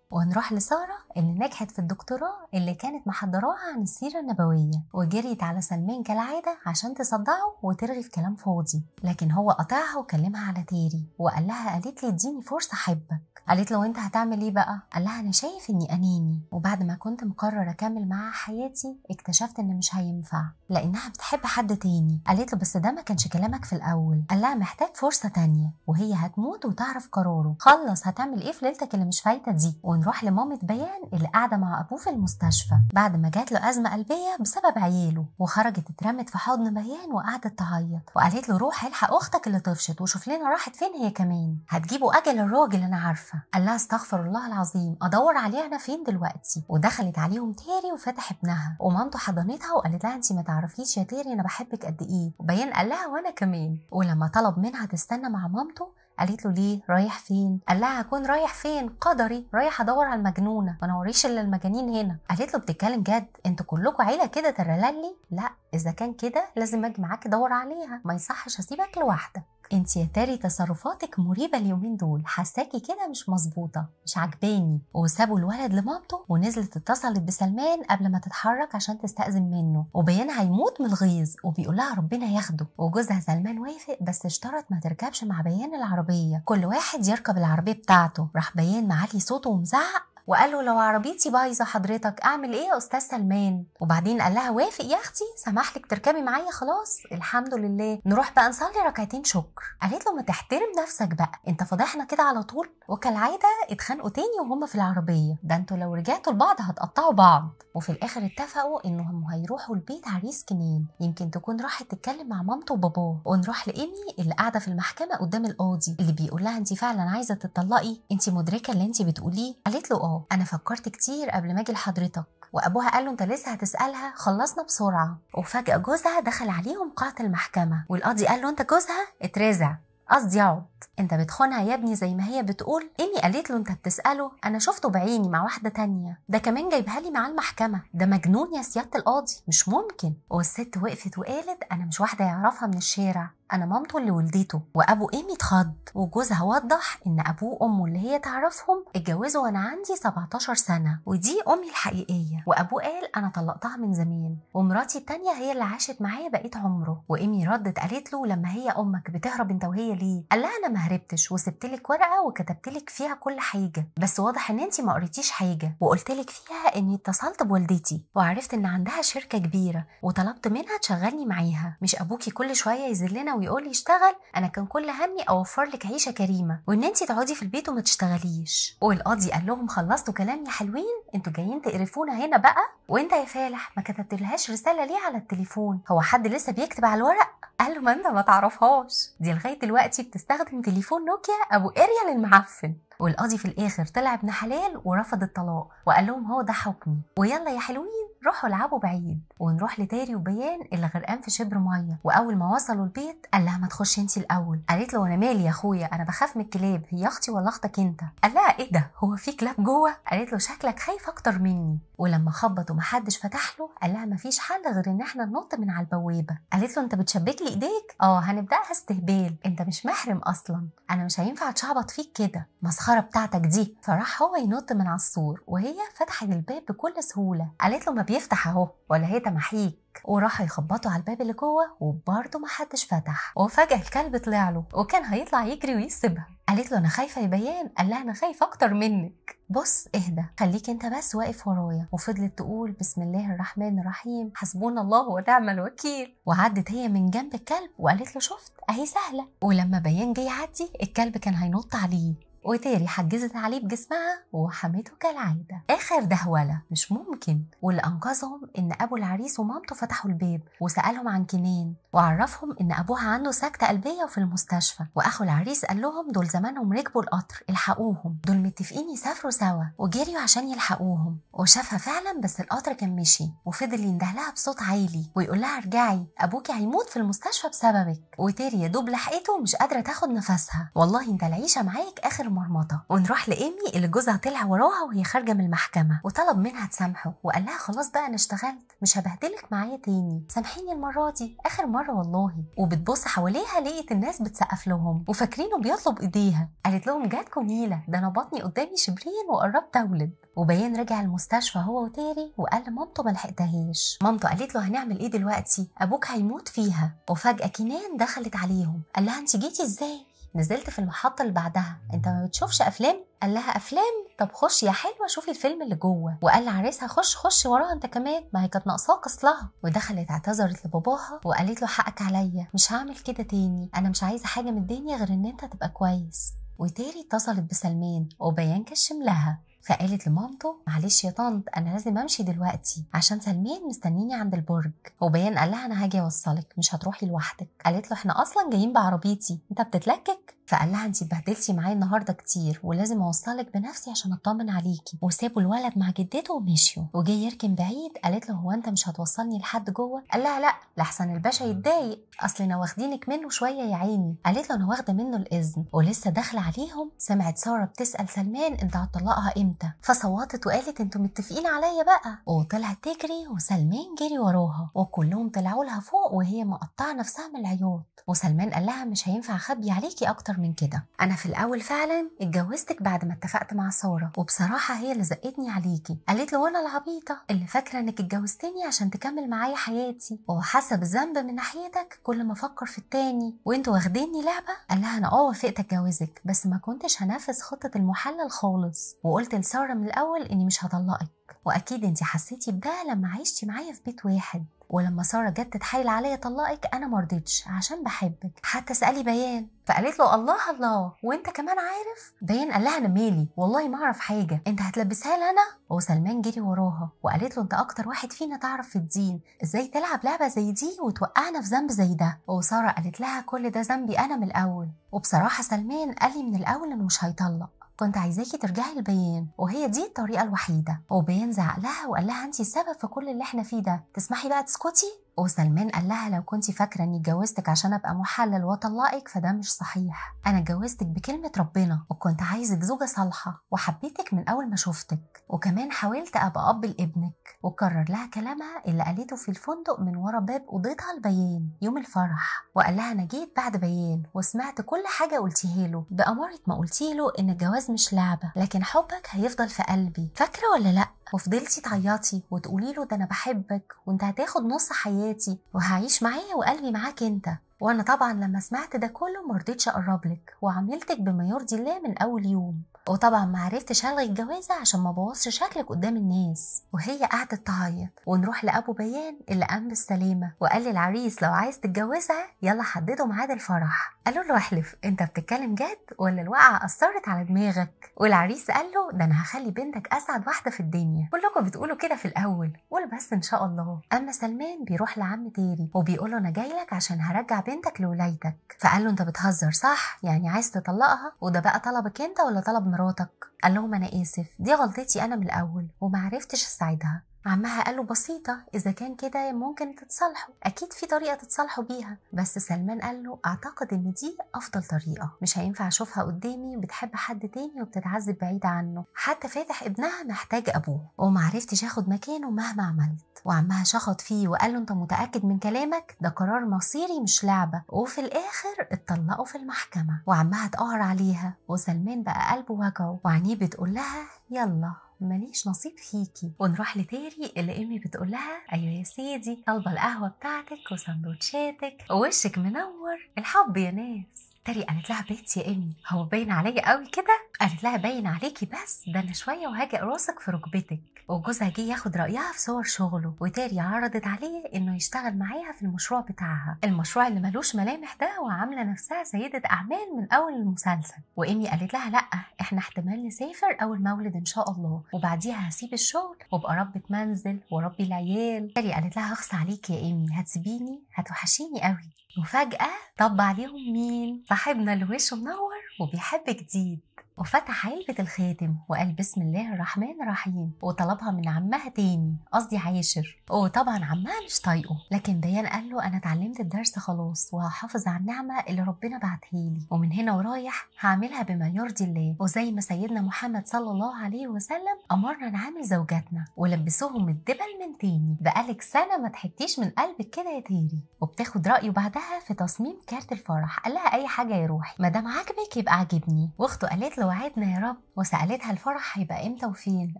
وهنروح لسارة اللي نجحت في الدكتوراه اللي كانت محضراها عن السيرة النبوية وجريت على سلمان كالعادة عشان تصدعه وترغي في كلام فاضي لكن هو قطعها وكلمها على تيري وقال لها قالت لي اديني فرصة أحبك قالت له انت هتعمل ايه بقى قال لها انا شايف اني اناني وبعد ما كنت مقرر اكمل معاها حياتي اكتشفت ان مش هينفع لانها بتحب حد تاني قالت له بس ده ما كانش كلامك في الاول قال لها محتاج فرصة تانية وهي هتموت وتعرف قراره خلص هتعمل ايه في ليلتك اللي مش فايتة دي ونروح لمامة بيان اللي قاعدة مع أبوه في المستشفى بعد ما جات له أزمة قلبية بسبب عياله وخرجت اترمت في حضن بيان وقعدت تعيط وقالت له روح الحق أختك اللي طفشت وشوف لنا راحت فين هي كمان هتجيبوا أجل الراجل أنا عارفة قال لها استغفر الله العظيم أدور عليها أنا فين دلوقتي ودخلت عليهم تيري وفتح ابنها ومامته حضنتها وقالت لها أنت ما تعرفيش يا تيري أنا بحبك قد إيه وبيان قال لها وأنا كمان ولما طلب منها تستنى مع مامته قالت له ليه رايح فين قال لها هكون رايح فين قدري رايح ادور على المجنونه ما نوريش الا المجانين هنا قالت له بتتكلم جد انتوا كلكم عيله كده ترلالي لا اذا كان كده لازم اجي معاك ادور عليها ما يصحش اسيبك لوحدك انت يا تاري تصرفاتك مريبه اليومين دول حساكي كده مش مظبوطه مش عجباني وسابوا الولد لمامته ونزلت اتصلت بسلمان قبل ما تتحرك عشان تستأذن منه وبيان هيموت من الغيظ وبيقول لها ربنا ياخده وجوزها سلمان وافق بس اشترط ما تركبش مع بيان العربيه كل واحد يركب العربيه بتاعته راح بيان معلي صوته ومزعق وقال له لو عربيتي بايظه حضرتك اعمل ايه يا استاذ سلمان وبعدين قال لها وافق يا اختي سمح لك تركبي معايا خلاص الحمد لله نروح بقى نصلي ركعتين شكر قالت له ما تحترم نفسك بقى انت فضحنا كده على طول وكالعاده اتخانقوا تاني وهم في العربيه ده انتوا لو رجعتوا لبعض هتقطعوا بعض وفي الاخر اتفقوا انهم هيروحوا البيت عريس كنين يمكن تكون راحت تتكلم مع مامته وباباه ونروح لايمي اللي قاعده في المحكمه قدام القاضي اللي بيقول لها انت فعلا عايزه تطلقي انت مدركه اللي انت بتقوليه قالت له اه اه انا فكرت كتير قبل ما اجي لحضرتك وابوها قال له انت لسه هتسالها خلصنا بسرعه وفجاه جوزها دخل عليهم قاعه المحكمه والقاضي قال له انت جوزها اترزع قصدي اقعد انت بتخونها يا ابني زي ما هي بتقول اني قالت له انت بتساله انا شفته بعيني مع واحده تانية ده كمان جايبها لي مع المحكمه ده مجنون يا سياده القاضي مش ممكن والست وقفت وقالت انا مش واحده يعرفها من الشارع انا مامته اللي ولدته وابو ايمي اتخض وجوزها وضح ان ابوه وامه اللي هي تعرفهم اتجوزوا وانا عندي 17 سنه ودي امي الحقيقيه وابوه قال انا طلقتها من زمان ومراتي التانيه هي اللي عاشت معايا بقيت عمره وايمي ردت قالت له لما هي امك بتهرب انت وهي ليه قال لها انا ما هربتش وسبت لك ورقه وكتبت لك فيها كل حاجه بس واضح ان انت ما قريتيش حاجه وقلت لك فيها اني اتصلت بوالدتي وعرفت ان عندها شركه كبيره وطلبت منها تشغلني معاها مش ابوكي كل شويه يذلنا ويقول لي اشتغل انا كان كل همي اوفر لك عيشه كريمه وان انت تقعدي في البيت وما تشتغليش والقاضي قال لهم خلصتوا كلامي حلوين انتوا جايين تقرفونا هنا بقى وانت يا فالح ما كتبتلهاش رساله ليه على التليفون هو حد لسه بيكتب على الورق قال له ما انت ما تعرفهاش دي لغايه دلوقتي بتستخدم تليفون نوكيا ابو اريال المعفن والقاضي في الاخر طلع ابن حلال ورفض الطلاق وقال لهم هو ده حكمي ويلا يا حلوين روحوا العبوا بعيد ونروح لتاري وبيان اللي غرقان في شبر ميه واول ما وصلوا البيت قال لها ما تخش انت الاول قالت له انا مالي يا اخويا انا بخاف من الكلاب هي اختي ولا اختك انت قال لها ايه ده هو في كلاب جوه قالت له شكلك خايف اكتر مني ولما خبط ومحدش فتح له قال لها مفيش حل غير ان احنا ننط من على البوابه قالت له انت بتشبك لي ايديك اه هنبداها استهبال انت مش محرم اصلا انا مش هينفع اتشعبط فيك كده مسخره الشهرة بتاعتك دي فراح هو ينط من على السور وهي فتحت الباب بكل سهولة قالت له ما بيفتح اهو ولا هي تمحيك وراحوا يخبطوا على الباب اللي جوه وبرده ما حدش فتح وفجأة الكلب طلع له وكان هيطلع يجري ويسيبها قالت له انا خايفه يا بيان قال لها انا خايف اكتر منك بص اهدى خليك انت بس واقف ورايا وفضلت تقول بسم الله الرحمن الرحيم حسبنا الله ونعم الوكيل وعدت هي من جنب الكلب وقالت له شفت اهي سهله ولما بيان جه يعدي الكلب كان هينط عليه وتاري حجزت عليه بجسمها وحمته كالعادة آخر دهولة مش ممكن واللي أنقذهم إن أبو العريس ومامته فتحوا الباب وسألهم عن كنان وعرفهم إن أبوها عنده سكتة قلبية وفي المستشفى وأخو العريس قال لهم دول زمانهم ركبوا القطر الحقوهم دول متفقين يسافروا سوا وجريوا عشان يلحقوهم وشافها فعلا بس القطر كان مشي وفضل يندهلها لها بصوت عالي ويقول لها ارجعي أبوكي هيموت في المستشفى بسببك وتاري يا دوب لحقته ومش قادرة تاخد نفسها والله أنت العيشة معاك آخر مرمطه ونروح لايمي اللي جوزها طلع وراها وهي خارجه من المحكمه وطلب منها تسامحه وقال لها خلاص بقى انا اشتغلت مش هبهدلك معايا تاني سامحيني المره دي اخر مره والله وبتبص حواليها لقيت الناس بتسقف لهم وفاكرينه بيطلب ايديها قالت لهم جاتكم نيله ده انا بطني قدامي شبرين وقربت اولد وبيان رجع المستشفى هو وتيري وقال لمامته ما لحقتهاش مامته قالت له هنعمل ايه دلوقتي ابوك هيموت فيها وفجاه كنان دخلت عليهم قال لها انت جيتي ازاي نزلت في المحطة اللي بعدها انت ما بتشوفش افلام قال لها افلام طب خش يا حلوه شوفي الفيلم اللي جوه وقال لعريسها خش خش وراها انت كمان ما هي كانت ناقصاك اصلها ودخلت اعتذرت لباباها وقالت له حقك عليا مش هعمل كده تاني انا مش عايزه حاجه من الدنيا غير ان انت تبقى كويس وتاري اتصلت بسلمان وبيان كشم لها فقالت لمامته معلش يا طنط انا لازم امشي دلوقتي عشان سلمان مستنيني عند البرج وبيان قال لها انا هاجي اوصلك مش هتروحي لوحدك قالت له احنا اصلا جايين بعربيتي انت بتتلكك فقال لها انت اتبهدلتي معايا النهارده كتير ولازم اوصلك بنفسي عشان اطمن عليكي وسابوا الولد مع جدته ومشيوا وجه يركن بعيد قالت له هو انت مش هتوصلني لحد جوه قال لها لا لحسن الباشا يتضايق اصل انا واخدينك منه شويه يا عيني قالت له انا واخده منه الاذن ولسه داخله عليهم سمعت ساره بتسال سلمان انت هتطلقها امتى امتى فصوتت وقالت انتوا متفقين عليا بقى وطلعت تجري وسلمان جري وراها وكلهم طلعوا لها فوق وهي مقطعه نفسها من العياط وسلمان قال لها مش هينفع اخبي عليكي اكتر من كده انا في الاول فعلا اتجوزتك بعد ما اتفقت مع ساره وبصراحه هي اللي زقتني عليكي قالت له وانا العبيطه اللي فاكره انك اتجوزتني عشان تكمل معايا حياتي وحسب الذنب من ناحيتك كل ما افكر في التاني وانتوا واخديني لعبه قال لها انا اه وافقت اتجوزك بس ما كنتش هنفذ خطه المحلل خالص وقلت لساره من الاول اني مش هطلقك واكيد انت حسيتي بده لما عشتي معايا في بيت واحد ولما ساره جت تتحايل عليا طلقك انا ما رضيتش عشان بحبك حتى سالي بيان فقالت له الله الله وانت كمان عارف بيان قال لها انا مالي والله ما اعرف حاجه انت هتلبسها لي انا وسلمان جري وراها وقالت له انت اكتر واحد فينا تعرف في الدين ازاي تلعب لعبه زي دي وتوقعنا في ذنب زي ده وساره قالت لها كل ده ذنبي انا من الاول وبصراحه سلمان قال لي من الاول انه مش هيطلق كنت عايزاكي ترجعي لبيان وهي دي الطريقه الوحيده وبيان زعق لها وقال لها انت السبب في كل اللي احنا فيه ده تسمحي بقى تسكتي وسلمان قال لها لو كنت فاكره اني اتجوزتك عشان ابقى محلل واطلقك فده مش صحيح انا اتجوزتك بكلمه ربنا وكنت عايزك زوجه صالحه وحبيتك من اول ما شفتك وكمان حاولت ابقى اب لابنك وكرر لها كلامها اللي قالته في الفندق من ورا باب اوضتها لبيان يوم الفرح وقال لها انا جيت بعد بيان وسمعت كل حاجه قلتيها له باماره ما قلتي له ان الجواز مش لعبه لكن حبك هيفضل في قلبي فاكره ولا لا وفضلتي تعيطي وتقولي له ده انا بحبك وانت هتاخد نص حياتي حياتي وهعيش معاه وقلبي معاك انت وانا طبعا لما سمعت ده كله مرضتش اقربلك وعاملتك بما يرضي الله من اول يوم وطبعا ما عرفتش الغي الجوازه عشان ما بوظش شكلك قدام الناس وهي قعدت تعيط ونروح لابو بيان اللي قام بالسلامه وقال للعريس لو عايز تتجوزها يلا حددوا ميعاد الفرح قالوا له احلف انت بتتكلم جد ولا الوقعه اثرت على دماغك والعريس قال له ده انا هخلي بنتك اسعد واحده في الدنيا كلكم بتقولوا كده في الاول قول بس ان شاء الله اما سلمان بيروح لعم تيري وبيقول له انا جاي لك عشان هرجع بنتك لولايتك فقال له انت بتهزر صح يعني عايز تطلقها وده بقى طلبك انت ولا طلب مراتك قال لهم انا اسف دي غلطتي انا من الاول ومعرفتش اساعدها عمها قال له بسيطة إذا كان كده ممكن تتصالحوا أكيد في طريقة تتصالحوا بيها بس سلمان قال له أعتقد إن دي أفضل طريقة مش هينفع أشوفها قدامي بتحب حد تاني وبتتعذب بعيد عنه حتى فاتح ابنها محتاج أبوه ومعرفتش أخد مكانه مهما عملت وعمها شخط فيه وقال له أنت متأكد من كلامك ده قرار مصيري مش لعبة وفي الآخر اتطلقوا في المحكمة وعمها اتقهر عليها وسلمان بقى قلبه وجعه وعنيه بتقول لها يلا ماليش نصيب فيكي ونروح لتيري اللي امي بتقول لها ايوه يا سيدي طالبه القهوه بتاعتك وسندوتشاتك ووشك منور الحب يا ناس تري قالت لها بيت يا امي هو باين عليا قوي كده قالت لها باين عليكي بس ده انا شويه وهاجي راسك في ركبتك وجوزها جه ياخد رايها في صور شغله وتاري عرضت عليه انه يشتغل معاها في المشروع بتاعها المشروع اللي ملوش ملامح ده وعامله نفسها سيده اعمال من اول المسلسل وامي قالت لها لا احنا احتمال نسافر اول مولد ان شاء الله وبعديها هسيب الشغل وابقى ربة منزل وربي العيال تاري قالت لها اغصي عليكي يا امي هتسيبيني هتوحشيني قوي وفجأة طب عليهم مين؟ صاحبنا اللي وشه منور وبيحب جديد وفتح علبة الخاتم وقال بسم الله الرحمن الرحيم وطلبها من عمها تاني قصدي عاشر وطبعا عمها مش طايقه لكن ديان قال له انا اتعلمت الدرس خلاص وهحافظ على النعمة اللي ربنا بعتها لي ومن هنا ورايح هعملها بما يرضي الله وزي ما سيدنا محمد صلى الله عليه وسلم امرنا نعامل زوجاتنا ولبسوهم الدبل من تاني بقالك سنة ما تحتيش من قلبك كده يا تيري وبتاخد رأيه بعدها في تصميم كارت الفرح قال لها اي حاجة يا روحي ما دام عاجبك يبقى عاجبني واخته قالت له وعدنا يا رب وسالتها الفرح هيبقى امتى وفين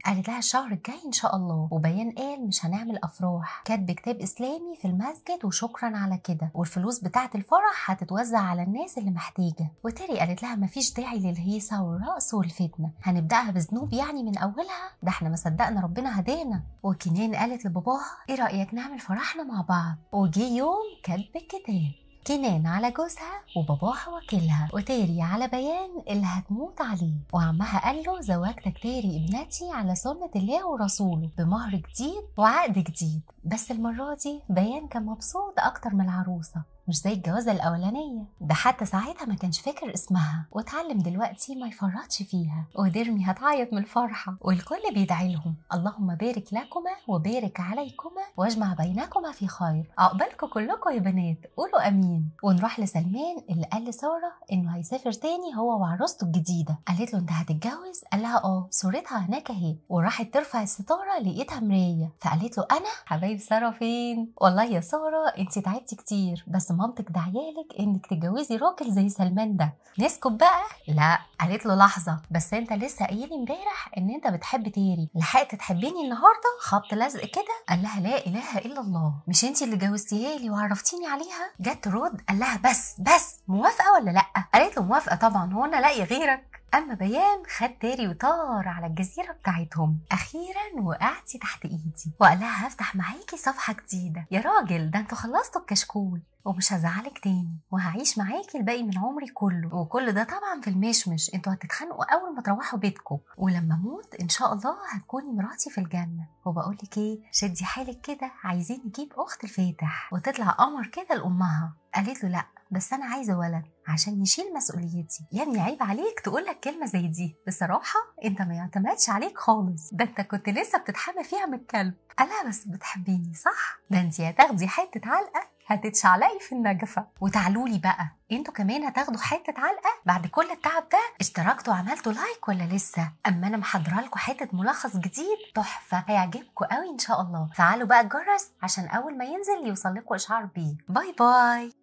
قالت لها الشهر الجاي ان شاء الله وبيان قال مش هنعمل افراح كاتب كتاب اسلامي في المسجد وشكرا على كده والفلوس بتاعه الفرح هتتوزع على الناس اللي محتاجه وتيري قالت لها مفيش داعي للهيصه والرقص والفتنه هنبداها بذنوب يعني من اولها ده احنا ما صدقنا ربنا هدانا وكنان قالت لباباها ايه رايك نعمل فرحنا مع بعض وجي يوم كاتب الكتاب كنان على جوزها وباباها وكيلها وتاري على بيان اللي هتموت عليه وعمها قال له زواجتك تاري ابنتي على سنة الله ورسوله بمهر جديد وعقد جديد بس المرة دي بيان كان مبسوط أكتر من العروسة مش زي الجوازة الأولانية ده حتى ساعتها ما كانش فاكر اسمها واتعلم دلوقتي ما يفرطش فيها وديرمي هتعيط من الفرحة والكل بيدعي لهم اللهم بارك لكما وبارك عليكما واجمع بينكما في خير عقبالكم كلكم يا بنات قولوا امين ونروح لسلمان اللي قال لساره انه هيسافر تاني هو وعروسته الجديده قالت له انت هتتجوز قال لها اه صورتها هناك اهي وراحت ترفع الستاره لقيتها مرايه فقالت له انا حبايب ساره فين والله يا ساره انت تعبتي كتير بس مامتك داعيه لك انك تتجوزي راجل زي سلمان ده نسكت بقى لا قالت له لحظه بس انت لسه قايل امبارح ان انت بتحب تيري لحقت تحبيني النهارده خبط لزق كده قال لها لا اله الا الله مش انت اللي جوزتيها لي وعرفتيني عليها جت رد قال لها بس بس موافقه ولا لا قالت له موافقه طبعا هو انا لاقي غيرك أما بيان خد تاري وطار على الجزيرة بتاعتهم أخيرا وقعتي تحت إيدي وقالها هفتح معاكي صفحة جديدة يا راجل ده انتوا خلصتوا الكشكول ومش هزعلك تاني وهعيش معاكي الباقي من عمري كله وكل ده طبعا في المشمش انتوا هتتخانقوا اول ما تروحوا بيتكم ولما اموت ان شاء الله هتكوني مراتي في الجنه وبقول لك ايه شدي حالك كده عايزين نجيب اخت الفاتح وتطلع قمر كده لامها قالت له لا بس انا عايزه ولد عشان يشيل مسؤوليتي يا ابني عيب عليك تقول لك كلمه زي دي بصراحه انت ما يعتمدش عليك خالص ده انت كنت لسه بتتحامى فيها من الكلب قالها بس بتحبيني صح ده انت هتاخدي حته علقه هتتشعلقي في النجفه وتعلولي بقى انتوا كمان هتاخدوا حته علقه بعد كل التعب ده اشتركتوا وعملتوا لايك ولا لسه اما انا محضره لكم حته ملخص جديد تحفه هيعجبكم قوي ان شاء الله فعلوا بقى الجرس عشان اول ما ينزل يوصل لكم اشعار بيه باي باي